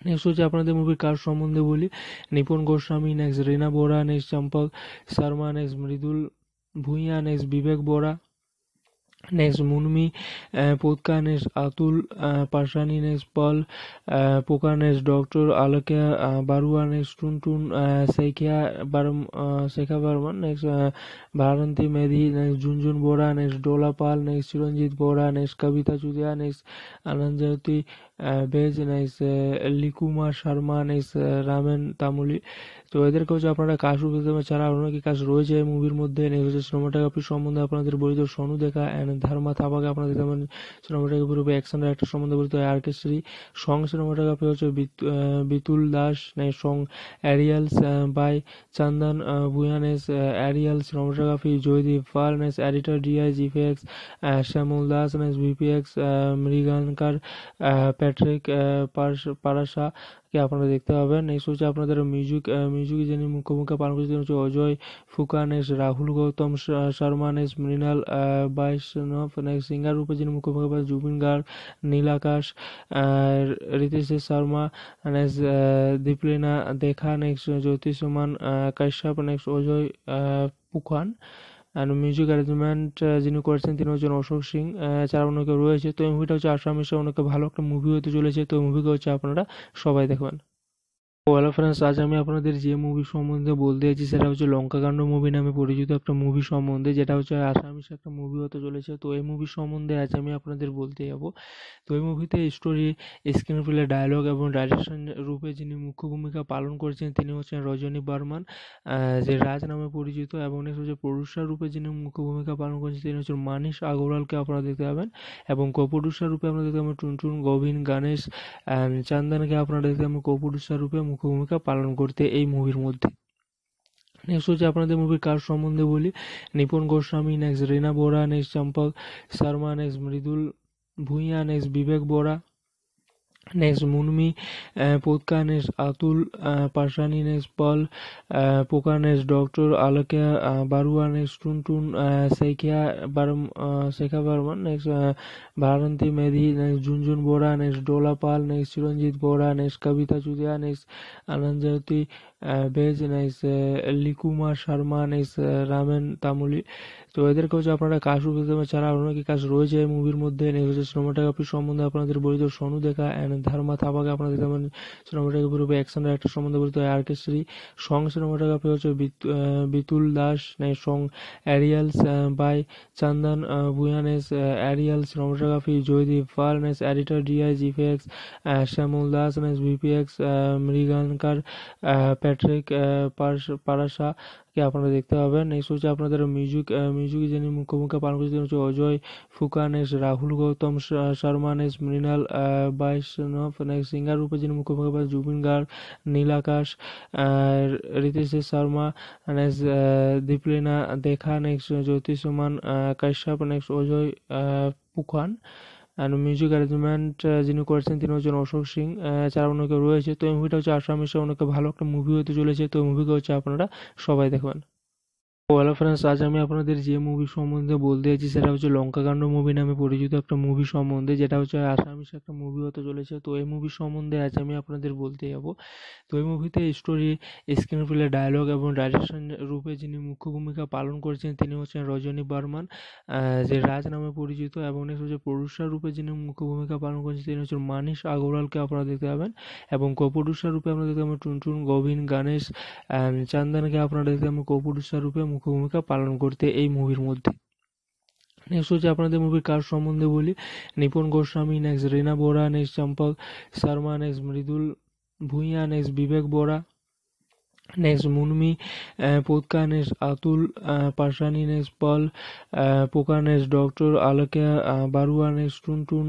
নেক্সট হচ্ছে আপনাদের মুভির কাজ সম্বন্ধে বলি নিপুণ Goswami next রেনা Bora next Champak Sharma next Mridul Bhuiyan next Bibek Bora next Munmi पोतका next Atul पाशानी next पल पोका next doctor आलकिया बारुआ next Tuntun शेखिया बारम शेखा Barman next भारंती Medhi next Jhunjhun Bora next Dola Pal next Chiranjit Bora next कविता चुदिया नेक्स्ट आनंद Jyoti veg nice লিকুমা Sharma nice Ramen Tamuli তো এদেরকে হচ্ছে আপনারা কাজ দেখতে ছাড়া অনেকে কাজ রয়েছে এই মুভির মধ্যে নেক্সট হচ্ছে সিনেমাটোগ্রাফি সম্বন্ধে আপনাদের বলিত সনু দেখা অ্যান্ড ধারমা থাপাকে আপনাদের যেমন পাবেন সিনেমাটোগ্রাফির উপরে অ্যাকশন একটা সম্বন্ধে বলিত আর কে শ্রী সং সিনেমাটোগ্রাফি হচ্ছে বিতুল দাস নাই সং অ্যারিয়ালস বাই চন্দন বুয়ানেস aerials cinematography Joydeep Pal নেস editor DI GPX Shyamal Das nice ভিপিএক্স মৃগানকার Patrick পারাশাকে uh, আপনারা দেখতে পাবেন নেক্সট হচ্ছে আপনাদের মিউজিক মিউজিক যিনি মুখ্যমুখী পালন করছেন হচ্ছে Ajay Phukan S Rahul Gautam Sharma S Mrinal বাইষ্ণব next singer রূপে যিনি মুখ্যমুখী পালন Zubeen Garg নীলাকাশ Ritesh Sharma next Dipalina Deka next Jyotishman Kashyap next Ajay Phukan আর মিউজিক অ্যারেঞ্জমেন্ট যিনি করেছেন তিনি হচ্ছেন অশোক সিং এছাড়া অনেকে রয়েছে তো এই মুভিটা হচ্ছে আসামিসে অনেক ভালো একটা মুভি হতে চলেছে তো মুভিকে হচ্ছে আপনারা সবাই দেখবেন হ্যালো ফ্রেন্ডস আজ আমি আপনাদের যে মুভি সম্বন্ধে বলতে যাচ্ছি সেটা হচ্ছে লঙ্কাকাণ্ড মুভি নামে পরিচিত একটা মুভি সম্বন্ধে যেটা হচ্ছে আসামিস একটা মুভি হতে চলেছে তো এই মুভি সম্বন্ধে আজ আমি আপনাদের বলতে যাব তো এই মুভিতে স্টোরি স্ক্রিন প্লে ডায়লগ এবং ডাইরেকশন রূপে যিনি মুখ্য ভূমিকা পালন করেছেন তিনি হচ্ছেন রজনী বর্মান যে রাজ নামে পরিচিত এবং নেক্সট হচ্ছে প্রডিউসার রূপে যিনি মুখ্য ভূমিকা পালন করেছেন তিনি হচ্ছেন মানিস আগরওয়ালকে আপনারা দেখতে পাবেন এবং কো রূপে আপনারা দেখতে পাবেন টুনটুন গোবিন গণেশ চান্দনকে আপনারা দেখতে পাবেন কো রূপে মুখ্য ভূমিকা পালন করতে এই মুভির মধ্যে নেক্সট হচ্ছে আপনাদের মুভির কার সম্বন্ধে বলি Nipon Goswami next রেনা Bora next Champak Sharma next Mridul Bhuiyan next Bibek Bora next Munmi uh, Potka next Atul uh, Pashani next Paul uh, Poka next Doctor Alakya uh, Barua next Tuntun uh, Sekha Baram uh, Sekha Barman next uh, Bharanti Medhi next Junjun Bora next Dola Pal next Chiranjit Bora next Kavita Chudia next Ananjati base নাইস লিকুমার Sharma nice Ramen Tamuli তো এদেরকে হচ্ছে আপনারা কাজ ছাড়া অনেকে কাজ রয়েছে মুভির মধ্যে হচ্ছে সিনেমাটোগ্রাফি সম্বন্ধে আপনাদের বলিত সনু দেখা অ্যান্ড ধারমা থাপাকে আপনাদের যেমন সিনেমাটোগ্রাফি রূপে অ্যাকশন ডাইরেক্টর সম্বন্ধে বলিত আর কে শ্রী সং সিনেমাটোগ্রাফি হচ্ছে বিতুল দাস নাই song aerials by Chandan ভুয়ানেস aerial cinematography Joydeep Pal nice editor DI GPX Shyamal Das nice ভিপিএক্স মৃগানকার Patrick কে আপনারা দেখতে পাবেন নেক্সট হচ্ছে আপনাদের মিউজিক মিউজিক যিনি মুখ্যমুখী পালন করছেন হচ্ছে Ajay Phukan S Rahul Gautam Sharma নেস Mrinal বাইষ্ণব next singer রূপে যিনি মুখ্যমুখী পালন জুবিন গার্গ নীল আকাশ Ritesh Sharma next Dipalina Deka next Jyotishman Kashyap next Ajay Phukan আর মিউজিক অ্যারেঞ্জমেন্ট যিনি করেছেন তিনি হচ্ছেন অশোক সিং চার অনেকে রয়েছে তো এই মুভিটা হচ্ছে আসামিসে অনেকে ভালো একটা মুভি হতে চলেছে তো মুভিকে হচ্ছে আপনারা সবাই দেখবেন হ্যালো ফ্রেন্ডস আজ আমি আপনাদের যে মুভি সম্বন্ধে বলতে চাইছি সেটা হচ্ছে লঙ্কাকাণ্ড মুভি নামে পরিচিত একটা মুভি সম্বন্ধে যেটা হচ্ছে আসামিস একটা মুভি হতে চলেছে তো এই মুভি সম্বন্ধে আজ আমি আপনাদের বলতে যাব তো এই মুভিতে স্টোরি স্ক্রিন প্লে ডায়লগ এবং ডাইরেকশন রূপে যিনি মুখ্য ভূমিকা পালন করছেন তিনি হচ্ছেন রজনী বর্মান যে রাজ নামে পরিচিত এবং নেক্সট হচ্ছে প্রডিউসার রূপে যিনি মুখ্য ভূমিকা পালন করছেন তিনি হচ্ছেন মানিশ আগরওয়ালকে আপনারা দেখতে পাবেন এবং কো রূপে আপনারা দেখতে পাবেন টুনটুন গোবিন গণেশ চান্দানকে আপনারা দেখতে পাবেন কো রূপে রূপে মুখ্য ভূমিকা পালন করতে এই মুভির মধ্যে নেক্সট হচ্ছে আপনাদের মুভির কাজ সম্বন্ধে বলি Nipon Goswami next রেনা Bora next Champak Sharma next Mridul Bhuiyan next Bibek Bora next Munmi পুতকা next Atul পাশানি next পল পোকা নেক্সট ডক্টর আলোকিয়া বারুয়া নেক্সট টুনটুন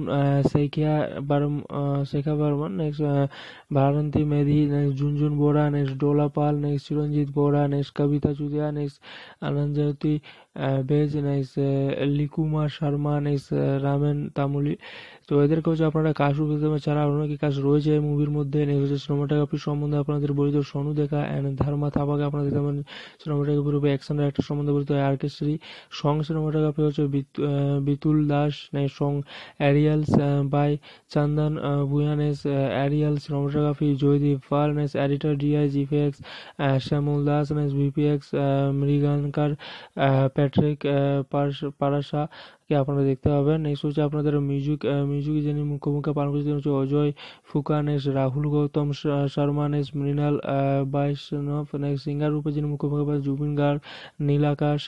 শেখিয়া বার শেখা Barman next ভারন্তী Medhi next Jhunjhun Bora next Dola Pal next Chiranjit Bora next কবিতা চুদিয়া নেক্সট আনন্দ Jyoti base next লিকুমা Sharma next Ramen Tamuli তো এদেরকে হচ্ছে আপনারা কাজ পেতে পারেন ছাড়া অনেক কাজ রয়েছে এই মুভির মধ্যে নেক্সট হচ্ছে সিনেমাটোগ্রাফি সম্বন্ধে আপনাদের তো সনু দেখা অ্যান্ড ধারমা থাপাকে আপনাদের যেমন সিনেমাটোগ্রাফি রূপে অ্যাকশন ডাইরেক্টর সম্বন্ধে তো আর কে শ্রী সং সিনেমাটোগ্রাফি হচ্ছে Bitul Das song aerials by Chandan ভুয়ানেস অ্যারিয়াল সিনেমাটোগ্রাফি জয়দীপ ফার্নেস এডিটর ডিআইজ এক্স শ্যামল দাস ভিপিএক্স মৃগানকার প্যাট্রিক পারাসা কে আপনারা দেখতে পাবেন নেক্সট হচ্ছে আপনাদের মিউজিক মিউজিক যিনি মুখ্যমুখী পালন করছেন হচ্ছে Ajay S Rahul Gautam Sharma নেস Mrinal বাইষ্ণব next singer রূপে যিনি মুখ্যমুখী পালন Zubeen Garg নীলাকাশ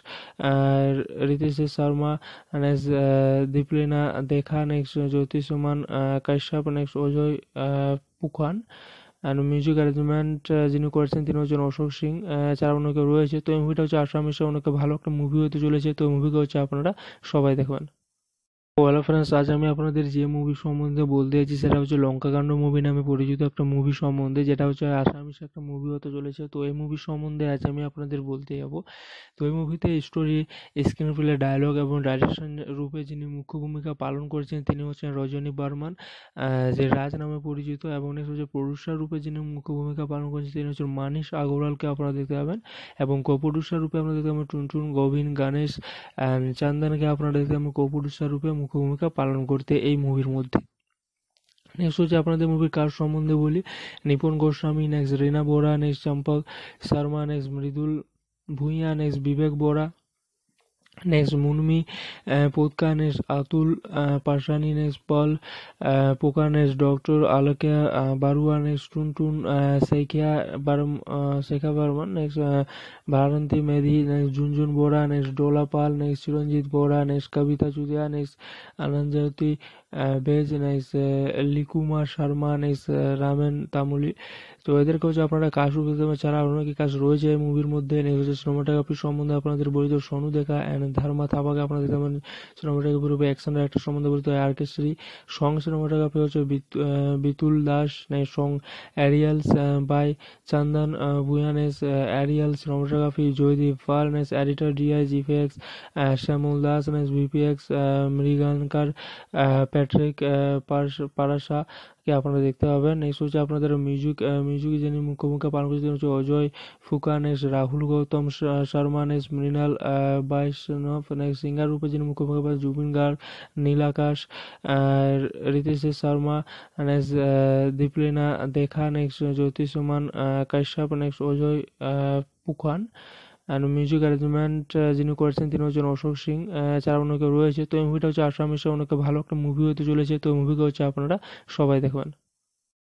Ritesh Sharma next Dipalina Deka next Jyotishman Kashyap next Ajay Phukan and music arrangement যিনি করেছেন তিনি হচ্ছেন অশোক সিং uh, এছাড়া অনেকে রয়েছে তো এই মুভিটা হচ্ছে আসামিসে অনেকে ভালো একটা মুভি হতে চলেছে তো মুভিকে হচ্ছে আপনারা সবাই দেখবেন হ্যালো ফ্রেন্ডস আজ আমি আপনাদের যে মুভি সম্বন্ধে বলতে যাচ্ছি সেটা হচ্ছে লঙ্কাকাণ্ড মুভি নামে পরিচিত একটা মুভি সম্বন্ধে যেটা হচ্ছে আসামিস একটা মুভি হতে চলেছে তো এই মুভি সম্বন্ধে আজ আমি আপনাদের বলতে যাব তো এই মুভিতে স্টোরি স্ক্রিন প্লে ডায়লগ এবং ডাইরেকশন রূপে যিনি মুখ্য ভূমিকা পালন করেছেন তিনি হচ্ছেন রজনী বর্মান যে রাজ নামে পরিচিত এবং নেক্সট হচ্ছে প্রডুসার রূপে যিনি মুখ্য ভূমিকা পালন করেছেন তিনি হচ্ছেন মানিস আগরওয়ালকে আপনারা দেখতে পাবেন এবং কো রূপে আপনারা দেখতে পাবেন টুনটুন গোবিন গণেশ অ্যান্ড চন্দনকে আপনারা দেখতে পাবেন কো রূপে মুখ্য ভূমিকা পালন করতে এই মুভির মধ্যে নেক্সট হচ্ছে আপনাদের মুভির কাজ সম্বন্ধে বলি Nipon Goswami next রেনা Bora next Champak Sharma next Mridul Bhuiyan next Bibek Bora next Munmi पोदका next Atul पाशानी next पल पोका next doctor आलकिया बारुआ next Tuntun शेखिया बारम शेखा Barman next भारंती Medhi next Jhunjhun Bora next Dola Pal next Chiranjit Bora next कविता चुदिया नेक्स्ट आनंद Jyoti veg nice লিকুমার Sharma nice Ramen Tamuli তো এদেরকে হচ্ছে আপনারা কাজ দেবেন ছাড়া অনেকে কাজ রয়েছে মুভির মধ্যে নেক্সট হচ্ছে সিনেমাটোগ্রাফি সম্বন্ধে আপনাদের বলিত সনু দেখা অ্যান্ড ধারমা থাপাকে আপনাদের যেমন সিনেমাটোগ্রাফি রূপে অ্যাকশন ডাইরেক্টর সম্বন্ধে বলিত আর কে শ্রী সং সিনেমাটোগ্রাফি হচ্ছে বিতুল দাস নাই সং অ্যারিয়ালস বাই চন্দন নেস aerials cinematography Joydeep Pal nice editor DI GFX Shyamal Das nice ভিপিএক্স মৃগানকার Patrick uh, কে আপনারা দেখতে পাবেন নেক্সট হচ্ছে আপনাদের মিউজিক মিউজিক যিনি ভূমিকা পালন করছেন হচ্ছে Ajay Phukan S Rahul Gautam Sharma S Mrinal বাইষ্ণব next singer রূপে যিনি ভূমিকা পালন জুবিন গার্গ নীল আকাশ Ritesh Sharma next Dipalina Deka next Jyotishman Kashyap next Ajay Phukan and music arrangement যিনি করেছেন তিনি হচ্ছেন অশোক সিং এছাড়া অনেকে রয়েছে তো এই মুভিটা হচ্ছে আসামিসে অনেক ভালো একটা মুভি হতে চলেছে তো মুভিকে হচ্ছে আপনারা সবাই দেখবেন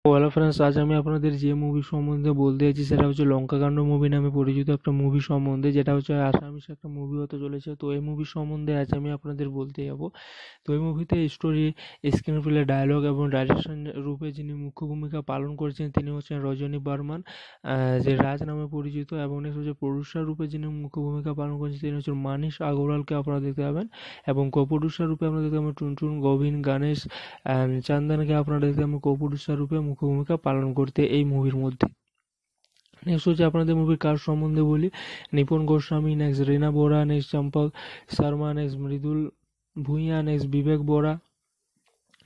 ওয়ালা ফ্রেন্ডস আজ আমি আপনাদের যে মুভি সম্বন্ধে বলতে যাচ্ছি সেটা হচ্ছে লঙ্কাকাণ্ড মুভি নামে পরিচিত একটা মুভি সম্বন্ধে যেটা হচ্ছে আসামিস একটা মুভি হতে চলেছে তো এই মুভি সম্বন্ধে আজ আমি আপনাদের বলতে যাব তো এই মুভিতে স্টোরি স্ক্রিন প্লে ডায়লগ এবং ডাইরেকশন রূপে যিনি মুখ্য ভূমিকা পালন করেছেন তিনি হচ্ছেন রজনী বর্মান যে রাজ নামে পরিচিত এবং নেক্সট হচ্ছে প্রডিউসার রূপে যিনি মুখ্য ভূমিকা পালন করেছেন তিনি হচ্ছেন মানিস আগরওয়ালকে আপনারা দেখতে পাবেন এবং কো রূপে আপনারা দেখতে পাবেন টুনটুন গোবিন গণেশ চান্দনকে আপনারা দেখতে পাবেন কো রূপে মুখ্য ভূমিকা পালন করতে এই মুভির মধ্যে নেক্সট হচ্ছে আপনাদের মুভির কার সম্বন্ধে বলি নিপুন Goswami next রেনা Bora next Champak Sharma next Mridul Bhuiyan next Bibek Bora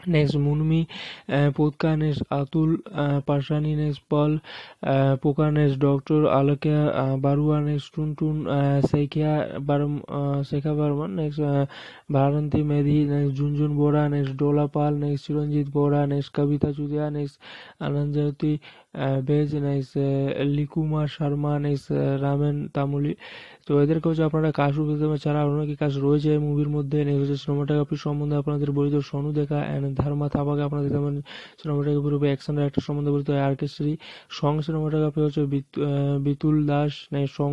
Next, Munmi uh, Putkanes Atul uh, Pashanines Paul uh, Pukanes Doctor Alakia uh, Baruanes Tuntun uh, Sekia Baram uh, Sekha Barman next uh, Bharanti Medhi next Junjun Bora next Dola Pal next Chiranjit Bora next Kavita Chudia next Ananjati base nice লিকুমা Sharma nice Ramen Tamuli তো এদেরকে হচ্ছে আপনারা কাশ রূপে ছাড়া আরও নাকি কাজ রয়েছে মুভির মধ্যে নেই হচ্ছে সিনেমাটোগ্রাফি সম্বন্ধে আপনাদের বলিত সনু দেখা অ্যান্ড ধারমা থাপাকে আপনাদের যেমন সিনেমাটোগ্রাফি রূপে অ্যাকশন ডাইরেক্টর সম্বন্ধে বলিত আর কে শ্রী সং সিনেমাটোগ্রাফি হচ্ছে বিতুল দাস নাই song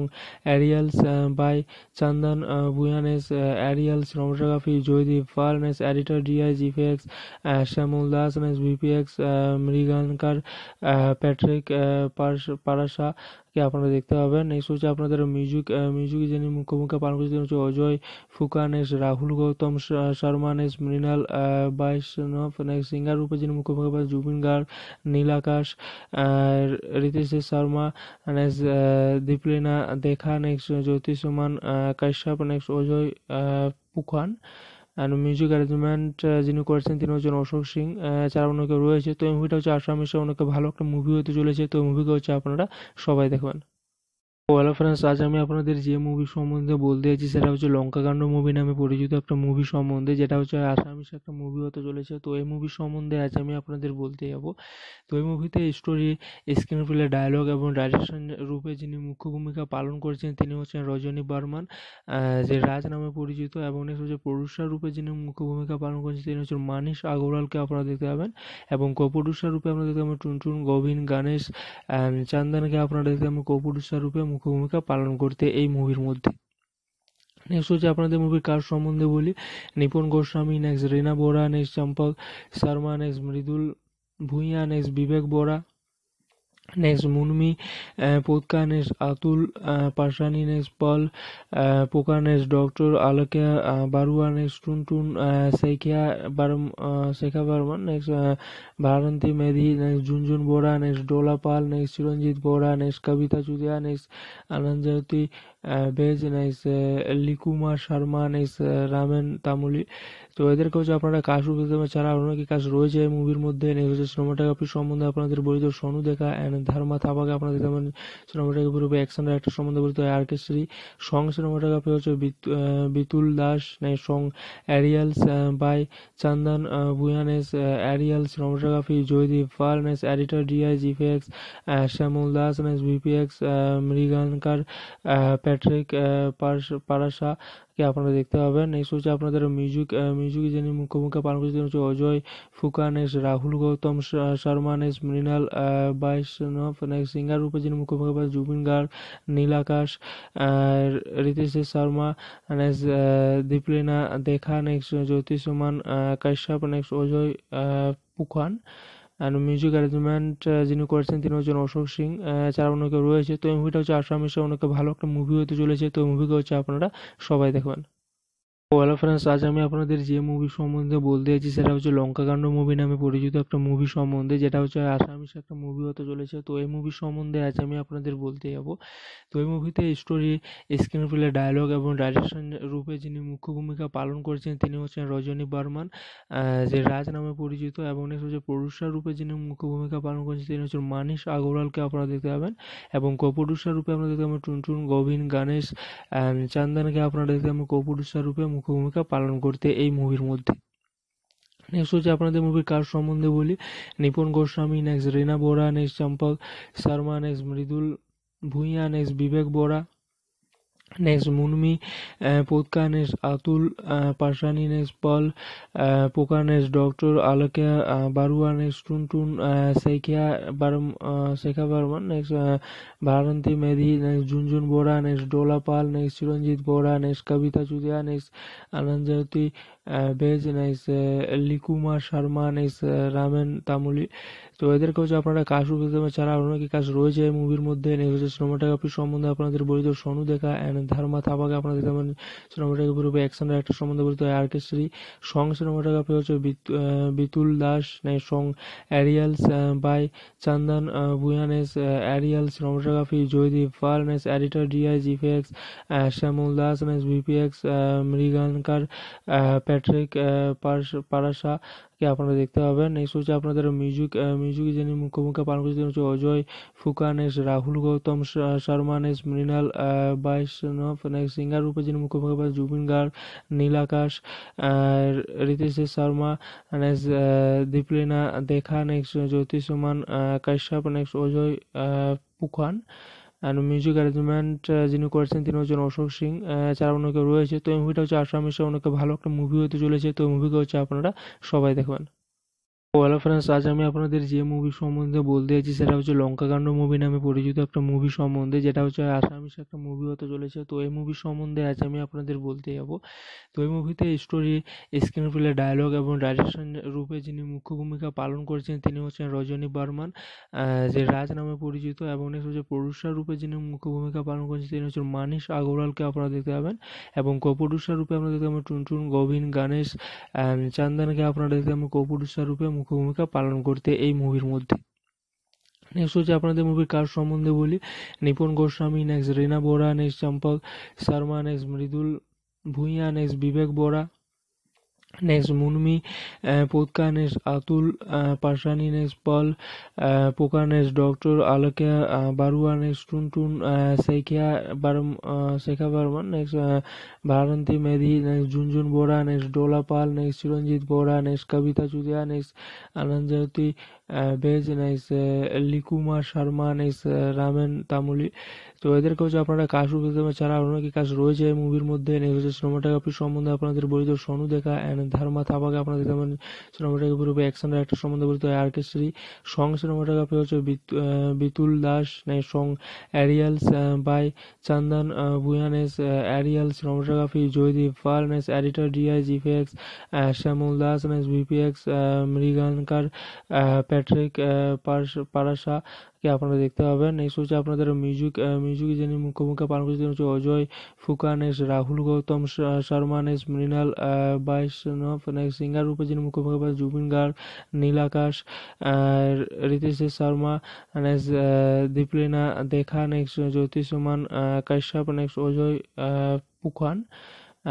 aerials by Chandan ভুয়ানেস aerial cinematography Joydeep Pal nice editor DI GFX Shyamal Das nice ভিপিএক্স মৃগানকার Patrick পারাশাকে uh, আপনারা দেখতে পাবেন নেক্সট হচ্ছে আপনাদের মিউজিক মিউজিক uh, যিনি মুখ্যমুখে পালন করছেন হচ্ছে Ajay S Rahul Gautam Sharma নেস Mrinal বাইষ্ণব next singer রূপে যিনি মুখ্যমুখে পালন জুবিন গার্গ নীল আকাশ Ritesh Sharma next Dipalina Deka next Jyotishman Kashyap next Ajay Phukan and music arrangement যিনি করেছেন তিনি হচ্ছেন অশোক সিং যারা অনেকে রয়েছে তো এই মুভিটা হচ্ছে আসাম হিসেবে অনেকে ভালো একটা মুভি হতে চলেছে তো মুভিকে হচ্ছে আপনারা সবাই দেখবেন হ্যালো ফ্রেন্ডস আজ আমি আপনাদের যে মুভি সম্বন্ধে বলতে চাইছি সেটা হচ্ছে লঙ্কাকাণ্ড মুভি নামে পরিচিত একটা মুভি সম্বন্ধে যেটা হচ্ছে আসামিস একটা মুভি হতে চলেছে তো এই মুভি সম্বন্ধে আজ আমি আপনাদের বলতে যাব তো এই মুভিতে স্টোরি স্ক্রিন প্লে ডায়লগ এবং ডাইরেকশন রূপে যিনি মুখ্য ভূমিকা পালন করছেন তিনি হচ্ছেন রজনী বর্মান যে রাজ নামে পরিচিত এবং নেক্সট হচ্ছে প্রডিউসার রূপে যিনি মুখ্য ভূমিকা পালন করছেন তিনি হচ্ছেন মানিশ আগরওয়ালকে আপনারা দেখতে পাবেন এবং কো রূপে আপনারা দেখতে পাবেন টুনটুন গোবিন গণেশ চান্দানকে আপনারা দেখতে পাবেন কো রূপে রূপে মুখ্য ভূমিকা পালন করতে এই মুভির মধ্যে নেক্সট হচ্ছে আপনাদের মুভির কাজ সম্বন্ধে বলি Nipon Goswami next রেনা Bora next Champak Sharma next Mridul Bhuiyan next Bibek Bora next Munmi uh, Potka next Atul uh, Pashani next Paul uh, Poka next Doctor Alakya uh, Barua next Tuntun uh, Sekha Baram uh, Sekha Barman next uh, Bharanti Medhi next Junjun Bora next Dola Pal next Chiranjit Bora next Kavita Chudia next Ananjati নাইস লিকুমা Sharma nice Ramen Tamuli তো এদেরকে হচ্ছে আপনারা কাশু ছাড়া আরও নাকি কাজ রয়েছে এই মুভির মধ্যে নেক্সট হচ্ছে সিনেমাটোগ্রাফি সম্বন্ধে আপনাদের বলিত সনু দেখা অ্যান্ড ধারমা থাপাকে আপনাদের যেমন সিনেমাটোগ্রাফি রূপে অ্যাকশন ডাইরেক্টর সম্বন্ধে বলিত আর কে শ্রী সং সিনেমাটোগ্রাফি হচ্ছে বিতুল দাস নাই মানে song aerials by Chandan ভুয়ানেস aerial cinematography Joydeep Pal nice editor DI GPX Shyamal Das nice ভিপিএক্স মৃগানকার Patrick কে আপনারা দেখতে পাবেন নেক্সট হচ্ছে আপনাদের মিউজিক মিউজিক যিনি মুখ্যমুখী পালন করছেন হচ্ছে অজয় ফুকানেশ রাহুল গৌতম শর্মা শর্মানেশ মৃণাল বাইষ্ণব নেক্সট সিঙ্গার রূপে যিনি মুখ্যমুখী পালন Zubeen Garg নীলাকাশ Ritesh Sharma next Dipalina Deka next Jyotishman Kashyap next Ajay Phukan আর মিউজিক অ্যারেঞ্জমেন্ট যিনি করেছেন তিনি হচ্ছেন অশোক সিং uh, এছাড়া অনেকে রয়েছে তো এই মুভিটা হচ্ছে আসামিসে অনেকে ভালো একটা মুভি হতে চলেছে তো মুভিকে হচ্ছে আপনারা সবাই দেখবেন হ্যালো ফ্রেন্ডস আজ আমি আপনাদের যে মুভি সম্বন্ধে বলতে চাইছি সেটা হচ্ছে লঙ্কাকাণ্ড মুভি নামে পরিচিত একটা মুভি সম্বন্ধে যেটা হচ্ছে আসামিস একটা মুভি হতে চলেছে তো এই মুভি সম্বন্ধে আজ আমি আপনাদের বলতে যাব তো এই মুভিতে স্টোরি স্ক্রিন প্লে ডায়লগ এবং ডাইরেকশন রূপে যিনি মুখ্য ভূমিকা পালন করেছেন তিনি হচ্ছেন রজনী বর্মান যে রাজ নামে পরিচিত এবং নেক্সট হচ্ছে প্রডিউসার রূপে যিনি মুখ্য ভূমিকা পালন করেছেন তিনি হচ্ছেন মানিস আগরওয়ালকে আপনারা দেখতে পাবেন এবং কো রূপে আপনারা দেখতে পাবেন টুনটুন গোবিন গণেশ চান্দানকে আপনারা দেখতে পাবেন কো রূপে মুখ্য ভূমিকা পালন করতে এই মুভির মধ্যে নেক্সট হচ্ছে আপনাদের মুভির কাজ সম্বন্ধে বলি Nipon Goswami next রেনা Bora next Champak Sharma next Mridul Bhuiyan next Bibek Bora next Munmi Potka next Atul পাশানি next পল পোকা নেক্সট ডক্টর আলোকিয়া বারুয়া নেক্সট টুন শেখিয়া বার শেখা Barman next ভারন্তী Medhi next Jhunjhun Bora next Dola Pal next Chiranjit Bora next কবিতা চুদিয়া নেক্সট আনন্দ বেজ নেক্সট লিকুমা শর্মা নেক্সট রামেন তামুলি তো এদেরকেও যে আপনারা কাজ শুরু করতে পারেন যারা কাজ রয়েছে এই মুভির মধ্যে নেক্সট সিনেমাটোগ্রাফি সম্বন্ধে আপনাদের বলিত সনু দেখা অ্যান্ড ধারমা থাপাকে আপনাদের যেমন সিনেমাটোগ্রাফির উপরে অ্যাকশন একটা সম্বন্ধে বলিত আর কে শ্রী সং সিনেমাটোগ্রাফি হচ্ছে Bitul Das song aerials by Chandan ভুয়ানেস aerial cinematography Joydeep ফার্নেস editor DI effects Shyamal Das নেস ভিপিএক্স মৃগানকার Patrick পারাসা কে আপনারা দেখতে পাবেন নেক্সট হচ্ছে আপনাদের মিউজিক মিউজিক যিনি মুখ্য ভূমিকা পালন করেছেন হচ্ছে Ajay Phukan S Rahul Gautam Sharma S Mrinal বাইশনফ next singer রূপে যিনি মুখ্য ভূমিকা পালন জুবিন গার্গ নীল আকাশ Ritesh Sharma next Dipalina Deka next Jyotishman Kashyap next Ajay Phukan আর মিউজিক অ্যারেঞ্জমেন্ট যিনি করেছেন তিনি হচ্ছেন অশোক সিং এছাড়া অনেকে রয়েছে তো এই মুভিটা হচ্ছে আসামিসে অনেকে ভালো একটা মুভি হতে চলেছে তো মুভিকে হচ্ছে আপনারা সবাই দেখবেন তো হ্যালো ফ্রেন্ডস আজ আমি আপনাদের যে মুভি সম্বন্ধে বলতে চাইছি সেটা হচ্ছে লঙ্কাকাণ্ড মুভি নামে পরিচিত একটা মুভি সম্বন্ধে যেটা হচ্ছে আসামিস একটা মুভি হতে চলেছে তো এই মুভি সম্বন্ধে আজ আমি আপনাদের বলতে যাব তো এই মুভিতে স্টোরি স্ক্রিন প্লে ডায়লগ এবং ডাইরেকশন রূপে যিনি মুখ্য ভূমিকা পালন করেছেন তিনি হচ্ছেন রজনী বর্মান যে রাজ নামে পরিচিত এবং নেক্সট হচ্ছে প্রডিউসার রূপে যিনি মুখ্য ভূমিকা পালন করেছেন তিনি হচ্ছেন মানিস আগরওয়ালকে আপনারা দেখতে পাবেন এবং কো রূপে আপনারা দেখতে পাবেন টুনটুন গোবিন গণেশ চান্দনকে আপনারা দেখতে পাবেন কো রূপে মুখ্য ভূমিকা পালন করতে এই মুভির মধ্যে নেক্সট হচ্ছে আপনাদের মুভির কার সম্বন্ধে বলি নিপুণ Goswami next রেনা Bora next Champak Sharma next Mridul Bhuiyan next Bibek Bora next Munmi Potka next Atul পাশানি next পল পোকা নেক্সট ডক্টর আলোকিয়া বারুয়া নেক্সট টুন শেখিয়া বার শেখা Barman next ভারন্তী Medhi next Jhunjhun Bora next Dola Pal next Chiranjit Bora next কবিতা চুদিয়া নেক্সট আনন্দ Jyoti base next লিকুমা Sharma next Ramen Tamuli তো এদেরকেও যে আপনারা কাজ রূপ দিতে পারেন ছাড়া অনেকে কাজ রয়েছে মুভির মধ্যে হচ্ছে সিনেমাটোগ্রাফি সম্বন্ধে আপনাদের বলিত সনু দেখা অ্যান্ড ধারমা থাপাকে আপনাদের যেমন সিনেমাটোগ্রাফি রূপে অ্যাকশন একটা সম্বন্ধে বলিত আর কে শ্রী সং সিনেমাটোগ্রাফি হচ্ছে Bitul Das song aerials by Chandan ভুয়ানেস aerial cinematography Joydeep নেস editor DI জিফেক্স Shyamal Das ভিপিএক্স মৃগানকার Patrick পারাশা কে আপনারা দেখতে পাবেন নেক্সট হচ্ছে আপনাদের মিউজিক মিউজিক যিনি মুখ্যমুখী পালন করছেন হচ্ছে Ajay Phukan Rahul Gautam Sharma next Mrinal বাইষ্ণব next singer রূপে যিনি মুখ্যমুখী পালন জুবিন গার্গ নীল আকাশ Ritesh Sharma next Dipalina Deka next Jyotishman Kashyap next Ajay Phukan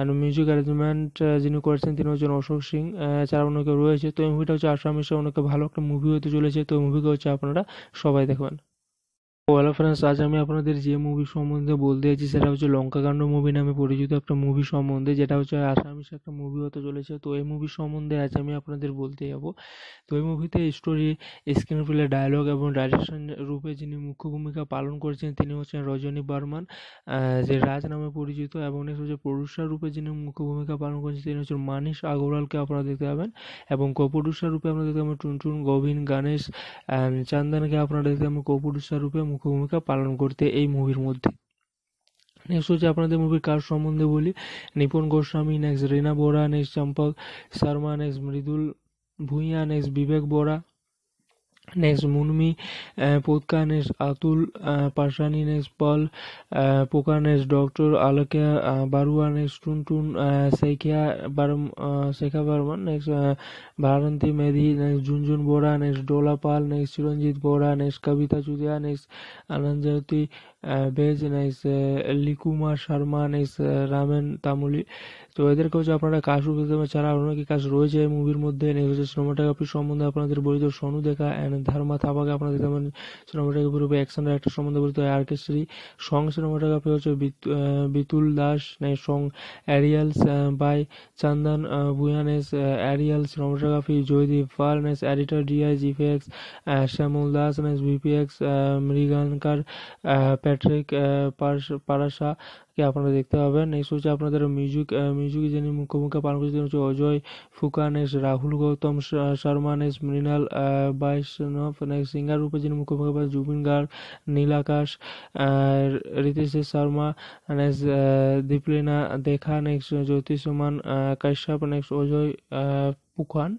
আর মিউজিক অ্যারেঞ্জমেন্ট যিনি করেছেন তিনি হচ্ছেন অশোক সিং যারা অনেকে রয়েছে তো এই মুভিটা হচ্ছে আসাম হিসেবে অনেকে ভালো একটা মুভি হতে চলেছে তো মুভিকে হচ্ছে আপনারা সবাই দেখবেন হ্যালো ফ্রেন্ডস আজ আমি আপনাদের যে মুভি সম্বন্ধে বলতে চাইছি সেটা হচ্ছে লঙ্কাকাণ্ড মুভি নামে পরিচিত একটা মুভি সম্বন্ধে যেটা হচ্ছে আসামিস একটা মুভি হতে চলেছে তো এই মুভি সম্বন্ধে আজ আমি আপনাদের বলতে যাব তো এই মুভিতে স্টোরি স্ক্রিন প্লে ডায়লগ এবং ডাইরেকশন রূপে যিনি মুখ্য ভূমিকা পালন করছেন তিনি হচ্ছেন রজনী বর্মান যে রাজ নামে পরিচিত এবং নেক্সট হচ্ছে পুরুষার রূপে যিনি মুখ্য ভূমিকা পালন করছেন তিনি হচ্ছেন মানিশ আগরওয়ালকে আপনারা দেখতে পাবেন এবং কো রূপে আপনারা দেখতে পাবেন টুনটুন গোবিন গণেশ চান্দানকে আপনারা দেখতে পাবেন কো প্রডিউসার রূপে মুখ্য ভূমিকা পালন করতে এই মুভির মধ্যে নেক্সট হচ্ছে আপনাদের মুভির কাজ সম্বন্ধে বলি Nipon Goswami next রেনা Bora next Champak Sharma next Mridul Bhuiyan next Bibek Bora next Munmi पोतका next Atul पाशानी next पल पोका next doctor आलकिया बारुआ next Tuntun शेखिया बारम शेखा Barman next भारंती Medhi next Jhunjhun Bora next Dola Pal next Chiranjit Bora next कविता चुदिया नेक्स्ट आनंद Jyoti veg nice লিকুমা Sharma nice Ramen Tamuli তো এদেরকে হচ্ছে আপনারা কাজ রূপে ছাড়া অন্য কি কাজ রয়েছে এই মুভির মধ্যে হচ্ছে সিনেমাটোগ্রাফি সম্বন্ধে আপনাদের বলিত সনু দেখা অ্যান্ড ধর্মা থাপাকে আপনাদের যেমন সিনেমাটোগ্রাফি রূপে অ্যাকশন ডাইরেক্টর সম্বন্ধে বলিত আর কে শ্রী সং সিনেমাটোগ্রাফি হচ্ছে বিতুল দাস নাই song aerials by Chandan ভুয়ানেস aerial cinematography Joydeep Pal nice editor DI GPX Shyamal Das nice ভিপিএক্স মৃগানকার Pat Patrick uh, কে আপনারা দেখতে পাবেন নেক্সট হচ্ছে আপনাদের মিউজিক মিউজিক uh, যিনি মুখ্যমুখে পালন করছেন হচ্ছে অজয় ফুকানেস রাহুল গৌতম শর্মা নেস মৃণাল বাইষ্ণব নেক্সট সিঙ্গার রূপে যিনি মুখ্যমুখে পালন Zubeen Garg নীলাকাশ uh, Ritesh Sharma next Dipalina Deka next Jyotishman Kashyap next Ajay Phukan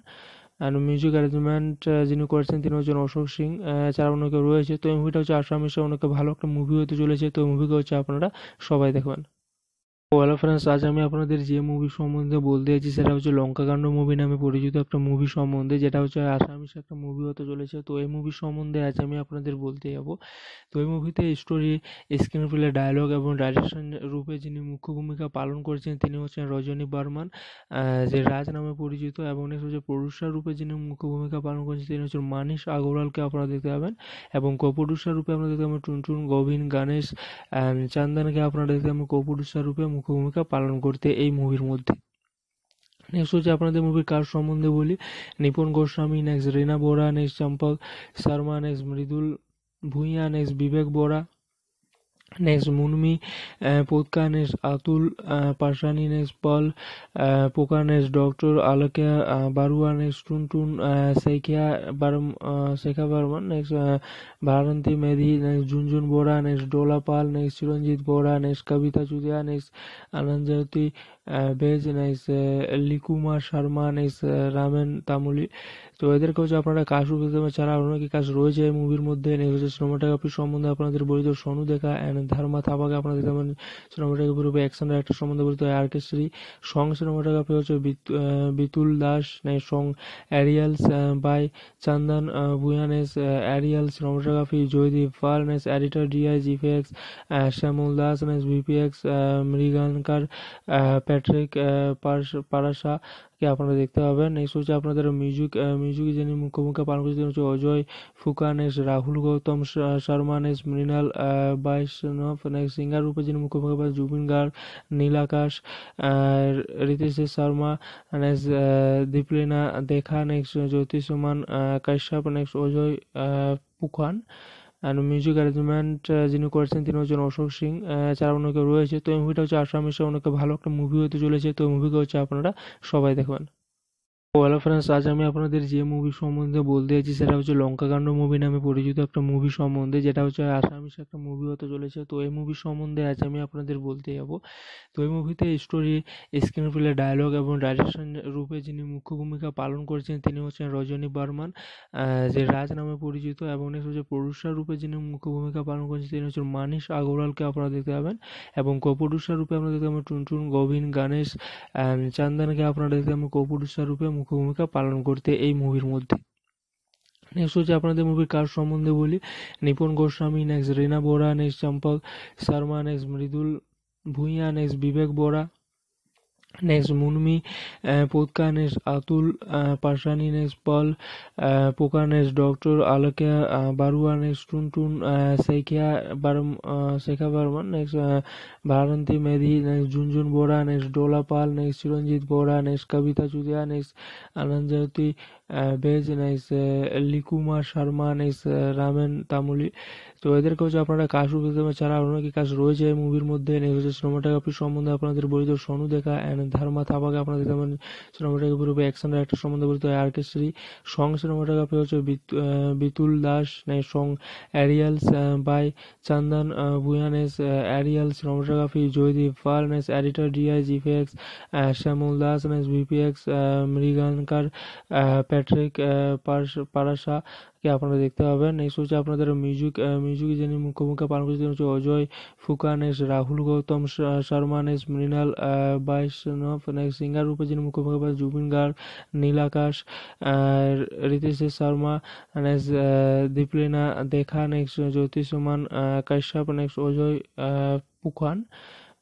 আর মিউজিক অ্যারেঞ্জমেন্ট যিনি করেছেন তিনি হচ্ছেন অশোক সিং এছাড়া uh, অনেকে রয়েছে তো এই মুভিটা হচ্ছে আসামিসে অনেকে ভালো একটা মুভি হতে চলেছে তো মুভিকে হচ্ছে আপনারা সবাই দেখবেন হ্যালো ফ্রেন্ডস আজ আমি আপনাদের যে মুভি সম্বন্ধে বলতে চাইছি সেটা হচ্ছে লঙ্কাকাণ্ড মুভি নামে পরিচিত একটা মুভি সম্বন্ধে যেটা হচ্ছে আসামিস একটা মুভি হতে চলেছে তো এই মুভি সম্বন্ধে আজ আমি আপনাদের বলতে যাব তো এই মুভিতে স্টোরি স্ক্রিন প্লে ডায়লগ এবং ডাইরেকশন রূপে যিনি মুখ্য ভূমিকা পালন করেছেন তিনি হচ্ছেন রজনী বর্মান যে রাজ নামে পরিচিত এবং নেক্সট হচ্ছে প্রডিউসার রূপে যিনি মুখ্য ভূমিকা পালন করেছেন তিনি হচ্ছেন মানিস আগরওয়ালকে আপনারা দেখতে পাবেন এবং কো রূপে আপনারা দেখতে পাবেন টুনটুন গোবিন গণেশ চান্দানকে আপনারা দেখতে পাবেন কো রূপে মুখ্য ভূমিকা পালন করতে এই মুভির মধ্যে নেক্সট হচ্ছে আপনাদের মুভির কাজ সম্বন্ধে বলি নিপুণ Goswami next রেনা Bora next Champak Sharma next Mridul Bhuiyan next Bibek Bora next Munmi Potka next Atul পাশানি next পল পোকা নেক্সট ডক্টর আলোকিয়া বারুয়া টুন টুন শেখিয়া বার শেখা Barman next Bharanti Medhi next Jhunjhun Bora next Dola Pal next Chiranjit Bora next কবিতা চুদিয়া নেক্সট আনন্দ Jyoti base next লিকুমা Sharma next Ramen Tamuli তো এদেরকেও যে আপনারা কাজ শুরু করতে পারেন যারা অনেক কাজ রয়েছে এই মুভির মধ্যে নেক্সট হচ্ছে সিনেমাটোগ্রাফি সম্বন্ধে আপনাদের বলিত সনু দেখা অ্যান্ড ধারমা থাপাকে আপনাদের যেমন সিনেমাটোগ্রাফি উপরে অ্যাকশন একটা সম্বন্ধে বলিত আর কে শ্রী সং সিনেমাটোগ্রাফি হচ্ছে Bitul Das song aerials by Chandan ভুয়ানেস aerial cinematography Joydeep ফার্নেস এডিটর ডিআইজ এক্স শ্যামল দাস নেস ভিপিএক্স মৃগানকার প্যাট্রিক পারাসা কে আপনারা দেখতে পাবেন নেক্সট হচ্ছে আপনাদের মিউজিক মিউজিক যিনি মুখ্য ভূমিকা পালন করেছেন হচ্ছে Ajay Phukan S Rahul Gautam Sharma S Mrinal বাইশনফ next singer রূপে যিনি মুখ্য ভূমিকা পালন জুবিন গার্গ নীল আকাশ Ritesh Sharma next Dipalina Deka next Jyotishman Kashyap next Ajay Phukan আর মিউজিক অ্যারেঞ্জমেন্ট যিনি করেছেন তিনি হচ্ছেন অশোক সিং এছাড়া অনেকে রয়েছে তো এই মুভিটা হচ্ছে আসামিসে অনেকে ভালো একটা মুভি হতে চলেছে তো মুভিকে হচ্ছে আপনারা সবাই দেখবেন হ্যালো ফ্রেন্ডস আজ আমি আপনাদের যে মুভি সম্বন্ধে বলতে চাইছি সেটা হচ্ছে লঙ্কাকাণ্ড মুভি নামে পরিচিত একটা মুভি সম্বন্ধে যেটা হচ্ছে আসামিস একটা মুভি হতে চলেছে তো এই মুভি সম্বন্ধে আজ আমি আপনাদের বলতে যাব তো এই মুভিতে স্টোরি স্ক্রিন প্লে ডায়লগ এবং ডাইরেকশন রূপে যিনি মুখ্য ভূমিকা পালন করেছেন তিনি হচ্ছেন রজনী বর্মান যে রাজ নামে পরিচিত এবং নেক্সট হচ্ছে প্রডিউসার রূপে যিনি মুখ্য ভূমিকা পালন করেছেন তিনি হচ্ছেন মানিস আগরওয়ালকে আপনারা দেখতে পাবেন এবং কো রূপে আপনারা দেখতে পাবেন টুনটুন গোবিন গণেশ চান্দনকে আপনারা দেখতে পাবেন কো রূপে মুখ্য ভূমিকা পালন করতে এই মুভির মধ্যে নেক্সট হচ্ছে আপনাদের মুভির কার সম্বন্ধে বলি Nipon Goswami next রেনা Bora next Champak Sharma next Mridul Bhuiyan next Bibek Bora next Munmi Potka next Atul পাশানি next পল পোকা নেক্সট ডক্টর আলোকিয়া বারুয়া নেক্সট টুন শেখিয়া বার Shekha Barman next ভারন্তী Medhi next Jhunjhun Bora next Dola Pal next Chiranjit Bora next কবিতা চুদিয়া next Anandajyoti Bez next লিকুমা Sharma next Ramen Tamuli তো এদেরকেও যে আপনারা কাজ শুরু করতে পারেন ছাড়া অনেকে কাজ রয়েছে মুভির মধ্যে হচ্ছে সিনেমাটোগ্রাফি সম্বন্ধে আপনাদের বলিত সনু দেখা অ্যান্ড ধারমা থাপাকে আপনাদের যেমন সিনেমাটোগ্রাফি রূপে অ্যাকশন একটা সম্বন্ধে বলিত আর কে শ্রী সং সিনেমাটোগ্রাফি হচ্ছে Bitul Das song aerials by Chandan ভুয়ানেস aerial cinematography Joydeep Pal নেস editor DI জিফেক্স Shyamal Das নেস ভিপিএক্স মৃগানকার Patrick পারাশা কে আপনারা দেখতে পাবেন নেক্সট হচ্ছে আপনাদের মিউজিক মিউজিক যিনি মুখ্যমুখী পালন করছেন তিনি হচ্ছে Ajay Phukan Rahul Gautam Sharma next Mrinal বাইষ্ণব next singer রূপে যিনি মুখ্যমুখী পালন জুবিন গার্গ নীল আকাশ Ritesh Sharma next Dipalina Deka next Jyotishman Kashyap next Ajay Phukan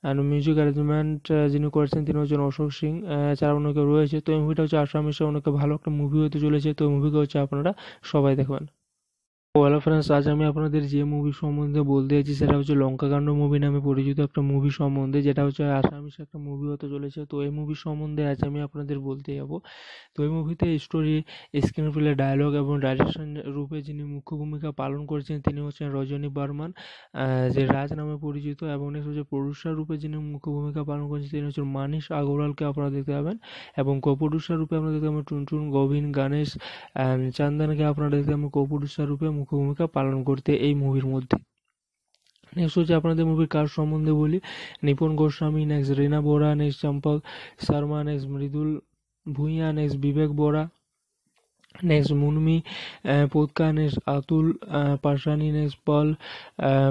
আর মিউজিক অ্যারেঞ্জমেন্ট যিনি করেছেন তিনি হচ্ছেন অশোক সিং যারা অনেকে রয়েছে তো এই মুভিটা হচ্ছে আসাম হিসেবে অনেকে ভালো একটা মুভি হতে চলেছে তো মুভিকে হচ্ছে আপনারা সবাই দেখবেন হ্যালো ফ্রেন্ডস আজ আমি আপনাদের যে মুভি সম্বন্ধে বলতে যাচ্ছি সেটা হচ্ছে লঙ্কাকাণ্ড মুভি নামে পরিচিত একটা মুভি সম্বন্ধে যেটা হচ্ছে আসামিস একটা মুভি হতে চলেছে তো এই মুভি সম্বন্ধে আজ আমি আপনাদের বলতে যাব তো এই মুভিতে স্টোরি স্ক্রিন প্লে ডায়লগ এবং ডাইরেকশন রূপে যিনি মুখ্য ভূমিকা পালন করেছেন তিনি হচ্ছেন রজনী বর্মান যে রাজ নামে পরিচিত এবং নেক্সট হচ্ছে প্রডিউসার রূপে যিনি মুখ্য ভূমিকা পালন করেছেন তিনি হচ্ছেন মানিস আগরওয়ালকে আপনারা দেখতে পাবেন এবং কো রূপে আপনারা দেখতে পাবেন টুনটুন গোবিন গণেশ চান্দানকে আপনারা দেখতে পাবেন কো রূপে রূপে মুখ্য ভূমিকা পালন করতে এই মুভির মধ্যে নেক্সট হচ্ছে আপনাদের মুভির কার সম্বন্ধে বলি নিপুণ Goswami next Rina Bora next Champak Sharma next Mridul Bhuiyan next Bibek Bora next Munmi Potka next Atul পাশানি next পল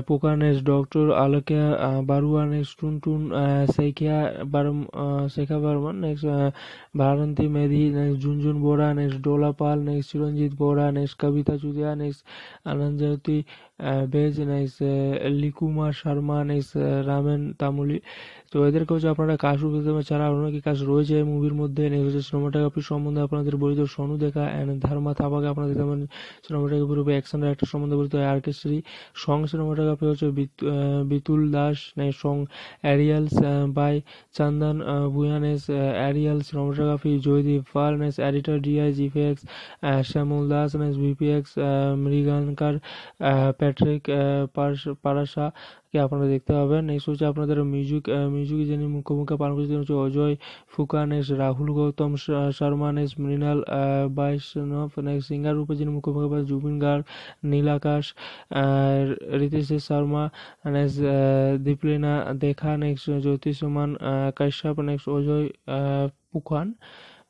পোকা next doctor আলোকিয়া বারুয়া next Tuntun শেখিয়া বারম Shekha Barman next Bharanti Medhi next Jhunjhun Bora next Dola Pal next Chiranjit Bora next কবিতা চুদিয়া নেক্সট আনন্দ Jyoti base nice লিকুমা Sharma next Ramen Tamuli তো এদেরকে হচ্ছে আপনারা কাজ ছাড়া অনেকে কাজ রয়েছে এই মুভির মধ্যে নেক্সট হচ্ছে সিনেমাটোগ্রাফি সম্বন্ধে আপনাদের বলিত সনু দেখা অ্যান্ড ধারমা থাপাকে আপনাদের যেমন সিনেমাটোগ্রাফি রূপে অ্যাকশন ডাইরেক্টর সম্বন্ধে বলিত আর কে শ্রী সং সিনেমাটোগ্রাফি হচ্ছে Bitul Das next song aerials by Chandan বুয়ানেস aerial cinematography photography Joydeep মেস editor DI GFX Shyamal Das মেস ভিপিএক্স মৃগানকার প্যাট্রিক পারাসা কে আপনারা দেখতে পাবেন নেক্সট হচ্ছে আপনাদের মিউজিক মিউজিক যিনি মুখ্য ভূমিকা পালন করেছেন হচ্ছে অজয় ফুকানেশ রাহুল গৌতম শর্মা নেস মৃণাল বাইশনফ নেক্সট সিঙ্গার রূপে যিনি মুখ্য ভূমিকা পালন Zubeen Garg নীলাকাশ Ritesh Sharma next uh, Deeplina Deka next Jyotishman uh, Kashyap next Ajay uh, Phukan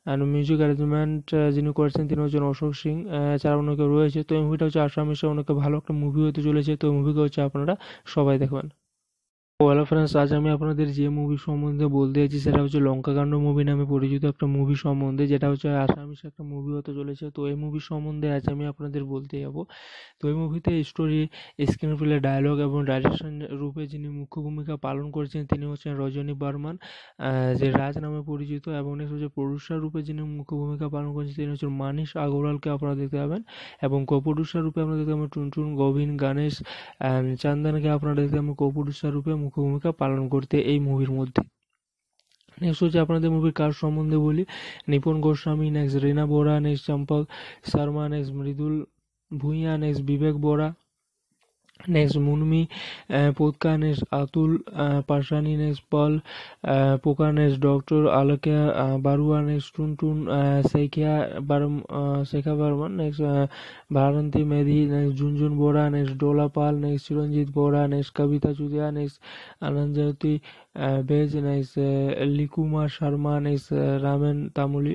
and music arrangement যিনি করেছেন তিনি হচ্ছেন অশোক সিং যারা uh, অনেকে রয়েছে তো এই মুভিটা হচ্ছে আসাম হিসেবে অনেকে ভালো একটা মুভি হতে চলেছে তো মুভিকে হচ্ছে আপনারা সবাই দেখবেন হ্যালো ফ্রেন্ডস আজ আমি আপনাদের যে মুভি সম্বন্ধে বলতে চাইছি সেটা হচ্ছে লঙ্কাকাণ্ড মুভি নামে পরিচিত একটা মুভি সম্বন্ধে যেটা হচ্ছে আসামিস একটা মুভি হতে চলেছে তো এই মুভি সম্বন্ধে আজ আমি আপনাদের বলতে যাব তো এই মুভিতে স্টোরি স্ক্রিন প্লে ডায়লগ এবং ডাইরেকশন রূপে যিনি মুখ্য ভূমিকা পালন করেছেন তিনি হচ্ছেন রজনী বর্মান যে রাজ নামে পরিচিত এবং নেক্সট হচ্ছে প্রডিউসার রূপে যিনি মুখ্য ভূমিকা পালন করেছেন তিনি হচ্ছেন মানিস আগরওয়ালকে আপনারা দেখতে পাবেন এবং কো রূপে আপনারা দেখতে পাবেন টুনটুন গোবিন গণেশ চান্দানকে আপনারা দেখতে পাবেন কো রূপে মুখ্য ভূমিকা পালন করতে এই মুভির মধ্যে নেক্সট হচ্ছে আপনাদের মুভির কাজ সম্বন্ধে বলি Nipon Goswami next রেনা Bora next Champak Sharma next Mridul Bhuiyan next Bibek Bora next Munmi पोतका next Atul पाशानी next पल पोका next doctor आलकिया बारुआ next Tuntun शेखिया बारम शेखा Barman next भारंती Medhi next Jhunjhun Bora next Dola Pal next Chiranjit Bora next Kavita Chutia next आनंद ज्योति বেজ নাইস লিকুমা শর্মা নাইস রামেন তামুলি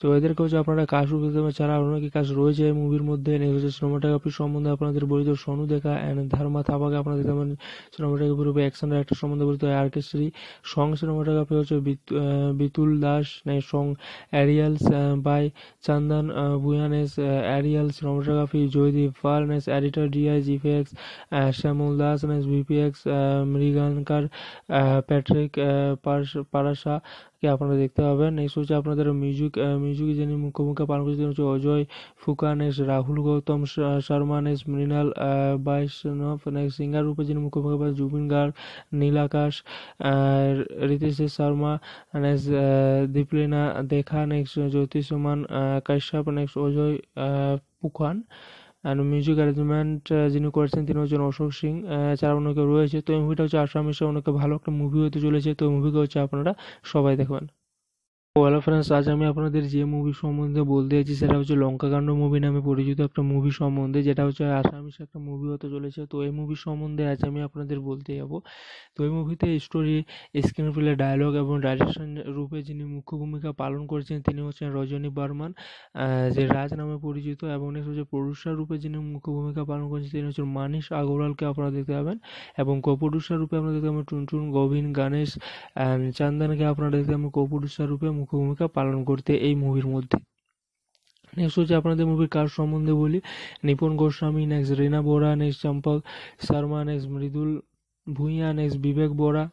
তো এদেরকে হচ্ছে আপনারা কাশু ছাড়া অনেকে কাজ রয়েছে মুভির মধ্যে নেক্সট হচ্ছে সিনেমাটোগ্রাফি সম্বন্ধে আপনাদের বলিত সনু দেখা অ্যান্ড ধারমা থাপাকে আপনাদের যেমন সিনেমাটোগ্রাফির উপরে অ্যাকশন একটা সম্বন্ধে বলিত আর কে শ্রী সং সিনেমাটোগ্রাফি হচ্ছে বিতুল দাস নাই song aerials by Chandan বুয়ানেস aerial cinematography Joydeep Pal নেস editor DI GPX Shyamal Das নেস ভিপিএক্স মৃগানকার Patrick uh, কে আপনারা দেখতে পাবেন নেক্সট হচ্ছে আপনাদের মিউজিক মিউজিক যিনি মুখ্য ভূমিকা পালন করেছেন হচ্ছে Ajay Phukan S Rahul Gautam Sharma S Mrinal বাইষ্ণব next singer রূপে যিনি মুখ্য ভূমিকা পালন জুবিন গার্গ নীল আকাশ uh, Ritesh Sharma next uh, Deeplina Deka next Jyotishman Kashyap next Ajay Phukan আর মিউজিক অ্যারেঞ্জমেন্ট যিনি করেছেন তিনি হচ্ছেন অশোক সিং এছাড়া অনেকে রয়েছে তো এই মুভিটা হচ্ছে আসামিসে অনেক ভালো একটা মুভি হতে চলেছে তো মুভিকে হচ্ছে আপনারা সবাই দেখবেন হ্যালো ফ্রেন্ডস আজ আমি আপনাদের যে মুভি সম্বন্ধে বলতে চাইছি সেটা হচ্ছে লঙ্কাকাণ্ড মুভি নামে পরিচিত একটা মুভি সম্বন্ধে যেটা হচ্ছে আসামিস একটা মুভি হতে চলেছে তো এই মুভি সম্বন্ধে আজ আমি আপনাদের বলতে যাব তো এই মুভিতে স্টোরি স্ক্রিন প্লে ডায়লগ এবং ডাইরেকশন রূপে যিনি মুখ্য ভূমিকা পালন করেছেন তিনি হচ্ছেন রজনী বর্মান যে রাজ নামে পরিচিত এবং নেক্সট হচ্ছে প্রডিউসার রূপে যিনি মুখ্য ভূমিকা পালন করেছেন তিনি হচ্ছেন মানিস আগরওয়ালকে আপনারা দেখতে পাবেন এবং কো রূপে আপনারা দেখতে পাবেন টুনটুন গোবিন গণেশ চান্দনকে আপনারা দেখতে পাবেন কো প্রডিউসার রূপে ভূমিকা পালন করতে এই মুভির মধ্যে নেক্সট হচ্ছে আপনাদের মুভির কার সম্বন্ধে বলি নিপুন Goswami next রেনা Bora next Champak Sharma next Mridul Bhuiyan next Bibek Bora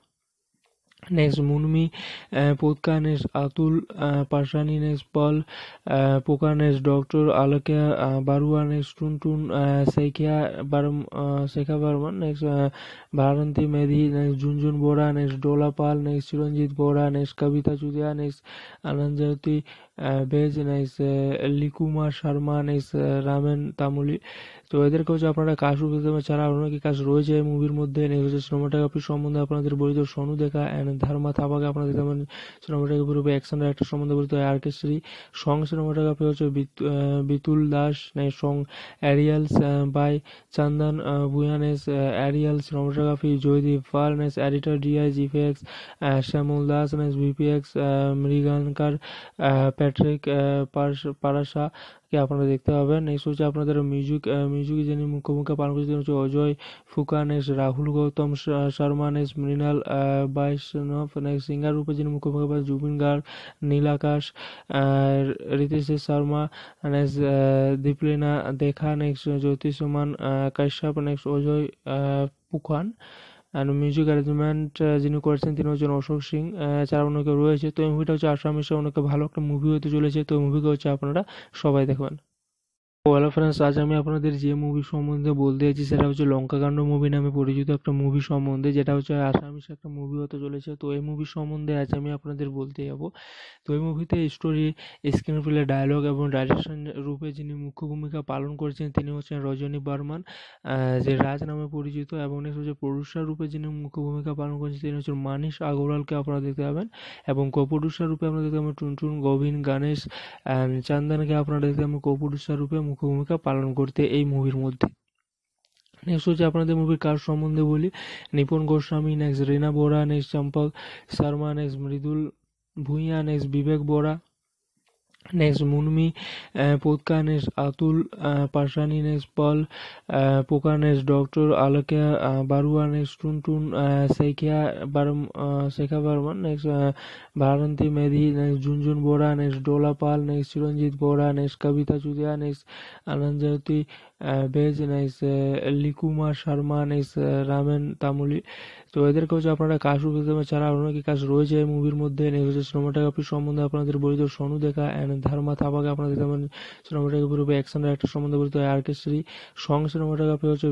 Next, Munmi uh, Potka, next Atul uh, Pashani, next Paul uh, Poka, next Dr. Alakya uh, Barua, next Tuntun uh, Sekha, Baram, uh, Sekha Barman, next uh, Bharanti Medhi, next Junjun Bora, next Dola Pal, next Chiranjit Bora, next Kavita Chudia, next Ananjati uh, Bej, next uh, Likuma Sharma, next uh, Raman Tamuli. Uh, তো এদেরকেও যে আপনারা কাজ পেতে পারেন ছাড়া অনেকে কাজ রয়েছে এই মুভির মধ্যে নেক্সট হচ্ছে সিনেমাটোগ্রাফি সম্বন্ধে আপনাদের বলিত সনু দেখা অ্যান্ড ধারমা থাপাকে আপনাদের যেমন সিনেমাটোগ্রাফি রূপে অ্যাকশন ডাইরেক্টর সম্বন্ধে বলিত আর কে শ্রী সং সিনেমাটোগ্রাফি হচ্ছে Bitul Das song aerials by Chandan ভুয়ানেস aerial cinematography Joydeep ফার্নেস editor DI জিফেক্স Shyamal Das ভিপিএক্স মৃগানকার Patrick পারাশা কে আপনারা দেখতে পাবেন নেক্সট হচ্ছে আপনাদের মিউজিক মিউজিক যিনি মুখ্যমুখী পালন করছেন তিনি হচ্ছে Ajay Phukan S Rahul Gautam Sharma next Mrinal বাইশনফ next singer রূপে যিনি মুখ্যমুখী পালন জুবিন গার্গ নীল আকাশ Ritesh Sharma next Dipalina Deka next Jyotishman Kashyap next Ajay Phukan and music arrangement যিনি করেছেন তিনি হচ্ছেন অশোক সিং যারা অনেকে রয়েছে তো এই মুভিটা হচ্ছে আসাম হিসেবে ওনাকে ভালো একটা মুভি হতে চলেছে তো মুভিকে হচ্ছে আপনারা সবাই দেখবেন হ্যালো ফ্রেন্ডস আজ আমি আপনাদের যে মুভি সম্বন্ধে বলতে যাচ্ছি সেটা হচ্ছে লঙ্কাকাণ্ড মুভি নামে পরিচিত একটা মুভি সম্বন্ধে যেটা হচ্ছে আসামিস একটা মুভি হতে চলেছে তো এই মুভি সম্বন্ধে আজ আমি আপনাদের বলতে যাব তো এই মুভিতে স্টোরি স্ক্রিন প্লে ডায়লগ এবং ডাইরেকশন রূপে যিনি মুখ্য ভূমিকা পালন করছেন তিনি হচ্ছেন রজনী বর্মান যে রাজ নামে পরিচিত এবং নেক্সট হচ্ছে প্রডিউসার রূপে যিনি মুখ্য ভূমিকা পালন করছেন তিনি হচ্ছেন মানিশ আগরওয়ালকে আপনারা দেখতে পাবেন এবং কো রূপে আপনারা দেখতে পাবেন টুনটুন গোবিন গণেশ চান্দানকে আপনারা দেখতে পাবেন কো রূপে রূপে মুখ্য ভূমিকা পালন করতে এই মুভির মধ্যে নেক্সট হচ্ছে আপনাদের মুভির কার সম্বন্ধে বলি নিপুন Goswami next রেনা Bora next Champak Sharma next Mridul Bhuiyan next Bibek Bora Next, Munmi uh, Potka, next Atul uh, Pashani, next Paul uh, Poka, next Dr. Alakya uh, Barua, next Tuntun uh, Sekha Baram, uh, Sekha Barman, next uh, Bharanti Medhi, next Junjun Bora, next Dola Pal, next Chiranjit Bora, next Kavita Chudia, next Ananjati base nice লিকুমা Sharma nice Ramen Tamuli তো এদেরকে হচ্ছে আপনারা কাজ উপস্থিত ছাড়া অনেকে কাজ রয়েছে মুভির মধ্যে নেক্সট হচ্ছে সিনেমাটোগ্রাফি সম্বন্ধে আপনাদের বলিত সনু দেখা অ্যান্ড ধারমা থাপাকে আপনাদের যেমন সিনেমাটোগ্রাফি রূপে অ্যাকশন ডাইরেক্টর সম্বন্ধে বলিত আর কে শ্রী সং সিনেমাটোগ্রাফি হচ্ছে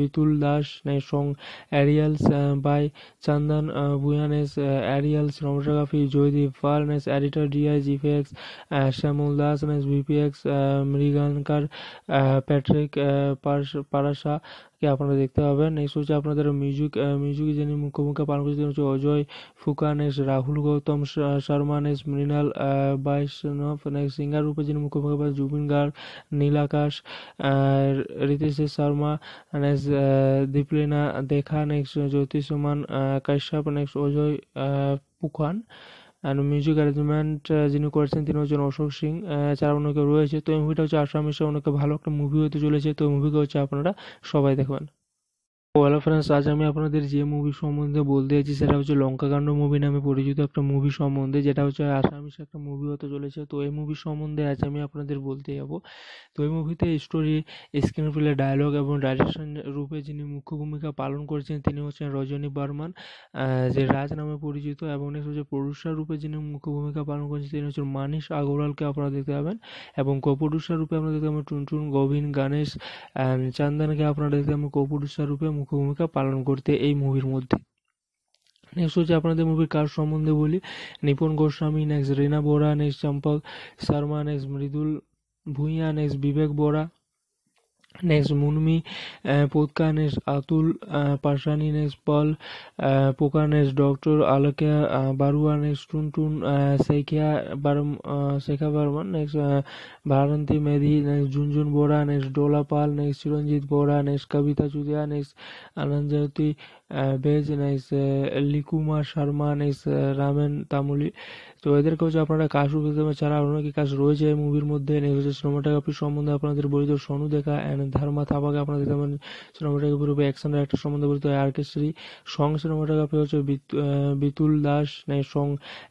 বিতুল দাস নাই song aerials by Chandan বুয়ানেস aerial cinematography Joydeep Pal nice editor DI GPX Shyamal Das nice ভিপিএক্স মৃগানকার Patrick কে আপনারা দেখতে পাবেন নেক্সট হচ্ছে আপনাদের মিউজিক মিউজিক যিনি মুখ্য ভূমিকা পালন করেছেন হচ্ছে অজয় ফুকানেশ রাহুল গৌতম শর্মা নেস মৃণাল বাইষ্ণব নেক্সট সিঙ্গার রূপে যিনি মুখ্য ভূমিকা পালন Zubeen Garg নীলাকাশ Ritesh Sharma next Dipalina Deka next Jyotishman Kashyap next Ajay Phukan and music arrangement যিনি করেছেন তিনি হচ্ছেন অশোক সিং uh, এছাড়া অনেকে রয়েছে তো এই মুভিটা হচ্ছে আসামিসে অনেক ভালো একটা মুভি হতে চলেছে তো মুভিকে হচ্ছে আপনারা সবাই দেখবেন হ্যালো ফ্রেন্ডস আজ আমি আপনাদের যে মুভি সম্বন্ধে বলতে চাইছি সেটা হচ্ছে লঙ্কাকাণ্ড মুভি নামে পরিচিত একটা মুভি সম্বন্ধে যেটা হচ্ছে আসামিস একটা মুভি হতে চলেছে তো এই মুভি সম্বন্ধে আজ আমি আপনাদের বলতে যাব তো এই মুভিতে স্টোরি স্ক্রিন প্লে ডায়লগ এবং ডাইরেকশন রূপে যিনি মুখ্য ভূমিকা পালন করেছেন তিনি হচ্ছেন রজনী বর্মান যে রাজ নামে পরিচিত এবং নেক্সট হচ্ছে প্রডিউসার রূপে যিনি মুখ্য ভূমিকা পালন করেছেন তিনি হচ্ছেন মানিস আগরওয়ালকে আপনারা দেখতে পাবেন এবং কো রূপে আপনারা দেখতে পাবেন টুনটুন গোবিন গণেশ চান্দানকে আপনারা দেখতে পাবেন কো রূপে মুখ্য ভূমিকা পালন করতে এই মুভির মধ্যে নেক্সট হচ্ছে আপনাদের মুভির কাজ সম্বন্ধে বলি Nipon Goswami next রেনা Bora next Champak Sharma next Mridul Bhuiyan next Bibek Bora next Munmi Putka next Atul পাশানি next পল পোকা নেক্সট ডক্টর আলোকিয়া বারুয়া নেক্সট টুনটুন শেখিয়া বার শেখা Barman next ভারন্তী Medhi next Jhunjhun Bora next Dola Pal next Chiranjit Bora next কবিতা চুদিয়া নেক্সট আনন্দ Jyoti base next লিকুমা Sharma next Ramen Tamuli তো এদেরকেও যে আপনারা কাজ রূপে ছাড়া আরও কি কাজ রয়েছে এই মুভির মধ্যে সিনেমাটোগ্রাফি সম্বন্ধে আপনাদের বলিত সনু দেখা অ্যান্ড ধারমা থাপাকে আপনাদের যেমন সিনেমাটোগ্রাফি রূপে অ্যাকশন ডাইরেক্টর সম্বন্ধে বলিত আর কে শ্রী সং সিনেমাটোগ্রাফি হচ্ছে Bitul Das song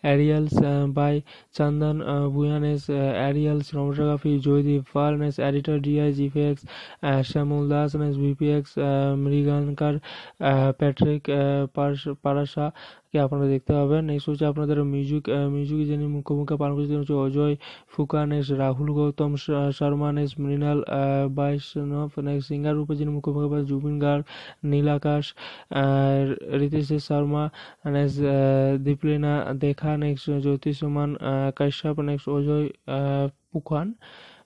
aerials by Chandan বুয়ানেস অ্যারিয়াল সিনেমাটোগ্রাফি জয়দীপ ফার্নেস এডিটর ডিআইজ এক্স শ্যামুল দাস নেস ভিপিএক্স মৃগানকার প্যাট্রিক পারাসা কে আপনারা দেখতে পাবেন নেক্সট হচ্ছে আপনাদের মিউজিক মিউজিক যিনি মুখ্য ভূমিকা পালন করেছেন হচ্ছে Ajay Phukan S Rahul Gautam Sharma next Mrinal বাইশনফ next singer রূপে যিনি মুখ্য ভূমিকা পালন Zubeen Garg নীলাকাশ Ritesh Sharma next Dipalina Deka next Jyotishman Kashyap next Ajay Phukan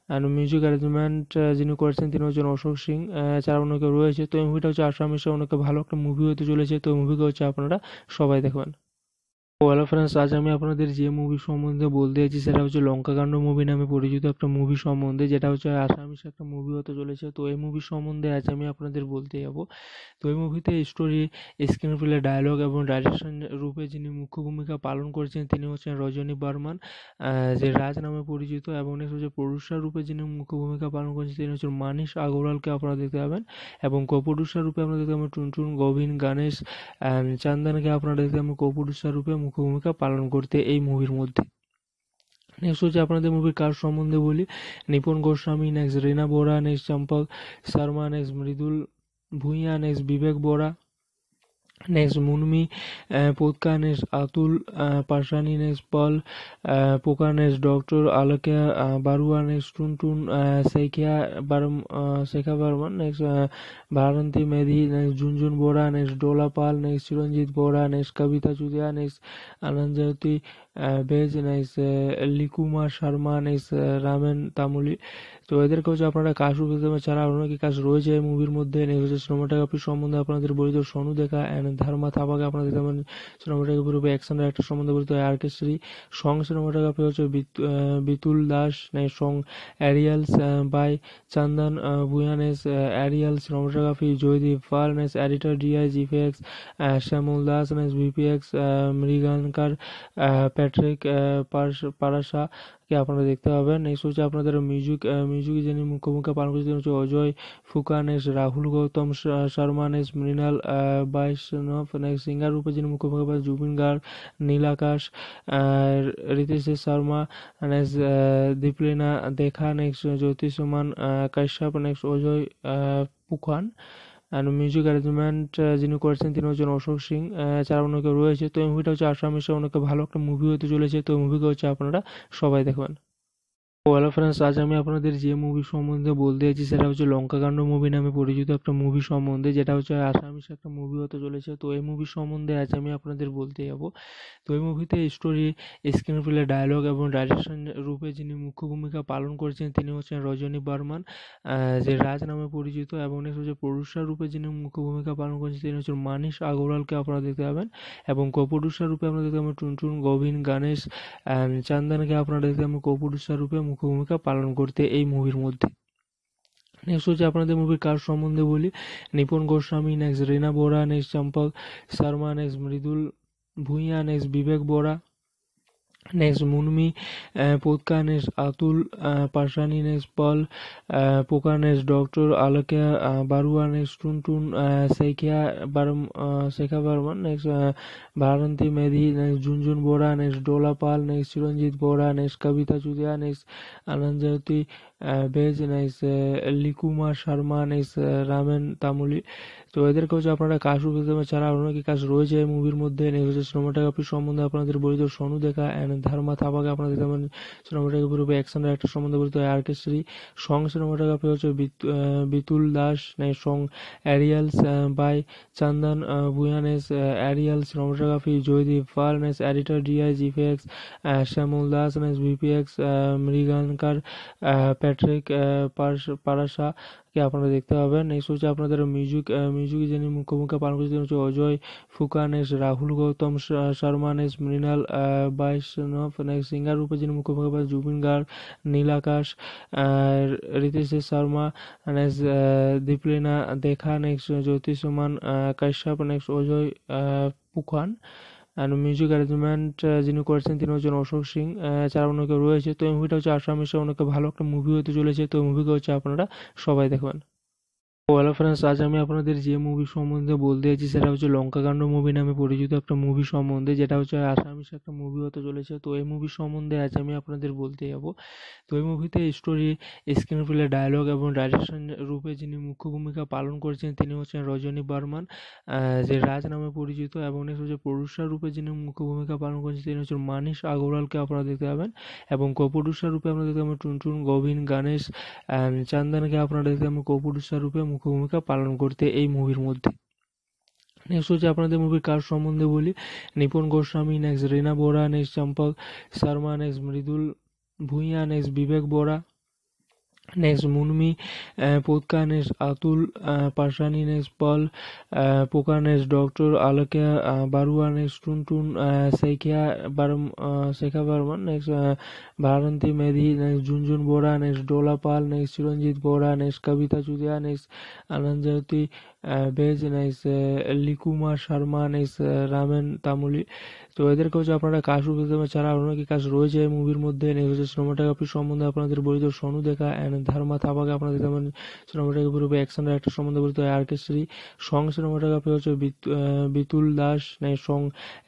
and music arrangement যিনি করেছেন তিনি হচ্ছেন অশোক সিং এছাড়া uh, অনেকে রয়েছে তো এই মুভিটা হচ্ছে আসামিসে অনেকে ভালো একটা মুভি হতে চলেছে তো মুভিকে হচ্ছে আপনারা সবাই দেখবেন হ্যালো ফ্রেন্ডস আজ আমি আপনাদের যে মুভি সম্বন্ধে বলতে যাচ্ছি সেটা হচ্ছে লঙ্কাকাণ্ড মুভি নামে পরিচিত একটা মুভি সম্বন্ধে যেটা হচ্ছে আসামিস একটা মুভি হতে চলেছে তো এই মুভি সম্বন্ধে আজ আমি আপনাদের বলতে যাব তো এই মুভিতে স্টোরি স্ক্রিন প্লে ডায়লগ এবং ডাইরেকশন রূপে যিনি মুখ্য ভূমিকা পালন করেছেন তিনি হচ্ছেন রজনী বর্মান যে রাজ নামে পরিচিত এবং নেক্সট হচ্ছে প্রডিউসার রূপে যিনি মুখ্য ভূমিকা পালন করেছেন তিনি হচ্ছেন মানিস আগরওয়ালকে আপনারা দেখতে পাবেন এবং কপ্রডিউসার রূপে আপনারা দেখতে পাবেন টুনটুন গোবিন গণেশ চান্দানকে আপনারা দেখতে পাবেন কপ্রডিউসার রূপে মুখ্য ভূমিকা পালন করতে এই মুভির মধ্যে নেক্সট হচ্ছে আপনাদের মুভির কাজ সম্বন্ধে বলি নিপুণ Goswami next রেনা Bora next Champak Sharma next Mridul Bhuiyan next Bibek Bora next Munmi Potka next Atul পাশানি next পল পোকা নেক্সট ডক্টর আলোকিয়া বারুয়া নেক্সট টুন শেখিয়া বার শেখা Barman next ভারন্তী Medhi next Jhunjhun Bora next Dola Pal next Chiranjit Bora next কবিতা চুদিয়া নেক্সট আনন্দ Jyoti base next লিকুমা Sharma next Ramen Tamuli তো এদেরকেও যে আপনারা কাজ রূপ দিতে পারেন যারা কাজ রয়েছে এই মুভির মধ্যে নেক্সট হচ্ছে সিনেমাটোগ্রাফি সম্বন্ধে আপনাদের বলিত সনু দেখা অ্যান্ড ধারমা থাপাকে আপনাদের হ্যাঁ। যেমন সিনেমাটোগ্রাফি রূপে অ্যাকশন একটা সম্বন্ধে তো আর কে শ্রী সং সিনেমাটোগ্রাফি হচ্ছে Bitul Das song aerials by Chandan Bhuyan aerials cinematography Joydeep ফার্নেস editor DI জিফেক্স Shyamal Das ভিপিএক্স মৃগানকার Patrick পারাশা কে আপনারা দেখতে পাবেন নেক্সট হচ্ছে আপনাদের মিউজিক মিউজিক যিনি মুখ্য ভূমিকা পালন করেছেন হচ্ছে অজয় ফুকান এস রাহুল গৌতম শর্মা নেস মৃণাল বাইশ নেক্সট সিঙ্গার রূপে যিনি মুখ্য ভূমিকা পালন জুবিন গার্গ নীল আকাশ Ritesh Sharma next Dipalina Deka next Jyotishman Kashyap next Ajay Phukan আর মিউজিক অ্যারেঞ্জমেন্ট যিনি করেছেন তিনি হচ্ছেন অশোক সিং এছাড়া অনেকে রয়েছে তো এই মুভিটা হচ্ছে আসামিসে অনেক ভালো একটা মুভি হতে চলেছে তো মুভিকে হচ্ছে আপনারা সবাই দেখবেন হ্যালো ফ্রেন্ডস আজ আমি আপনাদের যে মুভি সম্বন্ধে বলতে যাচ্ছি সেটা হচ্ছে লঙ্কাকাণ্ড মুভি নামে পরিচিত একটা মুভি সম্বন্ধে যেটা হচ্ছে আসামিস একটা মুভি হতে চলেছে তো এই মুভি সম্বন্ধে আজ আমি আপনাদের বলতে যাব তো এই মুভিতে স্টোরি স্ক্রিন প্লে ডায়লগ এবং ডাইরেকশন রূপে যিনি মুখ্য ভূমিকা পালন করছেন তিনি হচ্ছেন রজনী বর্মান যে রাজ নামে পরিচিত এবং নেক্সট হচ্ছে প্রডিউসার রূপে যিনি মুখ্য ভূমিকা পালন করছেন তিনি হচ্ছেন মানিশ আগরওয়ালকে আপনারা দেখতে পাবেন এবং কো রূপে আপনারা দেখতে পাবেন টুনটুন গোবিন গণেশ চান্দানকে আপনারা দেখতে পাবেন কো রূপে রূপে মুখ্য ভূমিকা পালন করতে এই মুভির মধ্যে নেক্সট হচ্ছে আপনাদের মুভির কার সম্বন্ধে বলি Nipon Goswami next রেনা Bora next Champak Sharma next Mridul Bhuiyan next Bibek Bora next Munmi পুতকা next Atul পাশানি next পল পোকা নেক্সট ডক্টর আলোকিয়া বারুয়া নেক্সট টুনটুন শেখিয়া বার শেখা Barman next ভারন্তী Medhi next Jhunjhun Bora next Dola Pal next Chiranjit Bora next কবিতা চুদিয়া নেক্সট আনন্দ Jyoti base next লিকুমা Sharma next Ramen Tamuli তো এদেরকেও যে আপনারা কাজ শুরু ছাড়া পারেন ছাড়া অনেক কাজ রয়েছে মুভির মধ্যে নেক্সট হচ্ছে সিনেমাটোগ্রাফি সম্বন্ধে আপনাদের বলিত সনু দেখা অ্যান্ড ধারমা থাপাকে আপনাদের যেমন সিনেমাটোগ্রাফি রূপে অ্যাকশন ডাইরেক্টর সম্বন্ধে বলিত আর কে শ্রী সং সিনেমাটোগ্রাফি হচ্ছে বিতুল দাস মানে song aerials by Chandan ভুয়ানেস aerial cinematography Joydeep Pal নেস editor DI GPX Shyamal Das নেস ভিপিএক্স মৃগানকার Patrick Parasha আজকে আপনারা দেখতে পাবেন নেক্সট হচ্ছে আপনাদের মিউজিক মিউজিক যিনি ভূমিকা পালন করছেন হচ্ছে অজয় ফুকানেশ রাহুল গৌতম শর্মা নেস মৃণাল বাইশনফ নেক্সট সিঙ্গার রূপে যিনি ভূমিকা পালন Zubeen Garg নীলাকাশ Ritesh Sharma next Dipalina Deka next Jyotishman Kashyap next Ajay Phukan আর মিউজিক অ্যারেঞ্জমেন্ট যিনি করেছেন তিনি হচ্ছেন অশোক সিং uh, এছাড়া অনেকে রয়েছে তো এই মুভিটা হচ্ছে আসামিসে অনেকে ভালো একটা মুভি হতে চলেছে তো মুভিকে হচ্ছে আপনারা সবাই দেখবেন হ্যালো ফ্রেন্ডস আজ আমি আপনাদের যে মুভি সম্বন্ধে বলতে চাইছি সেটা হচ্ছে লঙ্কাকাণ্ড মুভি নামে পরিচিত একটা মুভি সম্বন্ধে যেটা হচ্ছে আসামিস একটা মুভি হতে চলেছে তো এই মুভি সম্বন্ধে আজ আমি আপনাদের বলতে যাব তো এই মুভিতে স্টোরি স্ক্রিন প্লে ডায়লগ এবং ডাইরেকশন রূপে যিনি মুখ্য ভূমিকা পালন করেছেন তিনি হচ্ছেন রজনী বর্মান যে রাজ নামে পরিচিত এবং নেক্সট হচ্ছে প্রডিউসার রূপে যিনি মুখ্য ভূমিকা পালন করেছেন তিনি হচ্ছেন মানিস আগরওয়ালকে আপনারা দেখতে পাবেন এবং কো রূপে আপনারা দেখতে পাবেন টুনটুন গোবিন গণেশ চান্দানকে আপনারা দেখতে পাবেন কো রূপে প্রমুখ ভূমিকা পালন করতে এই মুভির মধ্যে নেক্সট হচ্ছে আপনাদের মুভির কাজ সম্বন্ধে বলি Nipon Goswami next রেনা Bora next Champak Sharma next Mridul Bhuiyan next Bibek Bora next Munmi पोतका next Atul पाशानी next पल पोका next doctor आलकिया बारुआ next Tuntun Saikia बर्म शेखा Barman next भारंती Medhi next Jhunjhun Bora next Dola Pal next Chiranjit Bora next कविता चुदिया नेक्स्ट आनंद Jyoti veg nice লিকুমা Sharma nice Ramen Tamuli তো এদেরকে হচ্ছে আপনারা কাশু ছাড়া অনেক কাজ রয়েছে এই মুভির মধ্যে নেক্সট হচ্ছে সিনেমাটোগ্রাফি সম্বন্ধে আপনাদের বলিত সনু দেখা অ্যান্ড ধর্মা থাপাকে আপনাদের যেমন সিনেমাটোগ্রাফি রূপে অ্যাকশন ডাইরেক্টর সম্বন্ধে বলিত আর কে শ্রী সং সিনেমাটোগ্রাফি হচ্ছে বিতুল দাস নাই song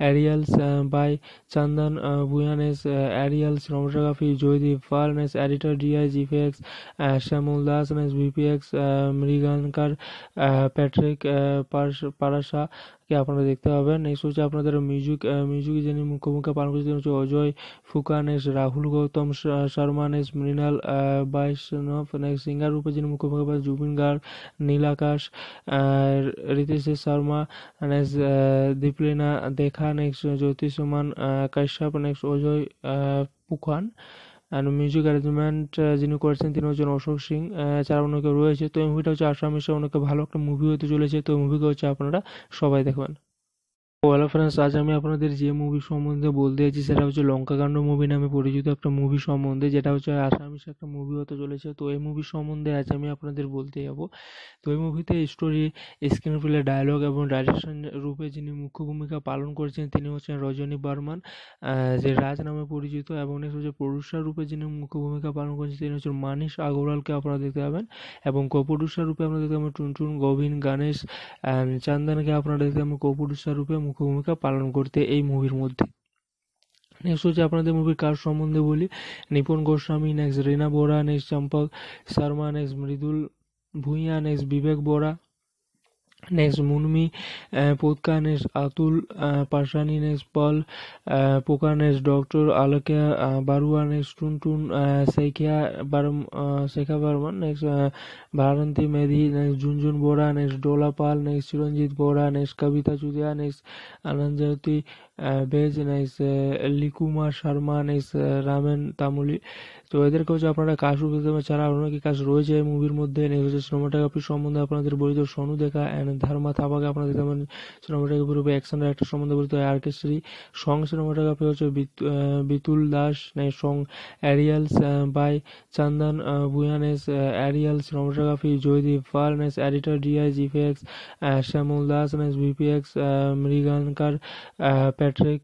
aerials by Chandan ভুয়ানেস aerial cinematography Joydeep Pal নেস editor DI GPX Shyamal Das নেস ভিপিএক্স মৃগানকার Pat Patrick uh, কে আপনারা দেখতে পাবেন নেক্সট হচ্ছে আপনাদের মিউজিক মিউজিক যিনি মুখ্য পালন করেছেন হচ্ছে অজয় ফুকানেশ রাহুল গৌতম শর্মা নেস মৃণাল বাইশনফ নেক্সট সিঙ্গার রূপে যিনি মুখ্য ভূমিকা পালন uh, Zubeen Garg নীলাকাশ uh, Ritesh Sharma next Dipalina Deka next Jyotishman Kashyap next Ajay Phukan আর মিউজিক অ্যারেঞ্জমেন্ট যিনি করেছেন তিনি হচ্ছেন অশোক সিং এছাড়া uh, অনেকে রয়েছে তো এই মুভিটা হচ্ছে আসামিসে অনেকে ভালো একটা মুভি হতে চলেছে তো মুভিকে হচ্ছে আপনারা সবাই দেখবেন হ্যালো ফ্রেন্ডস আজ আমি আপনাদের যে মুভি সম্বন্ধে বলতে যাচ্ছি সেটা হচ্ছে লঙ্কাকাণ্ড মুভি নামে পরিচিত একটা মুভি সম্বন্ধে যেটা হচ্ছে আসামিস একটা মুভি হতে চলেছে তো এই মুভি সম্বন্ধে আজ আমি আপনাদের বলতে যাব তো এই মুভিতে স্টোরি স্ক্রিন প্লে ডায়লগ এবং ডাইরেকশন রূপে যিনি মুখ্য ভূমিকা পালন করেছেন তিনি হচ্ছেন রজনী বর্মান যে রাজ নামে পরিচিত এবং নেক্সট হচ্ছে প্রডুসার রূপে যিনি মুখ্য ভূমিকা পালন করেছেন তিনি হচ্ছেন মানিস আগরওয়ালকে আপনারা দেখতে পাবেন এবং কো রূপে আপনারা দেখতে পাবেন টুনটুন গোবিন গণেশ চান্দানকে আপনারা দেখতে পাবেন কো রূপে মুখ্য ভূমিকা পালন করতে এই মুভির মধ্যে নেক্সট হচ্ছে আপনাদের মুভির কাজ সম্বন্ধে বলি নিপুণ Goswami next রেনা Bora next Champak Sharma next Mridul Bhuiyan next Bibek Bora next Munmi Potka next Atul পাশানি next পল পোকা নেক্সট ডক্টর আলোকিয়া বারুয়া নেক্সট টুন শেখিয়া বার শেখা Barman next ভারন্তী Medhi next Jhunjhun Bora next Dola Pal next Chiranjit Bora next কবিতা চুদিয়া নেক্সট আনন্দ Jyoti base next লিকুমা Sharma next Ramen Tamuli তো এদেরকেও যে আপনারা কাজ পেতে ছাড়া যারা অনেকে কাজ রয়েছে এই মুভির মধ্যে হচ্ছে সিনেমাটোগ্রাফি সম্বন্ধে আপনাদের বলিত সনু দেখা অ্যান্ড ধারমা থাপাকে আপনাদের যেমন সিনেমাটোগ্রাফি রূপে অ্যাকশন একটা সম্বন্ধে তো আর কে শ্রী সং সিনেমাটোগ্রাফি হচ্ছে Bitul Das song aerials by Chandan বুয়ানেস aerials cinematography Joydeep নেস editor DI জিফেক্স Shyamal Das ভিপিএক্স মৃগানকার Patrick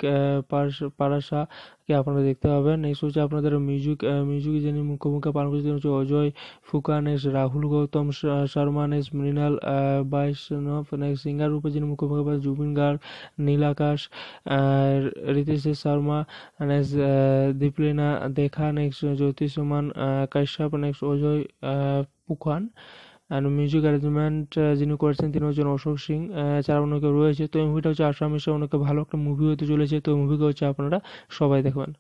পারাশা কে আপনারা দেখতে পাবেন নেক্সট হচ্ছে আপনাদের মিউজিক মিউজিক যিনি মুখ্য ভূমিকা পালন করছেন হচ্ছে অজয় ফুকান এস রাহুল গৌতম শর্মা নেক্সট মৃণাল বাইশ নেক্সট সিঙ্গার রূপে যিনি মুখ্য ভূমিকা পালন জুবিন গার্গ নীল আকাশ Ritesh Sharma next Dipalina Deka next Jyotishman Kashyap next Ajay Phukan আর মিউজিক অ্যারেঞ্জমেন্ট যিনি করেছেন তিনি হচ্ছেন অশোক সিং এছাড়া অনেকে রয়েছে তো এই মুভিটা হচ্ছে আসামিসে অনেক ভালো একটা মুভি হতে চলেছে তো মুভিকে হচ্ছে আপনারা সবাই দেখবেন